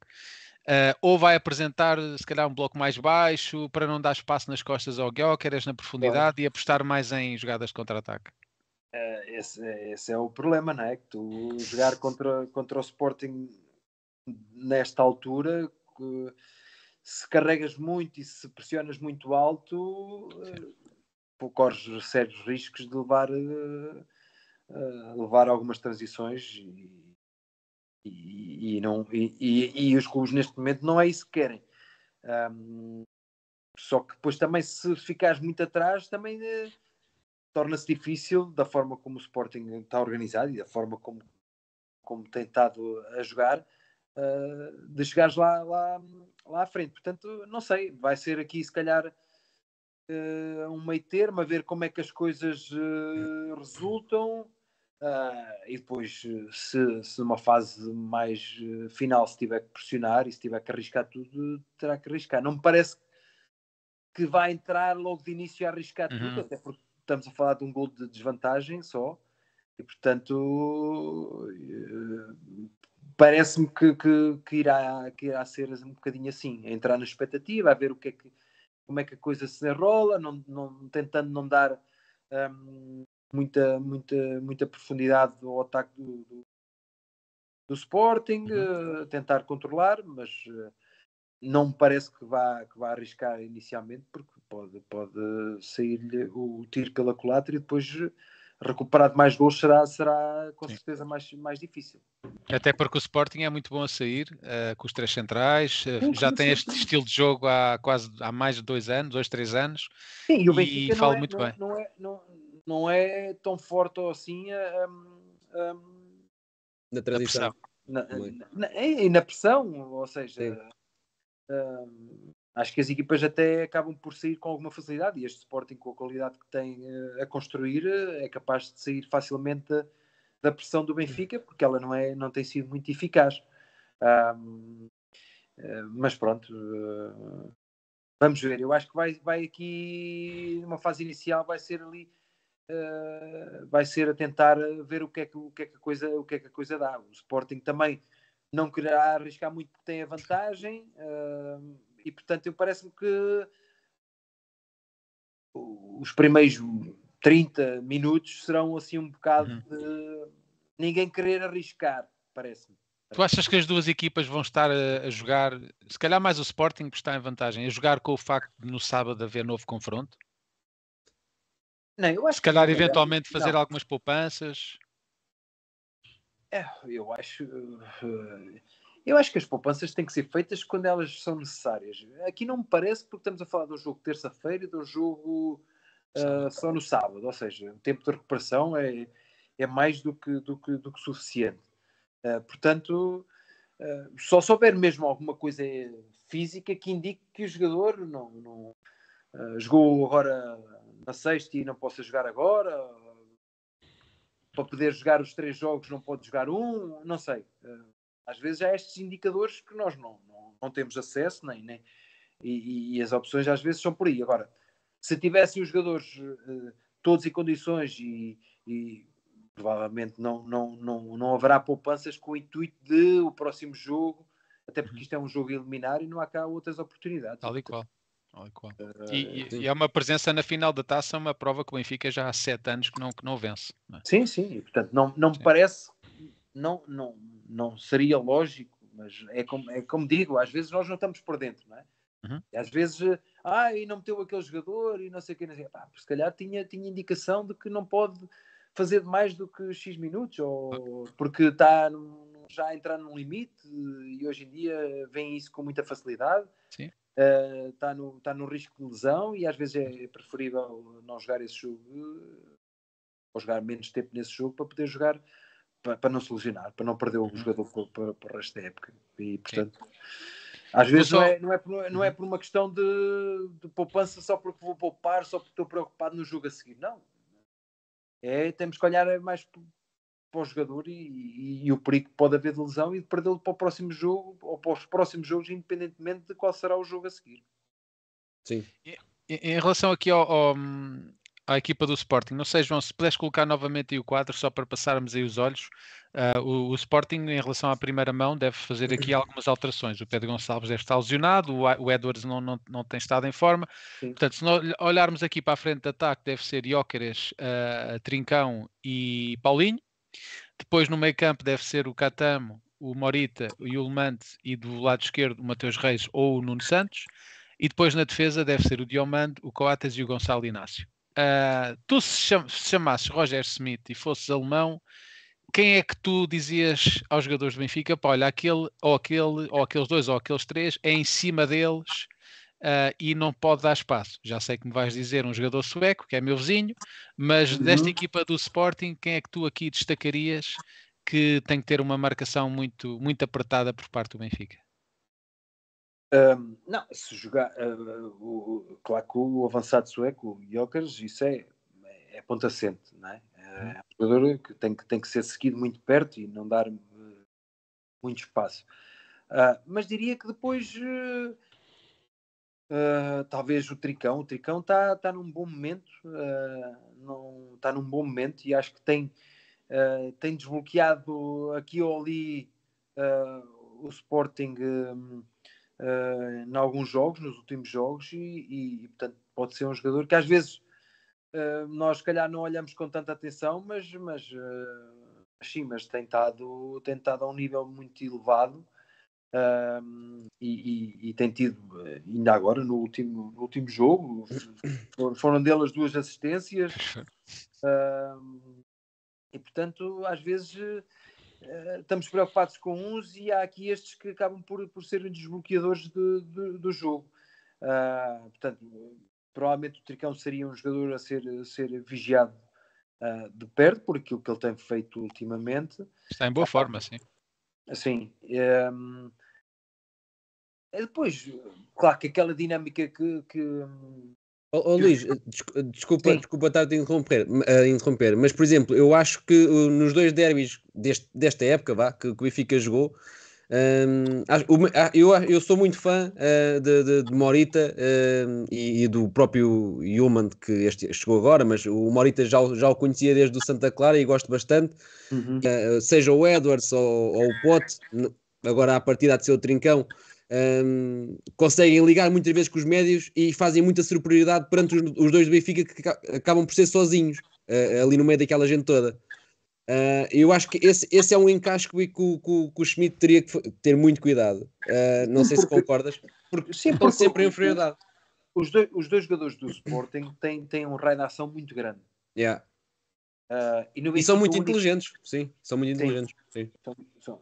Uh, ou vai apresentar, se calhar, um bloco mais baixo para não dar espaço nas costas ao Guiocares na profundidade e apostar mais em jogadas de contra-ataque? Eh, esse, é, esse, é o problema, não é? Que tu jogar contra, contra o Sporting nesta altura, que, se carregas muito e se pressionas muito alto, uh, corres sérios riscos de levar, uh, uh, levar algumas transições e, e, e não, e, e, os clubes neste momento não é isso que querem. Um, só que depois também se ficares muito atrás também torna-se difícil da forma como o Sporting está organizado e da forma como, como tem estado a jogar eh, de chegares lá, lá, lá à frente. Portanto, não sei, vai ser aqui se calhar uh, um meio termo, a ver como é que as coisas uh, resultam. Uh, e depois, se, se numa fase mais uh, final se tiver que pressionar e se tiver que arriscar tudo, terá que arriscar. Não me parece que vai entrar logo de início a arriscar uhum. tudo, até porque estamos a falar de um gol de desvantagem só. E portanto, uh, parece-me que, que, que, irá, que irá ser um bocadinho assim, entrar na expectativa, a ver o que é que, como é que a coisa se enrola, não, não, tentando não dar hum, muita, muita, muita profundidade ao ataque do, do, do Sporting, uhum. uh, tentar controlar, mas uh, não me parece que vá, que vá arriscar inicialmente, porque pode, pode sair-lhe o tiro pela culatra e depois recuperar de mais gols será, será com certeza mais, mais difícil. Até porque o Sporting é muito bom a sair, uh, com os três centrais, uh, já tem este estilo de jogo há quase há mais de dois anos, dois, três anos, sim, e, o Benfica e é, muito não, é, bem. Não é, não, não é tão forte assim hum, hum, a na transição. Na pressão. Na, na, na, pressão, ou seja, acho que as equipas até acabam por sair com alguma facilidade e este Sporting com a qualidade que tem eh, a construir eh, é capaz de sair facilmente da pressão do Benfica porque ela não é não tem sido muito eficaz um, eh, mas pronto vamos ver eu acho que vai vai aqui numa fase inicial vai ser ali uh, vai ser a tentar ver o que é que o que é que a coisa o que é que a coisa dá o Sporting também não quererá arriscar muito porque tem a vantagem uh, e portanto, eu parece-me que os primeiros 30 minutos serão assim um bocado uhum. de ninguém querer arriscar, parece-me. Tu achas que as duas equipas vão estar a, a, jogar, se calhar mais o Sporting que está em vantagem, a jogar com o facto de no sábado haver novo confronto? Não, eu acho se calhar que... eventualmente fazer algumas poupanças? É, eu acho. Uh, eu acho que as poupanças têm que ser feitas quando elas são necessárias. Aqui não me parece, porque estamos a falar de um jogo terça-feira e de um jogo uh, só no sábado, ou seja, o tempo de recuperação é, é mais do que, do que, do que suficiente. Uh, portanto, uh, só se houver mesmo alguma coisa física que indique que o jogador não, não jogou agora na sexta e não possa jogar agora, para poder jogar os três jogos não pode jogar um, não sei. Às vezes há estes indicadores que nós não, não, não temos acesso, nem, nem e, e, as opções às vezes são por aí. Agora, se tivessem os jogadores uh, todos em condições e, e provavelmente não, não, não, não haverá poupanças com o intuito de o próximo jogo, até porque uhum. isto é um jogo eliminar e não há cá outras oportunidades. Tal e qual. Tal e, qual. Eh, e, e, é uma presença na final da taça, uma prova que o Benfica já há sete anos que não, que não vence. Não é? Sim, sim, e, portanto não, não sim. me parece não, não, não seria lógico, mas é como, é como digo, às vezes nós não estamos por dentro, não é? Uhum. Às vezes, ah, e não meteu aquele jogador e não sei o que, não sei, pá, se calhar tinha, tinha indicação de que não pode fazer mais do que X minutos, ou porque está já a entrar num limite e hoje em dia vem isso com muita facilidade. Sim. Uh, ah, está, no, está no risco de lesão e às vezes é preferível não jogar esse jogo ou jogar menos tempo nesse jogo para poder jogar para, não se lesionar, para não perder o uhum. jogador para, para o resto da época. E, portanto, Sim. às vezes só... não, é, não, é por, não é por uma questão de, de, poupança só porque vou poupar, só porque estou preocupado no jogo a seguir. Não. É, temos que olhar mais para o jogador e, e, e o perigo que pode haver de lesão e de perdê-lo para o próximo jogo ou para os próximos jogos, independentemente de qual será o jogo a seguir. Sim. Em relação aqui ao, ao, hum, à equipa do Sporting. Não sei, João, se puderes colocar novamente aí o quadro, só para passarmos aí os olhos. Uh, o, o, Sporting, em relação à primeira mão, deve fazer aqui algumas alterações. O Pedro Gonçalves deve estar lesionado, o, o Edwards não, não, não tem estado em forma. Sim. Portanto, se olharmos aqui para a frente de ataque, deve ser Jóqueres, uh, ah, Trincão e Paulinho. Depois, no meio campo, deve ser o Catamo, o Morita e o Lemante. E do lado esquerdo, o Mateus Reis ou o Nuno Santos. E depois, na defesa, deve ser o Diomando, o Coates e o Gonçalo Inácio. Uh, tu se, cham se chamasses Roger Smith e fosses alemão, quem é que tu dizias aos jogadores do Benfica? Pá, olha, aquele ou aquele, ou aqueles dois ou aqueles três, é em cima deles uh, e não pode dar espaço. Já sei que me vais dizer um jogador sueco, que é meu vizinho, mas uhum. desta equipa do Sporting, quem é que tu aqui destacarias que tem que ter uma marcação muito, muito apertada por parte do Benfica? Um, não, se jogar. Uh, o, claro que o avançado sueco, o Jokers, isso é, é pontacente, não é? Uhum. É um jogador que tem, que tem que ser seguido muito perto e não dar ah, muito espaço. Uh, mas diria que depois. Uh, talvez o Tricão, o Tricão está tá num bom momento, uh, está num bom momento e acho que tem, uh, tem desbloqueado aqui ou ali o Sporting um, uh, em alguns jogos, nos últimos jogos, e, e, portanto pode ser um jogador que às vezes uh, nós se calhar não olhamos com tanta atenção, mas, mas uh, sim, mas tem estado, tem estado a um nível muito elevado. Ehm, e, e, e, tem tido eh, ainda agora no último, no último jogo foram delas duas assistências ehm, e portanto às vezes eh, estamos preocupados com uns e há aqui estes que acabam por, por serem desbloqueadores de, de, do jogo. Uh, portanto, provavelmente o Tricão seria um jogador a ser, a ser vigiado uh, de perto por aquilo que ele tem feito ultimamente. Está em boa ah, forma, sim. Sim. Um, ehm, depois, claro que aquela dinâmica que, que, Oh, oh, Luís, eh, desculpa, desculpa estar a interromper, a interromper, mas por exemplo, eu acho que eh, nos dois derbys deste, desta época vá, que, que o Benfica jogou, um, eu, eu, sou muito fã uh, de, de, de, Morita hum, e, e, do próprio Human que este chegou agora, mas o Morita já, já o conhecia desde o Santa Clara e gosto bastante, uhum. uh, seja o Edwards ou, ou o Pote, agora a partida de ser o Trincão um, conseguem ligar muitas vezes com os médios e fazem muita superioridade perante os, os dois do Benfica que acabam por ser sozinhos uh, ali no meio daquela gente toda. Uh, eu acho que esse, esse é um encaixe que, que, que, que o Schmidt teria que ter muito cuidado. Uh, não sei se concordas, porque sim, estão sempre em inferioridade. Os dois, os dois jogadores do Sporting têm, têm um raio de ação muito grande. Yeah. Uh, e, e, são muito inteligentes, sim, são muito inteligentes. Sim.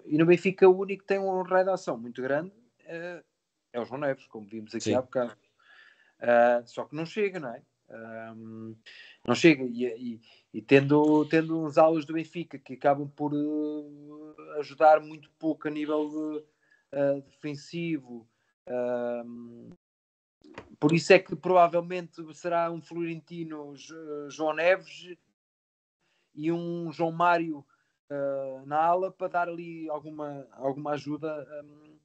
e no Benfica o único tem um raio de ação muito grande é o João Neves, como vimos aqui Sim. há bocado. Uh, só que não chega, não é? Um, não chega. E, e, e, tendo, tendo uns aulas do Benfica que acabam por uh, ajudar muito pouco a nível de, uh, defensivo, um, por isso é que provavelmente será um Florentino João Neves e um João Mário uh, na ala para dar ali alguma, alguma ajuda um,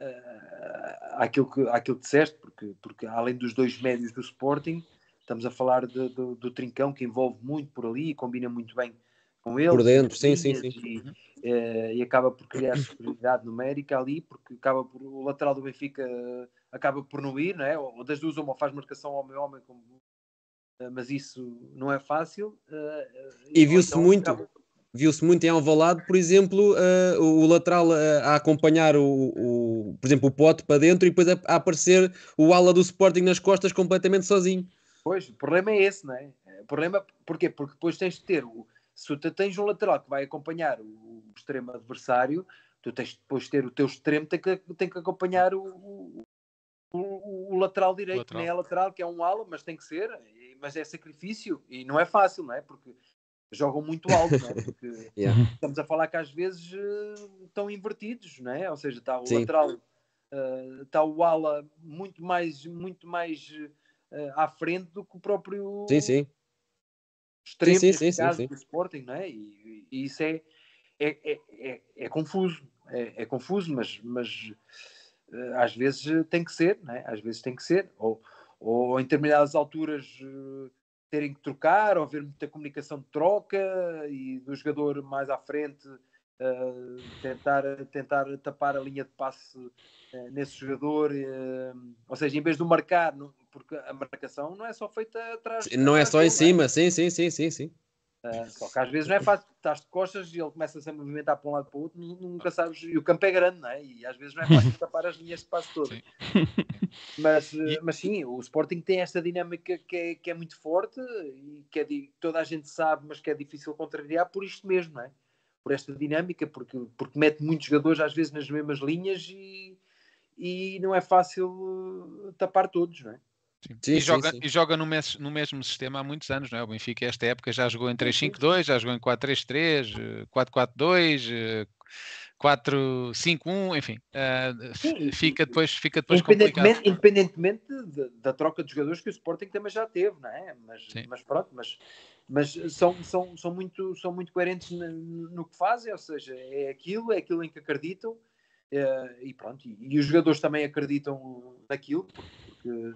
uh, àquilo, que, àquilo que disseste, porque, porque além dos dois médios do Sporting, estamos a falar de, do, do Trincão, que envolve muito por ali e combina muito bem com ele. Por dentro, sim, sim, sim. E, uh, e acaba por criar superioridade numérica ali, porque acaba por, o lateral do Benfica uh, acaba por não ir, não é? Ou das duas, uma faz marcação meu homem como eh, mas isso não é fácil. e viu-se então, muito, acaba viu-se muito em Alvalade, por exemplo, uh, o lateral a, eh, a acompanhar o, o, por exemplo, o pote para dentro e depois a, a, aparecer o ala do Sporting nas costas completamente sozinho. Pois, o problema é esse, não é? O problema, porquê? Porque depois tens de ter, o, se tu tens um lateral que vai acompanhar o, extremo adversário, tu tens de depois ter o teu extremo, tem que, tem que acompanhar o, o, o, lateral direito, nem é lateral, que é um ala, mas tem que ser, mas é sacrifício e não é fácil, não é? Porque jogam muito alto, é? porque yeah. Uhum. estamos a falar que às vezes uh, estão invertidos, não é? ou seja, está o Sim. lateral, uh, está o ala muito mais, muito mais uh, à frente do que o próprio sim, sim. extremo sim, sim, sim, caso, sim, do Sporting, não é? E, e isso é é, é, é, é confuso, é, é confuso, mas, mas às vezes tem que ser, não é? às vezes tem que ser, ou, ou em determinadas alturas terem que trocar, ou haver muita comunicação de troca e do jogador mais à frente uh, tentar, tentar tapar a linha de passe uh, nesse jogador. Uh, ou seja, em vez de marcar, não, porque a marcação não é só feita atrás. Não é só em é? cima, é? sim, sim, sim, sim, sim. só que às vezes não é fácil, estás de costas e ele começa -se a se movimentar para um lado para o outro, nunca sabes, e o campo é grande, não é? E às vezes não é fácil tapar as linhas de passe todas. Mas, eh, mas sim, o Sporting tem esta dinâmica que é, que é muito forte e que é, toda a gente sabe, mas que é difícil contrariar por isto mesmo, não é? Por esta dinâmica, porque, porque mete muitos jogadores às vezes nas mesmas linhas e, e não é fácil eh, tapar todos, não é? Sim, sim, e, joga, sim. e joga no, mes, no mesmo sistema há muitos anos, não é? O Benfica, esta época, já jogou em 3-5-2, já jogou em 4-3-3, 4-4-2, 4, 5, 1, enfim, uh, Sim, fica depois, fica depois independentemente, complicado. Independentemente da, troca de jogadores que o Sporting também já teve, não é? Mas, mas pronto, mas, mas são, são, são, muito, são muito coerentes no, no que fazem, ou seja, é aquilo, é aquilo em que acreditam uh, e pronto, e, e, os jogadores também acreditam naquilo, porque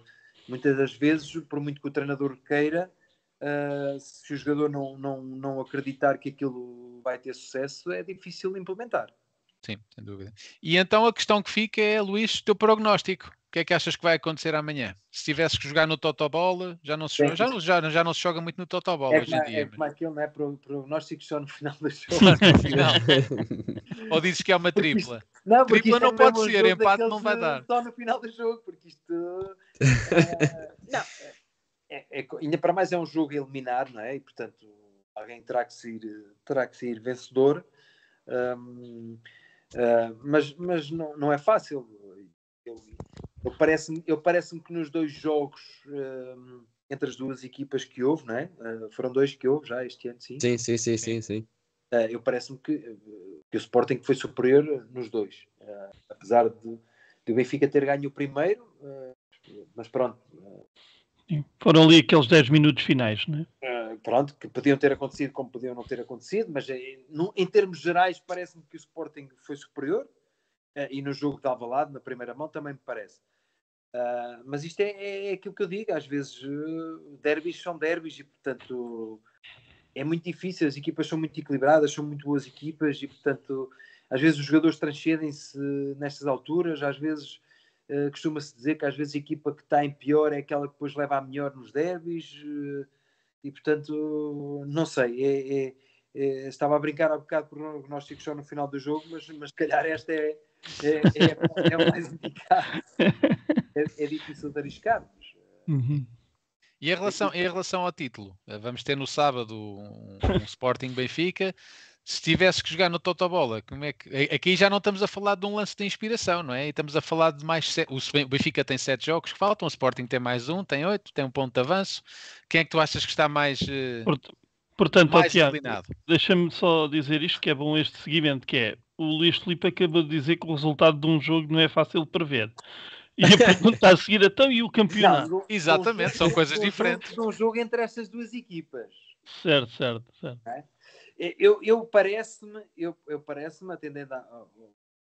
muitas das vezes, por muito que o treinador queira, uh, se o jogador não, não, não acreditar que aquilo vai ter sucesso, é difícil implementar. Sim, sem dúvida. E então a questão que fica é, Luís, teu prognóstico. O que é que achas que vai acontecer amanhã? Se tivesses que jogar no Totobola, já não se, joga, já, já, já não se joga muito no Totobola é hoje em dia. É mas... como aquilo, não é? Pro, prognósticos só no final do jogo. Ou dizes que é uma tripla? Isto, é não, tripla não é pode ser, empate não vai dar. Só no final do jogo, porque isto. É, não, é, é, é ainda para mais é um jogo eliminar, não é? E portanto, alguém terá que sair, terá que sair vencedor. Um, Uh, mas mas não, não é fácil. Eu, eu parece-me parece que nos dois jogos uh, entre as duas equipas que houve, não é? Uh, foram dois que houve já este ano, sim. Sim, sim, sim, sim. sim. eu parece-me que, que, o Sporting foi superior nos dois. apesar de, de, o Benfica ter ganho o primeiro, mas pronto. Foram ali aqueles 10 minutos finais, não é? é pronto, que podiam ter acontecido como podiam não ter acontecido, mas em, eh, em termos gerais parece-me que o Sporting foi superior eh, e no jogo de Alvalade, na primeira mão, também me parece. Uh, mas isto é, é, é, aquilo que eu digo, às vezes uh, derbys são derbys e, portanto, é muito difícil. As equipas são muito equilibradas, são muito boas equipas e, portanto, às vezes os jogadores transcendem-se nestas alturas. Às vezes uh, costuma-se dizer que, às vezes, a equipa que está em pior é aquela que depois leva a melhor nos derbys. Uh, e portanto, não sei, é, é, é, estava a brincar há bocado por prognóstico só no final do jogo, mas, se calhar esta é, é, é, é mais indicada. É, é, difícil de arriscar. Mas... Eh, uhum. E em relação, em relação ao título, eh, vamos ter no sábado um, um Sporting Benfica, se tivesse que jogar no Totobola, como é que. Aqui já não estamos a falar de um lance de inspiração, não é? E estamos a falar de mais. Set... O Benfica tem sete jogos que faltam, o Sporting tem mais um, tem oito, tem um ponto de avanço. Quem é que tu achas que está mais. Eh, portanto, mais Tiago, deixa-me só dizer isto que é bom este seguimento, que é o Luís Felipe acaba de dizer que o resultado de um jogo não é fácil de prever. E a pergunta a seguir, então, e o campeonato? Exatamente, são coisas o, diferentes. um jogo entre essas duas equipas. Certo, certo, certo. Eu, eu parece-me, eu, eu parece-me, atendendo ao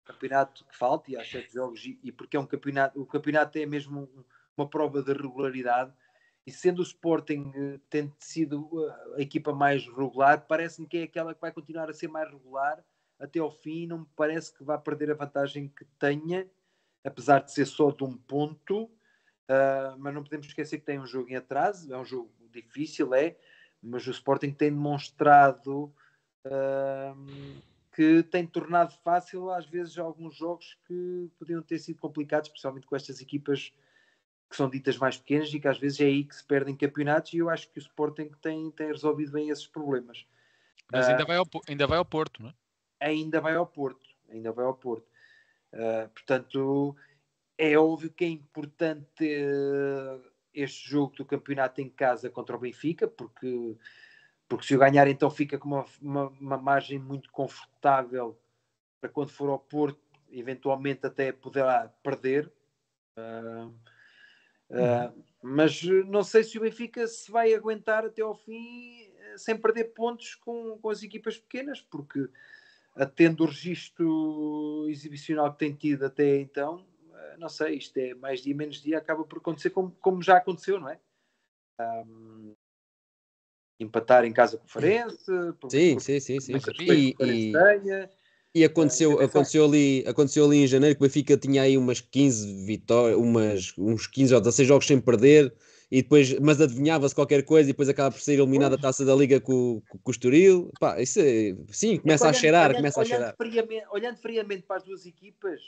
campeonato que falta e aos sete jogos, e, e, porque é um campeonato, o campeonato é mesmo uma prova de regularidade, e sendo o Sporting eh, tendo sido eh, a equipa mais regular, parece-me que é aquela que vai continuar a ser mais regular até ao fim, não me parece que vá perder a vantagem que tenha, apesar de ser só de um ponto, uh, mas não podemos esquecer que tem um jogo em atraso, é um jogo difícil, é, mas o Sporting tem demonstrado uh, que tem tornado fácil às vezes alguns jogos que podiam ter sido complicados, especialmente com estas equipas que são ditas mais pequenas e que às vezes é aí que se perdem campeonatos e eu acho que o Sporting tem, tem resolvido bem esses problemas. Mas ainda, uh, vai ao, ainda vai ao Porto, não é? Ainda vai ao Porto, ainda vai ao Porto. Uh, portanto, é óbvio que é importante uh, este jogo do campeonato em casa contra o Benfica, porque, porque se o ganhar então fica com uma, uma, uma margem muito confortável para quando for ao Porto, eventualmente até poderá perder. Uh, uh, mas não sei se o Benfica se vai aguentar até ao fim eh, sem perder pontos com, com as equipas pequenas, porque atendo o registro exibicional que tem tido até então, não sei, isto é mais dia menos dia, acaba por acontecer como, como já aconteceu, não é? Um, empatar em casa com o Farense, sim, sim, sim, sim. E, aconteceu, ah, aconteceu, ali, aconteceu ali em janeiro que o Benfica tinha aí umas 15 vitórias, umas, uns 15 ou 16 jogos sem perder, e depois, mas adivinhava-se qualquer coisa e depois acaba por ser eliminada a taça da liga com, com, com o Estoril. Pá, isso, é, sim, começa olhando, a cheirar, olhando, começa olhando a cheirar. Friamente, olhando friamente para as duas equipas,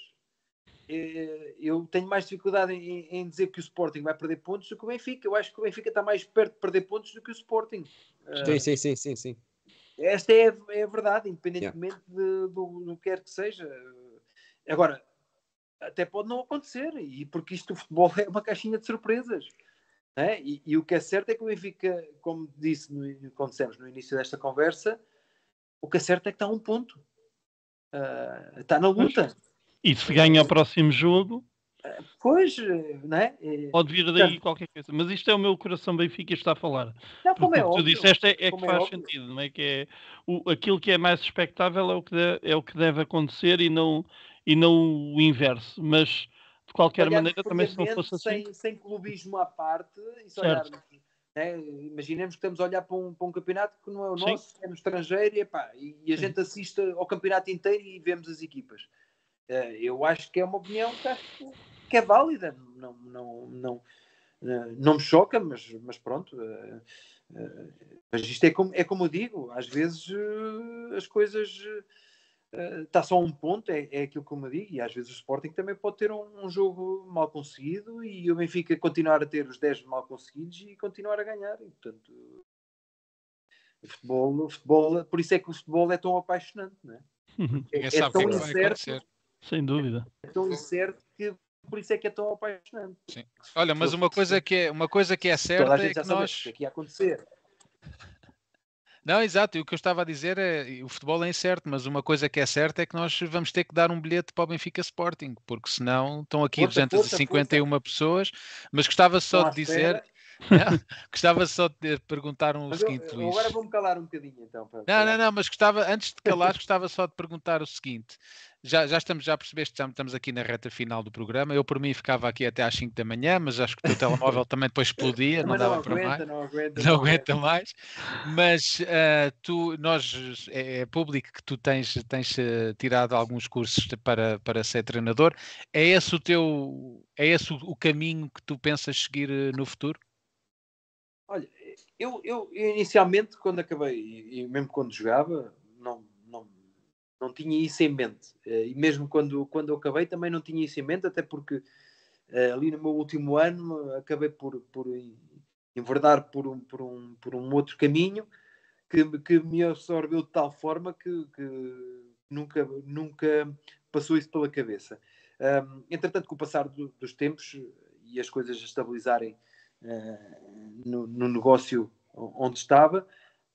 eh, eu tenho mais dificuldade em, em, dizer que o Sporting vai perder pontos do que o Benfica. Eu acho que o Benfica está mais perto de perder pontos do que o Sporting. Sim, eh, sim, sim, sim, sim. Esta é, é a verdade, independentemente yeah. de, do, do que quer que seja. Agora, até pode não acontecer, e porque isto do futebol é uma caixinha de surpresas. É? E, e, o que é certo é que o Benfica, como disse, no, como dissemos no início desta conversa, o que é certo é que está a um ponto. Uh, está na luta. E se ganha o próximo jogo. Pois, né? Pode vir daí qualquer coisa. Mas isto é o meu coração Benfica está a falar. Não, como é óbvio, disseste é, é que é faz sentido, não é? Que é, o, aquilo que é mais expectável é o que, é o que deve acontecer e não, e não o inverso. Mas, de qualquer maneira, também se não fosse assim. Sem, sem clubismo à parte, Certo. Né? imaginemos que estamos a olhar para um, para um campeonato que não é o nosso, Sim. é no estrangeiro e, epá, e, e a Sim. gente assiste ao campeonato inteiro e vemos as equipas. Eh, eu acho que é uma opinião que que é válida, não, não, não, eh, não me choca, mas, mas pronto. Eh, mas isto é como, é como eu digo, às vezes as coisas está só um ponto, é, é aquilo que eu digo, e às vezes o Sporting também pode ter um, um, jogo mal conseguido e o Benfica continuar a ter os 10 mal conseguidos e continuar a ganhar. E, portanto, o futebol, o futebol, por isso é que o futebol é tão apaixonante, não é? Uhum. É, é tão é incerto, sem dúvida. É tão incerto que por isso é que é tão apaixonante. Sim. Olha, mas uma coisa que é, uma coisa que é certa é que nós... o é que ia acontecer. Não, exato, e o que eu estava a dizer é o futebol é incerto, mas uma coisa que é certa é que nós vamos ter que dar um bilhete para o Benfica Sporting, porque senão estão aqui 251 pessoas, mas gostava só de dizer. Não, gostava só de perguntar um seguinte, eu, eu Agora vou-me calar um bocadinho, então. Para... Não, não, não, mas gostava, antes de calar, gostava só de perguntar o seguinte: já, já estamos, já percebeste, já estamos aqui na reta final do programa. Eu, por mim, ficava aqui até às 5 da manhã, mas acho que o telemóvel também depois explodia, não, não dava aguenta, para mais. Não aguenta, não aguenta mais. Mas uh, tu, nós, é, é, público que tu tens, tens uh, tirado alguns cursos para, para ser treinador. É esse o teu, é esse o, o caminho que tu pensas seguir uh, no futuro? Olha, eu, eu inicialmente, quando acabei, e mesmo quando jogava, não, não tinha isso em mente. Eh, e mesmo quando, quando eu acabei também não tinha isso em mente, até porque eh, ali no meu último ano acabei por, por enverdar por um, por, um, por um outro caminho que, que me absorveu de tal forma que, que nunca, nunca passou isso pela cabeça. entretanto, com o passar do, dos tempos e as coisas estabilizarem eh, no, no, negócio onde estava,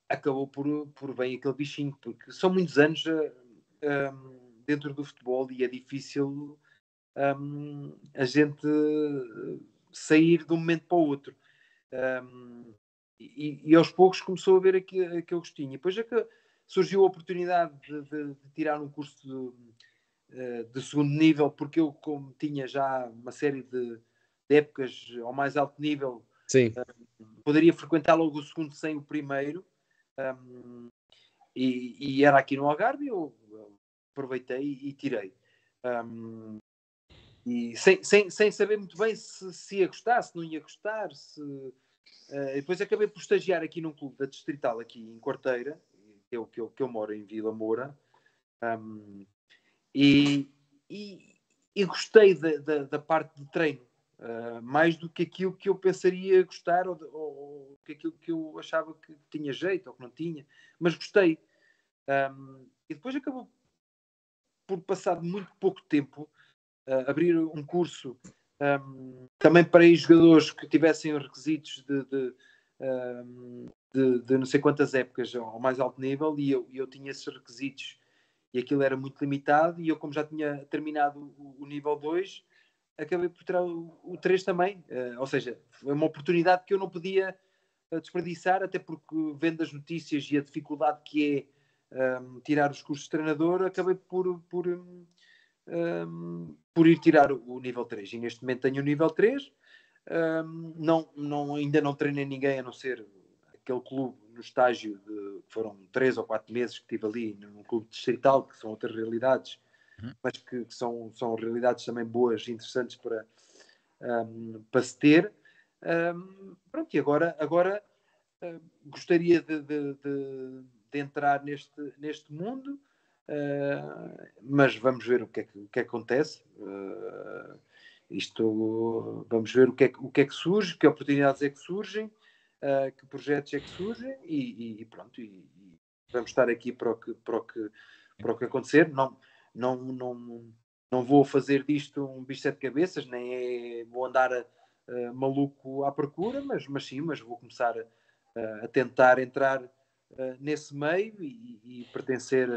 acabou por, por bem aquele bichinho, porque são muitos anos a, um, dentro do futebol e é difícil um, a gente eh, sair de um momento para o outro. Um, e, e, aos poucos começou a ver que eu gostinho. Depois é que surgiu a oportunidade de, de, de tirar um curso de, eh, de, segundo nível, porque eu, como tinha já uma série de, épocas ao mais alto nível, um, poderia frequentar logo o segundo sem o primeiro. Um, e, e, era aqui no Algarve, eu aproveitei e tirei. Um, e sem, sem, sem saber muito bem se, se ia gostar, se não ia gostar, se... Uh, depois acabei por estagiar aqui num clube da Distrital, aqui em Quarteira, que eu, é que eu, que eu moro em Vila Moura, um, e, e, e, gostei da, da, da, parte de treino, uh, mais do que aquilo que eu pensaria gostar, ou, ou, ou que aquilo que eu achava que tinha jeito ou que não tinha, mas gostei. Um, e depois acabou por passado muito pouco tempo, uh, abrir um curso um, também para jogadores que tivessem requisitos de, de, um, de, de, não sei quantas épocas ao mais alto nível, e eu, eu tinha esses requisitos e aquilo era muito limitado, e eu, como já tinha terminado o, o nível 2, acabei por ter o, o 3 também. Uh, ou seja, foi uma oportunidade que eu não podia eh, desperdiçar, até porque vendo as notícias e a dificuldade que é um, tirar os cursos de treinador, acabei por, por, um, hum, por ir tirar o nível 3. E neste momento tenho o nível 3. Um, não, não, ainda não treinei ninguém a não ser aquele clube no estágio de foram 3 ou 4 meses que estive ali num clube distrital, que são outras realidades, uhum. mas que, que, são, são realidades também boas, interessantes para, hum, para se ter. pronto, e agora, agora hum, gostaria de, de, de de entrar neste, neste mundo, uh, mas vamos ver o que é que, é que acontece. Uh, isto, vamos ver o que, é, o que é que surge, que oportunidades é que surgem, uh, que projetos é que surgem e, e pronto, e, e, vamos estar aqui para o que, para o que, para o que acontecer. Não, não, não, não vou fazer disto um bicho de cabeças, nem é, vou andar a, a, maluco à procura, mas, mas sim, mas vou começar a, a tentar entrar eh, nesse meio e, e pertencer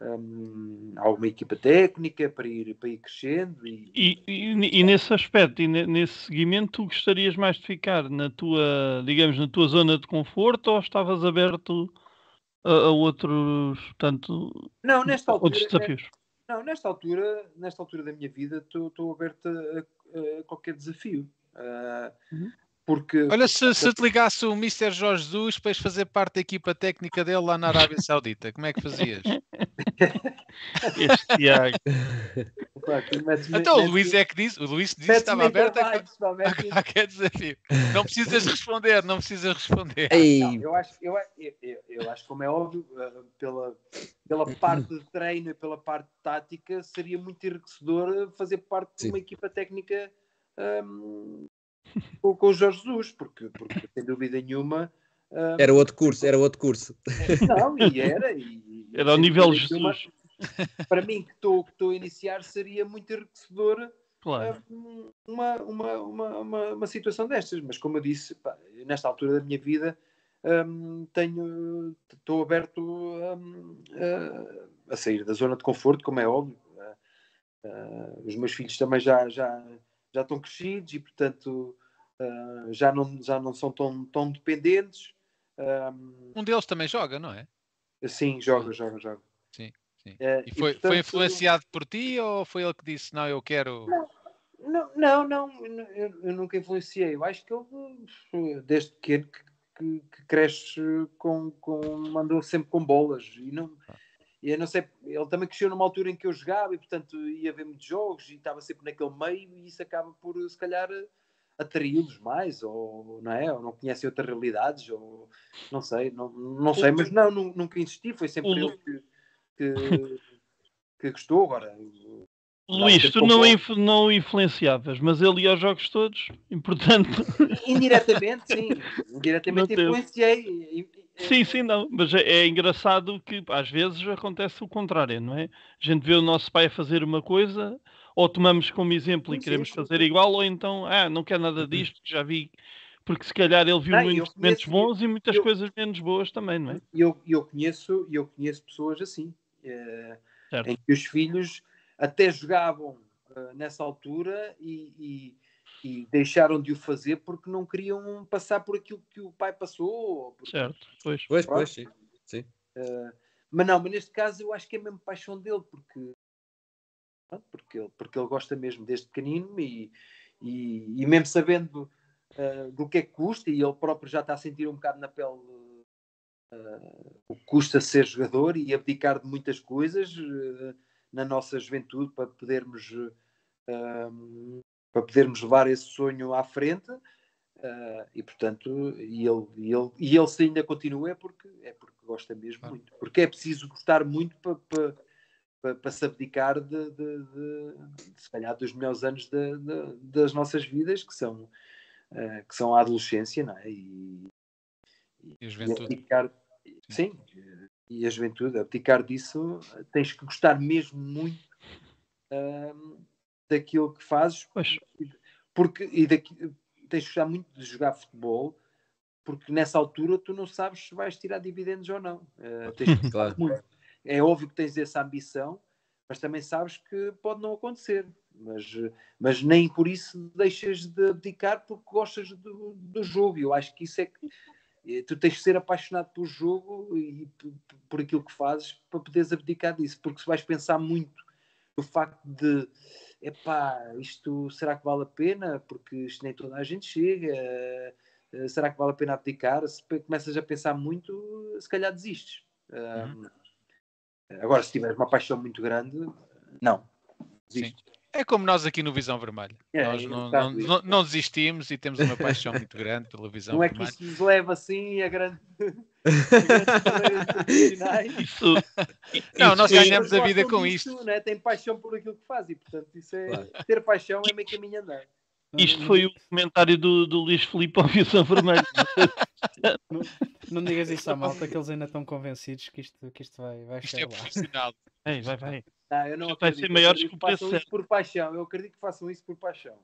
um, ehm, a alguma equipa técnica para ir, para ir crescendo. E, e, e, e nesse aspecto, e nesse seguimento, tu gostarias mais de ficar na tua, digamos, na tua zona de conforto ou estavas aberto a, a outros, portanto, não, nesta altura, outros desafios? não, nesta altura, nesta altura da minha vida estou aberto a, a, qualquer desafio. Uh, uhum. Porque... Olha, se, se te ligasse o Mr. Jorge Jesus para fazer parte da equipa técnica dele lá na Arábia Saudita, como é que fazias? este Tiago. então, o Luís é que diz, o Luís disse que estava aberto a, qualquer desafio. Não precisas responder, não precisas responder. Não, eu, acho, eu, eu, eu, acho, como é óbvio, eh, pela, pela parte de treino e pela parte tática, seria muito enriquecedor fazer parte Sim. de uma equipa técnica. Ehm, com, com o Jorge Jesus, porque, porque sem dúvida nenhuma. Ah, era outro curso, era outro curso. Não, e era. E, era ao nível Jesus. Nenhuma, para mim, que estou que estou a iniciar, seria muito enriquecedor ah, claro. uma, uma, uma, uma, uma situação destas. Mas, como eu disse, pá, nesta altura da minha vida, um, ah, tenho estou aberto a sair da zona de conforto, como é óbvio. Uh, os meus filhos também já, já já estão crescidos e, portanto, uh, já, não, já não são tão, tão dependentes. Um... Ah, um deles também joga, não é? Sim, joga, joga, joga. Sim, sim. Uh, e foi, e, portanto, foi influenciado por ti ou foi ele que disse, não, eu quero... Não, não, não, não eu, eu, nunca influenciei. Eu acho que ele, desde pequeno, que, que, que cresce com, com... andou sempre com bolas e não eu não sei, ele também cresceu numa altura em que eu jogava e, portanto, ia ver muitos jogos e estava sempre naquele meio e isso acaba por, se calhar, atraí-los mais ou não é? Ou não conhecem outras realidades ou não sei, não, não sei, mas não, nunca insisti, foi sempre ele que, que, que gostou agora. Luís, tu não, influ, não influenciavas, mas ele ia aos jogos todos, importante portanto... Indiretamente, sim. Indiretamente influenciei Sim, sim, não, mas é, é engraçado que às vezes acontece o contrário, não é? A gente vê o nosso pai fazer uma coisa, ou tomamos como exemplo e queremos sim, fazer igual, ou então, ah, não quer nada uhum. disto, já vi. Porque se calhar ele viu não, ah, muitos momentos bons eu, e muitas eu, coisas menos boas também, não é? Eu, eu, conheço, eu conheço pessoas assim, eh, em que os filhos até jogavam eh, nessa altura e, e deixaram de o fazer porque não queriam passar por aquilo que o pai passou. Porque... Certo, pois. Pois, pois, sim. sim. Uh, mas não, mas neste caso eu acho que é mesmo paixão dele, porque, porque, ele, porque ele gosta mesmo desde pequenino e, e, e mesmo sabendo uh, do que é que custa, e ele próprio já está a sentir um bocado na pele uh, o que custa ser jogador e abdicar de muitas coisas na nossa juventude para podermos para podermos levar esse sonho à frente. Uh, e portanto, e ele, e, ele, e ele se ainda continua é porque, é porque gosta mesmo muito, porque é preciso gostar muito para, para, para, para se abdicar de, de, de, de, se calhar dos melhores anos de, das nossas vidas, que são, uh, que são a adolescência não é? e, e a juventude. abdicar, sim. sim, e a juventude, abdicar disso, tens que gostar mesmo muito. Uh, daquilo que fazes pois. porque, e daqui, tens que gostar muito de jogar futebol porque nessa altura tu não sabes se vais tirar dividendos ou não. Uh, tens claro. muito. É óbvio que tens essa ambição, mas também sabes que pode não acontecer. Mas, mas nem por isso deixas de abdicar porque gostas do, do jogo. Eu acho que isso é que eh, tu tens de ser apaixonado pelo jogo e por, por aquilo que fazes para poderes abdicar disso, porque se vais pensar muito o facto de epá, isto será que vale a pena? Porque isto nem toda a gente chega. Eh, eh, será que vale a pena abdicar? Se começas a pensar muito, se calhar desistes. uhum. Agora, se tiveres uma paixão muito grande, não. Desistes. É como nós aqui no Visão Vermelha. É, nós é não, não, não, desistimos e temos uma paixão muito grande pela Visão Vermelha. Não é que isso nos leva assim a grande. a isso, não, nós é ganhamos a vida com disto, isto. Né? Tem paixão por aquilo que faz e, portanto, isso é, claro. ter paixão é meio caminho andar. Isto foi o comentário do, do Luís Filipe ao Visão Vermelho. não, não, digas isso à malta, que eles ainda estão convencidos que isto, que isto vai, vai isto chegar é profissional. Ei, vai, vai. Não, eu não vai ser maiores que o por paixão. Eu acredito que façam isso por paixão.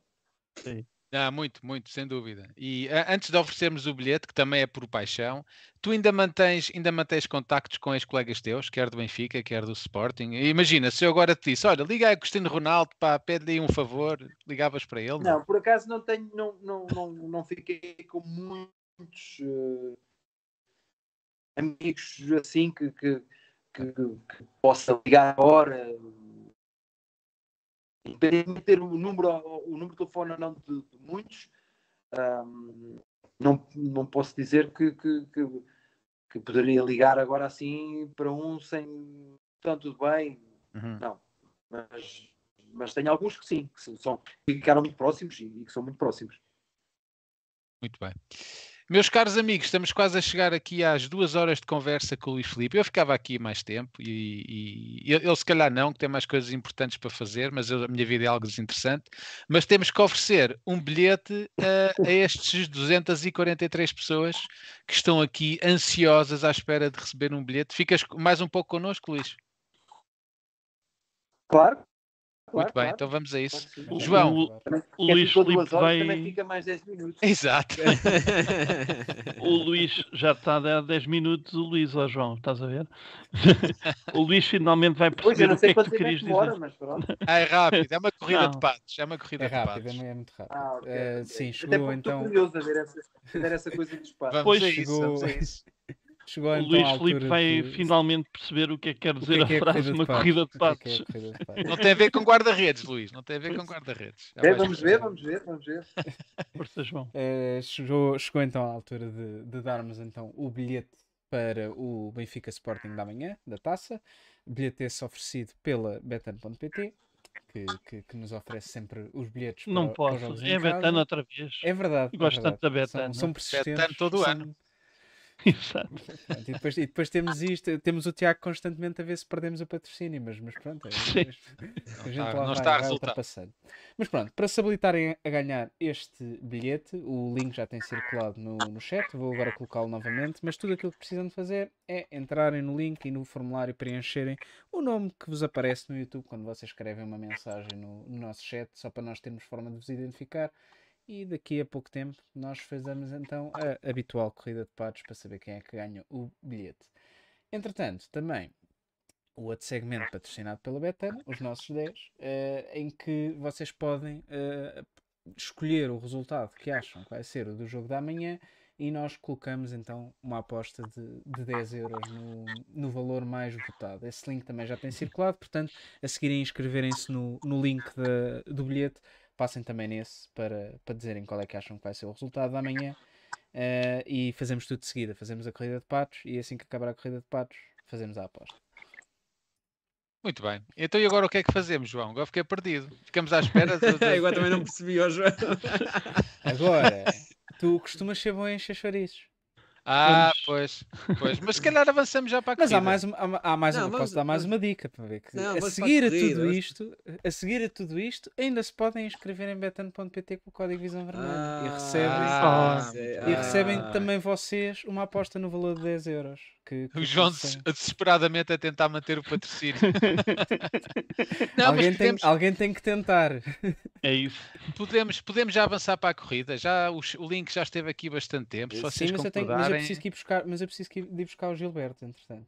Sim. Ah, muito, muito, sem dúvida. E a, antes de oferecermos o bilhete, que também é por paixão, tu ainda mantens, ainda mantens contactos com ex-colegas teus, quer do Benfica, quer do Sporting. imagina, se eu agora te disse, olha, liga a Cristiano Ronaldo, pá, pede aí um favor, ligavas para ele? Não, não por acaso não tenho, não, não, não, não fiquei com muitos uh, amigos assim que, que que, que possa ligar agora, independentemente de ter o número, o número de telefone ou não de, de muitos, um, não, não posso dizer que, que, que, que, poderia ligar agora assim para um sem tanto de bem, uhum. não. Mas, mas tem alguns que sim, que, são, que ficaram muito próximos e que são muito próximos. Muito bem. Meus caros amigos, estamos quase a chegar aqui às duas horas de conversa com o Luís Felipe. Eu ficava aqui mais tempo e, e ele, se calhar, não, que tem mais coisas importantes para fazer, mas eu, a minha vida é algo desinteressante. Mas temos que oferecer um bilhete a, a estes 243 pessoas que estão aqui ansiosas à espera de receber um bilhete. Ficas mais um pouco connosco, Luís? Claro, muito bem, claro. então vamos a isso. Claro, João, o, o Luís Felipe vai. Também fica mais 10 minutos. Exato. o Luís já está a 10 minutos, o Luís, ó João, estás a ver? o Luís finalmente vai perceber o que é que tu querias dizer. Hora, mas pronto. Ah, é rápido, é uma corrida não. de patos. É uma corrida é rápido, de patos. É muito rápido. Ah, okay, uh, Sim, chegou então. Estou curioso a ver essa, a ver essa coisa dos patos. Pois, chegou, isso, Chegou o então Luís Felipe vai de... finalmente perceber o que é que quer dizer é é que é que é a frase uma corrida de patos. É não tem a ver com guarda-redes, Luís, não tem a ver com guarda-redes. É vamos ver, vamos ver, vamos ver. Força, João. Eh, chegou, chegou, então à altura de, de, darmos então o bilhete para o Benfica Sporting da manhã, da taça. Bilhete esse oferecido pela betan.pt. Que, que, que, nos oferece sempre os bilhetes. Para, não posso, é a Betano outra vez. É verdade. gosto é verdade. tanto da Betano. São, são persistentes. Betano todo são, ano. Exato. E depois, e depois, temos isto, temos o Tiago constantemente a ver se perdemos o patrocínio, mas, mas pronto, é, a gente não, lá não vai, está a Mas pronto, para se habilitarem a ganhar este bilhete, o link já tem circulado no, no chat, vou agora colocá-lo novamente, mas tudo aquilo que precisam de fazer é entrarem no link e no formulário preencherem o nome que vos aparece no YouTube quando vocês escrevem uma mensagem no, no nosso chat, só para nós termos forma de vos identificar e daqui a pouco tempo nós fazemos então a habitual corrida de patos para saber quem é que ganha o bilhete. Entretanto, também o outro segmento patrocinado pela Betano, os nossos 10, uh, eh, em que vocês podem uh, escolher o resultado que acham que vai ser o do jogo da manhã e nós colocamos então uma aposta de, de 10 euros no, no valor mais votado. Esse link também já tem circulado, portanto, a seguirem inscreverem-se no, no link de, do bilhete passem também nesse para, para dizerem qual é que acham que vai ser o resultado da manhã. Uh, eh, e fazemos tudo de seguida. Fazemos a corrida de patos e assim que acabar a corrida de patos, fazemos a aposta. Muito bem. Então e agora o que é que fazemos, João? Agora fiquei perdido. Ficamos à espera. De... agora também não percebi hoje. agora, tu costumas ser bom em encher chouriços. Ah, pois, pois. Mas se calhar avançamos já para a corrida. Mas há mais, uma, há mais não, uma, vamos, posso dar mais uma dica para ver que não, a seguir a, corrida, tudo isto, a seguir a tudo isto, ainda se podem inscrever em betano.pt com o código Visão Vermelho ah, e recebem, ah, é, e ah. recebem ah, também vocês uma aposta no valor de 10 euros. Que, que o João des desesperadamente a tentar manter o patrocínio. não, alguém, mas podemos... tem, alguém tem que tentar. É isso. Podemos, podemos já avançar para a corrida. Já, o, o link já esteve aqui bastante tempo. Se vocês eu tenho, mas eu eu preciso ir buscar, mas eu preciso ir buscar o Gilberto, entretanto.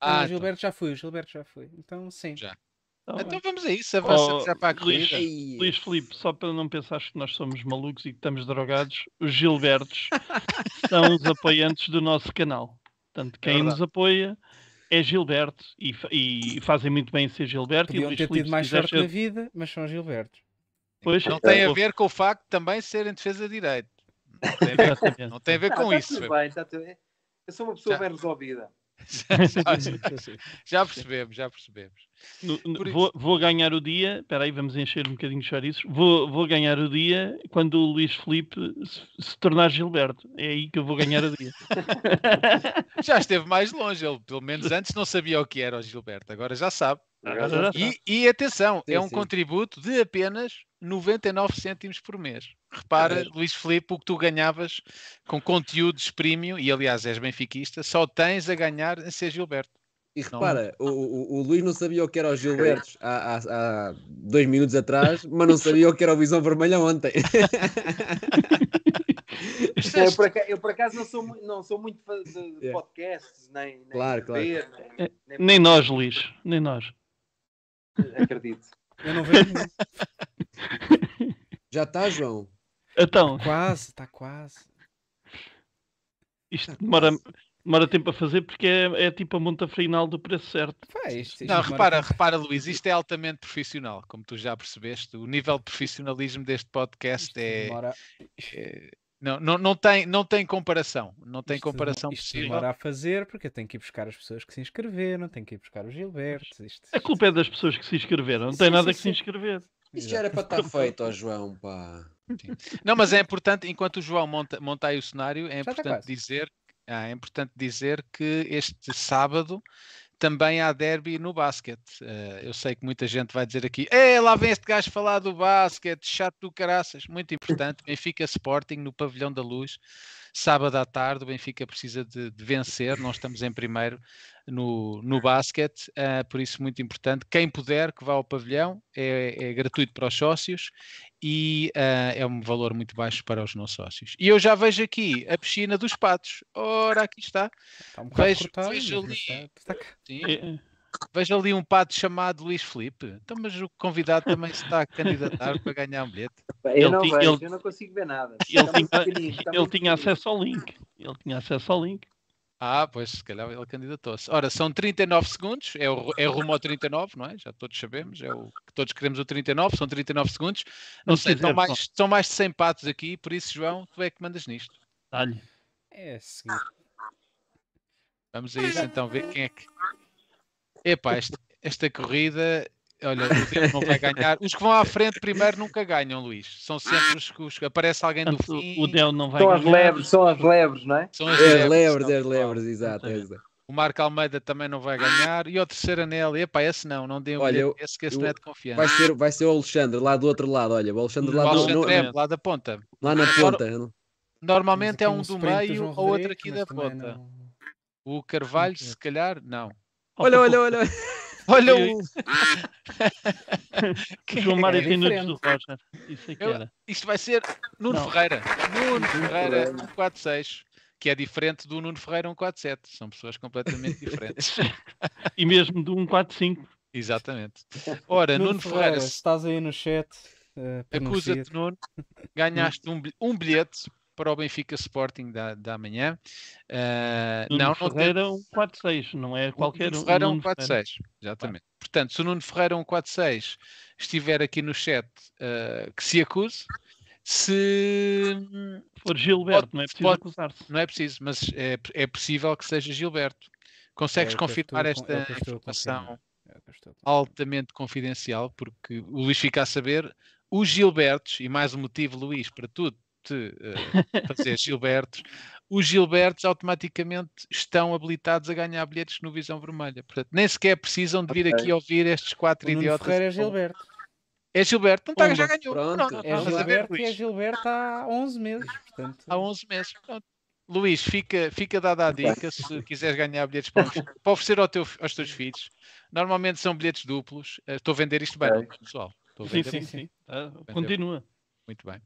Ah, o então. Gilberto então. já foi, o Gilberto já foi. Então sim. Já. Tá então, então vamos a isso, avançamos oh, para a corrida. Luís, Filipe, só para não pensar que nós somos malucos e que estamos drogados, os Gilbertos são os apoiantes do nosso canal. Portanto, quem é nos apoia é Gilberto e, e, fazem muito bem em ser Gilberto. Podiam e Luís ter tido mais sorte ser... na vida, mas são Gilbertos. Pois, não tem a então, ver com o facto de também ser em defesa de direito. Não tem a ver, com ah, tá isso. Tá Eu sou uma pessoa já. bem resolvida. já, já, já percebemos, já percebemos. No, vou, vou, ganhar o dia. Espera aí, vamos encher um bocadinho de chorizos. Vou, vou ganhar o dia quando o Luís Felipe se, se, tornar Gilberto. É aí que eu vou ganhar o dia. já esteve mais longe. Ele, pelo menos antes, não sabia o que era o Gilberto. Agora já sabe. já e, sabe. e, atenção, sim, é um sim. contributo de apenas 99 cêntimos por mês. Repara, é. Luís Felipe, o que tu ganhavas com conteúdos premium, e aliás és benfiquista, só tens a ganhar a ser Gilberto. E repara, não... o, o, o, Luís não sabia o que era o Gilbertos há, há, há, dois minutos atrás, mas não sabia o que era o Visão Vermelha ontem. É, eu, por acaso, eu, por acaso, não sou, não sou muito de, é. podcasts, nem, nem claro, claro. É, nem, nem, nem nós, Luís, nem nós. Acredito. Eu não vejo. Já está, João? Então. Tá quase, está quase. Isto tá demora. Quase demora tempo a fazer porque é, é tipo a monta final do preço certo. Faz, não, repara, tempo. repara, Luís, isto é altamente profissional, como tu já percebeste. O nível de profissionalismo deste podcast é, demora... é. não, não, não, tem, não tem comparação. Não tem isto comparação isto possível. demora a fazer porque eu tenho que ir buscar as pessoas que se inscreveram, tenho que ir buscar o Gilberto. Isto, a culpa é das pessoas que se inscreveram, não sim, tem sim, nada sim, que se inscrever. Isto já era para estar feito, ó João, pá. Sim. Não, mas é importante, enquanto o João monta, monta aí o cenário, é já importante dizer ah, é importante dizer que este sábado também há derby no basquete. Uh, eu sei que muita gente vai dizer aqui: é lá vem este gajo falar do basquete, chato do caraças. Muito importante, Benfica Sporting no Pavilhão da Luz. Sábado à tarde, o Benfica precisa de, de vencer, nós estamos em primeiro no, no basquete, uh, por isso muito importante. Quem puder que vá ao pavilhão, é, é gratuito para os sócios e uh, é um valor muito baixo para os não sócios. E eu já vejo aqui a piscina dos patos. Ora, aqui está. está um vejo, cortado, vejo ali. Está, está... Sim. É. é. Vejo ali um pato chamado Luís Felipe. Então, mas o convidado também se está a candidatar para ganhar um bilhete. Eu ele não tinha, vejo, ele... eu não consigo ver nada. Ele, tinha, ele tinha acesso ao link. Ele tinha acesso ao link. Ah, pois, se calhar ele candidatou-se. Ora, são 39 segundos, é, o, é rumo ao 39, não é? Já todos sabemos, é o que todos queremos o 39, são 39 segundos. Não, sei, São mais, são mais de 100 patos aqui, por isso, João, tu é que mandas nisto. Dá-lhe. É, sim. Vamos a isso então, ver quem é que. Epá, esta, esta corrida, olha, o tempo não vai ganhar. Os que vão à frente primeiro nunca ganham, Luís. São sempre os que aparece alguém do fim. O Del não vai são ganhar. As lebres, são as lebres, não é? São as é, lebres, as lebres, é exato. É o Marco Almeida também não vai ganhar. E o terceiro anel, epá, esse não, não deu um olha, esse que esse eu, não é de confiança. Vai ser, vai ser o Alexandre lá do outro lado, olha, o Alexandre lá, o Alexandre do, outro no, lá da ponta. Lá na ponta. Normalmente é um do meio ou outro aqui da ponta. Não... O Carvalho, se calhar, não. Olha, olha, olha. Olha o. João Mário de nudes do Roger. Isso é que era. Isto vai ser Nuno Não. Ferreira. Nuno Ferreira 146 que é diferente do Nuno Ferreira 147. São pessoas completamente diferentes. e mesmo do 145. Exatamente. Ora, Nuno, Nuno Ferreira, Se estás aí no chat. Uh, Acusa-te, Nuno. Ganhaste um bilhete para o Benfica Sporting da, da manhã. Uh, não, Ferreira não é tem... um 4-6, não é qualquer um. Ferreira é um 4-6, exatamente. Claro. Portanto, se o Nuno Ferreira é um 4-6 estiver aqui no chat, uh, que se acuse. Se for Gilberto, pode, não é preciso acusar-se. Não é preciso, mas é, é possível que seja Gilberto. Consegues é, confirmar estou, esta informação altamente confidencial? Porque o Luís fica a saber, os Gilbertos, e mais um motivo, Luís, para tudo te uh, fazer Gilbertos, os Gilbertos automaticamente estão habilitados a ganhar bilhetes no Visão Vermelha. Portanto, nem sequer precisam de vir okay. aqui ouvir estes quatro o idiotas. é Gilberto. É Gilberto, não está já ganhou. Pronto, pronto, é tá, Gilberto e é Gilberto há 11 meses. Portanto... Há 11 meses, pronto. Luís, fica, fica dada a dica se quiseres ganhar bilhetes para, para oferecer ao teu, aos teus filhos. Normalmente são bilhetes duplos. Eh, estou a vender isto bem, okay. pessoal. Estou a vender sim, sim, ah, sim. continua. Muito bem.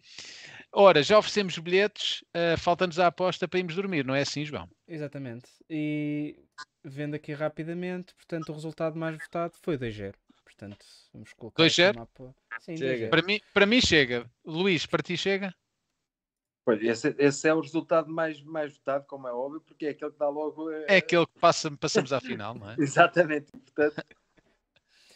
Ora, já oferecemos bilhetes, uh, eh, falta-nos a aposta para irmos dormir, não é assim, João? Exatamente. E vendo aqui rapidamente, portanto, o resultado mais votado foi 2-0. Portanto, vamos colocar 2-0? Mapa... Sim, chega. 2-0. Para, mim, para mim chega. Luís, para ti chega? Pois, esse, esse, é o resultado mais, mais votado, como é óbvio, porque é aquele que dá logo. Uh... É aquele que passa, passamos à final, não é? Exatamente. Portanto,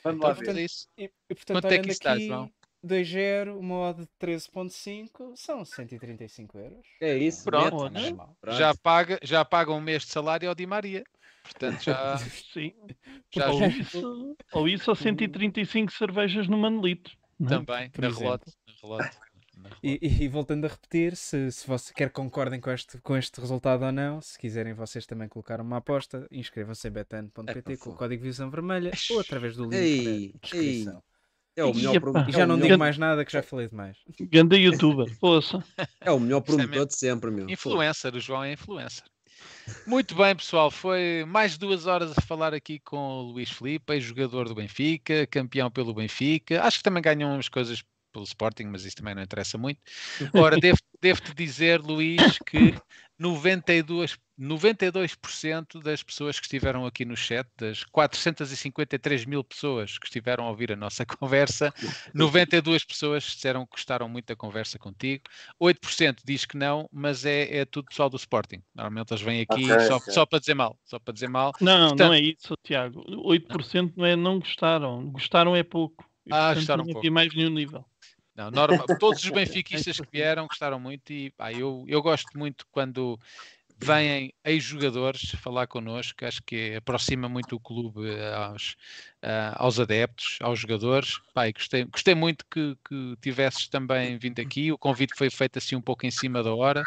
vamos então, lá portanto, ver. Isso. E, e, portanto, Quanto é que aqui... está, João? 2-0, uma odd de 13.5, são 135 euros. É isso, pronto. Né? pronto. Já, paga, já paga um mês de salário ao Di Maria. Portanto, já. Sim. Já ou, isso, ou isso, ou 135 cervejas no Manolito. Não? Né? Também, Por na relota. E, e, voltando a repetir, se, se você quer concordem com este, com este resultado ou não, se quiserem vocês também colocar uma aposta, inscrevam-se em betano.pt é com o código Visão Vermelha ou através do link ei, na descrição. Ei. É o melhor promotor. É já não digo mais nada que já falei demais. Ganda youtuber, força. É o melhor é promotor de sempre, meu. Influencer, o João é influencer. Muito bem, pessoal. Foi mais duas horas a falar aqui com o Luís Felipe, jogador do Benfica, campeão pelo Benfica. Acho que também ganhou umas coisas pelo Sporting, mas isso também não interessa muito. Ora, devo-te dizer, Luís, que 92, 92% das pessoas que estiveram aqui no chat, das 453 mil pessoas que estiveram a ouvir a nossa conversa, 92 pessoas disseram que gostaram muito da conversa contigo, 8% diz que não, mas é, é tudo pessoal do Sporting. Normalmente eles vêm aqui okay, só, okay. só, para dizer mal, só para dizer mal. Não, Portanto, não é isso, Tiago. 8% não. é não gostaram, gostaram é pouco. ah, portanto, gostaram não pouco. mais nenhum nível. Não, normal, todos os benfiquistas que vieram gostaram muito e ah, eu, eu gosto muito quando vêm ex-jogadores falar connosco, acho que aproxima muito o clube eh, aos, eh, aos adeptos, aos jogadores. Pai, gostei, gostei muito que, que tivesses também vindo aqui. O convite foi feito assim um pouco em cima da hora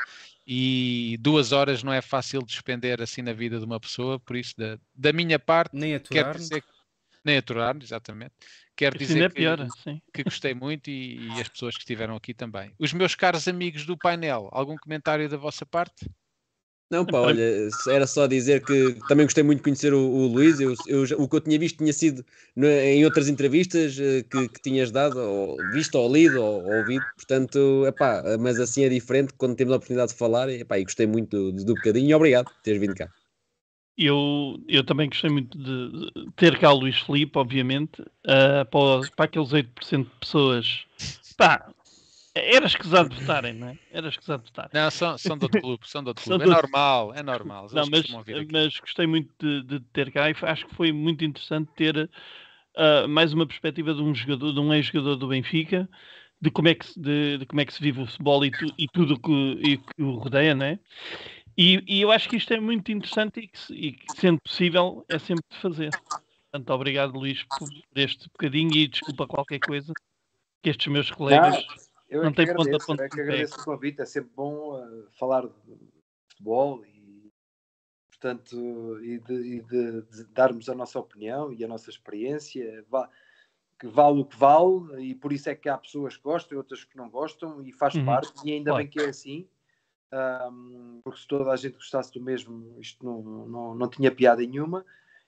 e duas horas não é fácil despender assim na vida de uma pessoa, por isso, da, da minha parte, Nem quero dizer que nem aturar, exatamente. Quero Isso dizer é pior, que, que, gostei muito e, e, as pessoas que estiveram aqui também. Os meus caros amigos do painel, algum comentário da vossa parte? Não, pá, olha, era só dizer que também gostei muito de conhecer o, o Luís. Eu, eu, o que eu tinha visto tinha sido é, em outras entrevistas eh, que, que tinhas dado, ou visto, ou lido, ou, ou ouvido. Portanto, pá, mas assim é diferente quando temos a oportunidade de falar. Epá, e gostei muito do, do bocadinho. Obrigado por teres vindo cá eu, eu também gostei muito de, ter cá o Luís Felipe, obviamente, uh, para, para aqueles 8% de pessoas. Pá, era escusado votarem, não é? Era escusado votarem. Não, são, são de outro clube, são de outro clube. é normal, é normal. Não, mas, mas, gostei muito de, de, ter cá e acho que foi muito interessante ter uh, mais uma perspectiva de um jogador, de um ex-jogador do Benfica, de como, é que, de, de, como é que se vive o futebol e, tu, e tudo que, e que o rodeia, não é? E, e, eu acho que isto é muito interessante e que, e que, sendo possível, é sempre de fazer. Portanto, obrigado, Luís, por este bocadinho e desculpa qualquer coisa que estes meus colegas é não, não têm ponto a ponto. É eu que agradeço o convite, é sempre bom uh, falar de futebol e, portanto, e, de, e de, de, darmos a nossa opinião e a nossa experiência. que vale o que vale, e por isso é que há pessoas que gostam e outras que não gostam, e faz uhum. parte, e ainda bem que é assim um, porque se toda a gente gostasse do mesmo, isto não, não, não tinha piada nenhuma.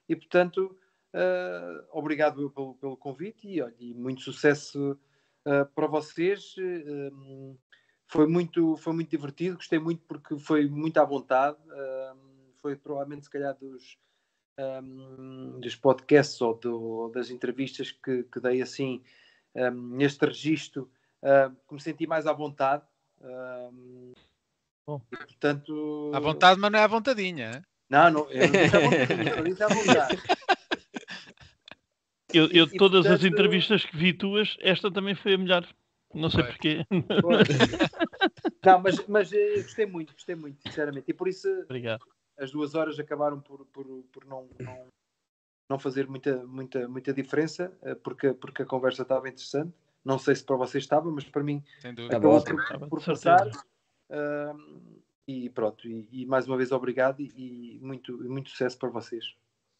E portanto, uh, obrigado pelo, pelo convite e, e muito sucesso uh, para vocês. Um, foi muito, foi muito divertido, gostei muito porque foi muito à vontade. Um, foi provavelmente, se calhar, dos, um, dos podcasts ou do, das entrevistas que, que dei assim, um, neste registro, um, que me senti mais à vontade. Bom. Portanto... À vontade, mas não é à vontadinha. É? Não, não, eu disse à vontade. Eu, eu todas portanto... as entrevistas que vi tuas, esta também foi a melhor. Não sei porquê. não, mas, mas eh, gostei muito, gostei muito, sinceramente. E por isso Obrigado. as duas horas acabaram por, por, por não, não, não fazer muita, muita, muita diferença, eh, porque, porque a conversa estava interessante. Não sei se para vocês estava, mas para mim acabou por, por, por Uh, e pronto, e, e, mais uma vez obrigado e, e muito, muito sucesso para vocês.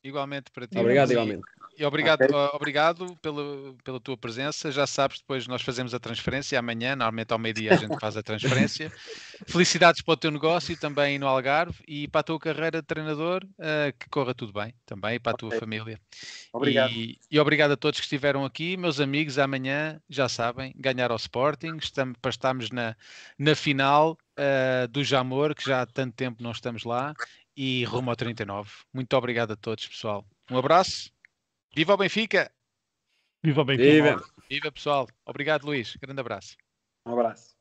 Igualmente para ti. Obrigado, igualmente. E obrigado, okay. obrigado pelo, pela tua presença. Já sabes, depois nós fazemos a transferência amanhã, normalmente ao meio-dia a gente faz a transferência. Felicidades para o teu negócio também no Algarve e para a tua carreira de treinador, uh, que corra tudo bem também, e para a tua okay. família. Obrigado. E, e, obrigado a todos que estiveram aqui. Meus amigos, amanhã, já sabem, ganhar ao Sporting, estamos, para estarmos na, na final uh, do Jamor, que já há tanto tempo não estamos lá, e rumo ao 39. Muito obrigado a todos, pessoal. Um abraço. Viva o Benfica! Viva o Benfica! Viva, Viva pessoal! Obrigado, Luís. Grande abraço. Um abraço.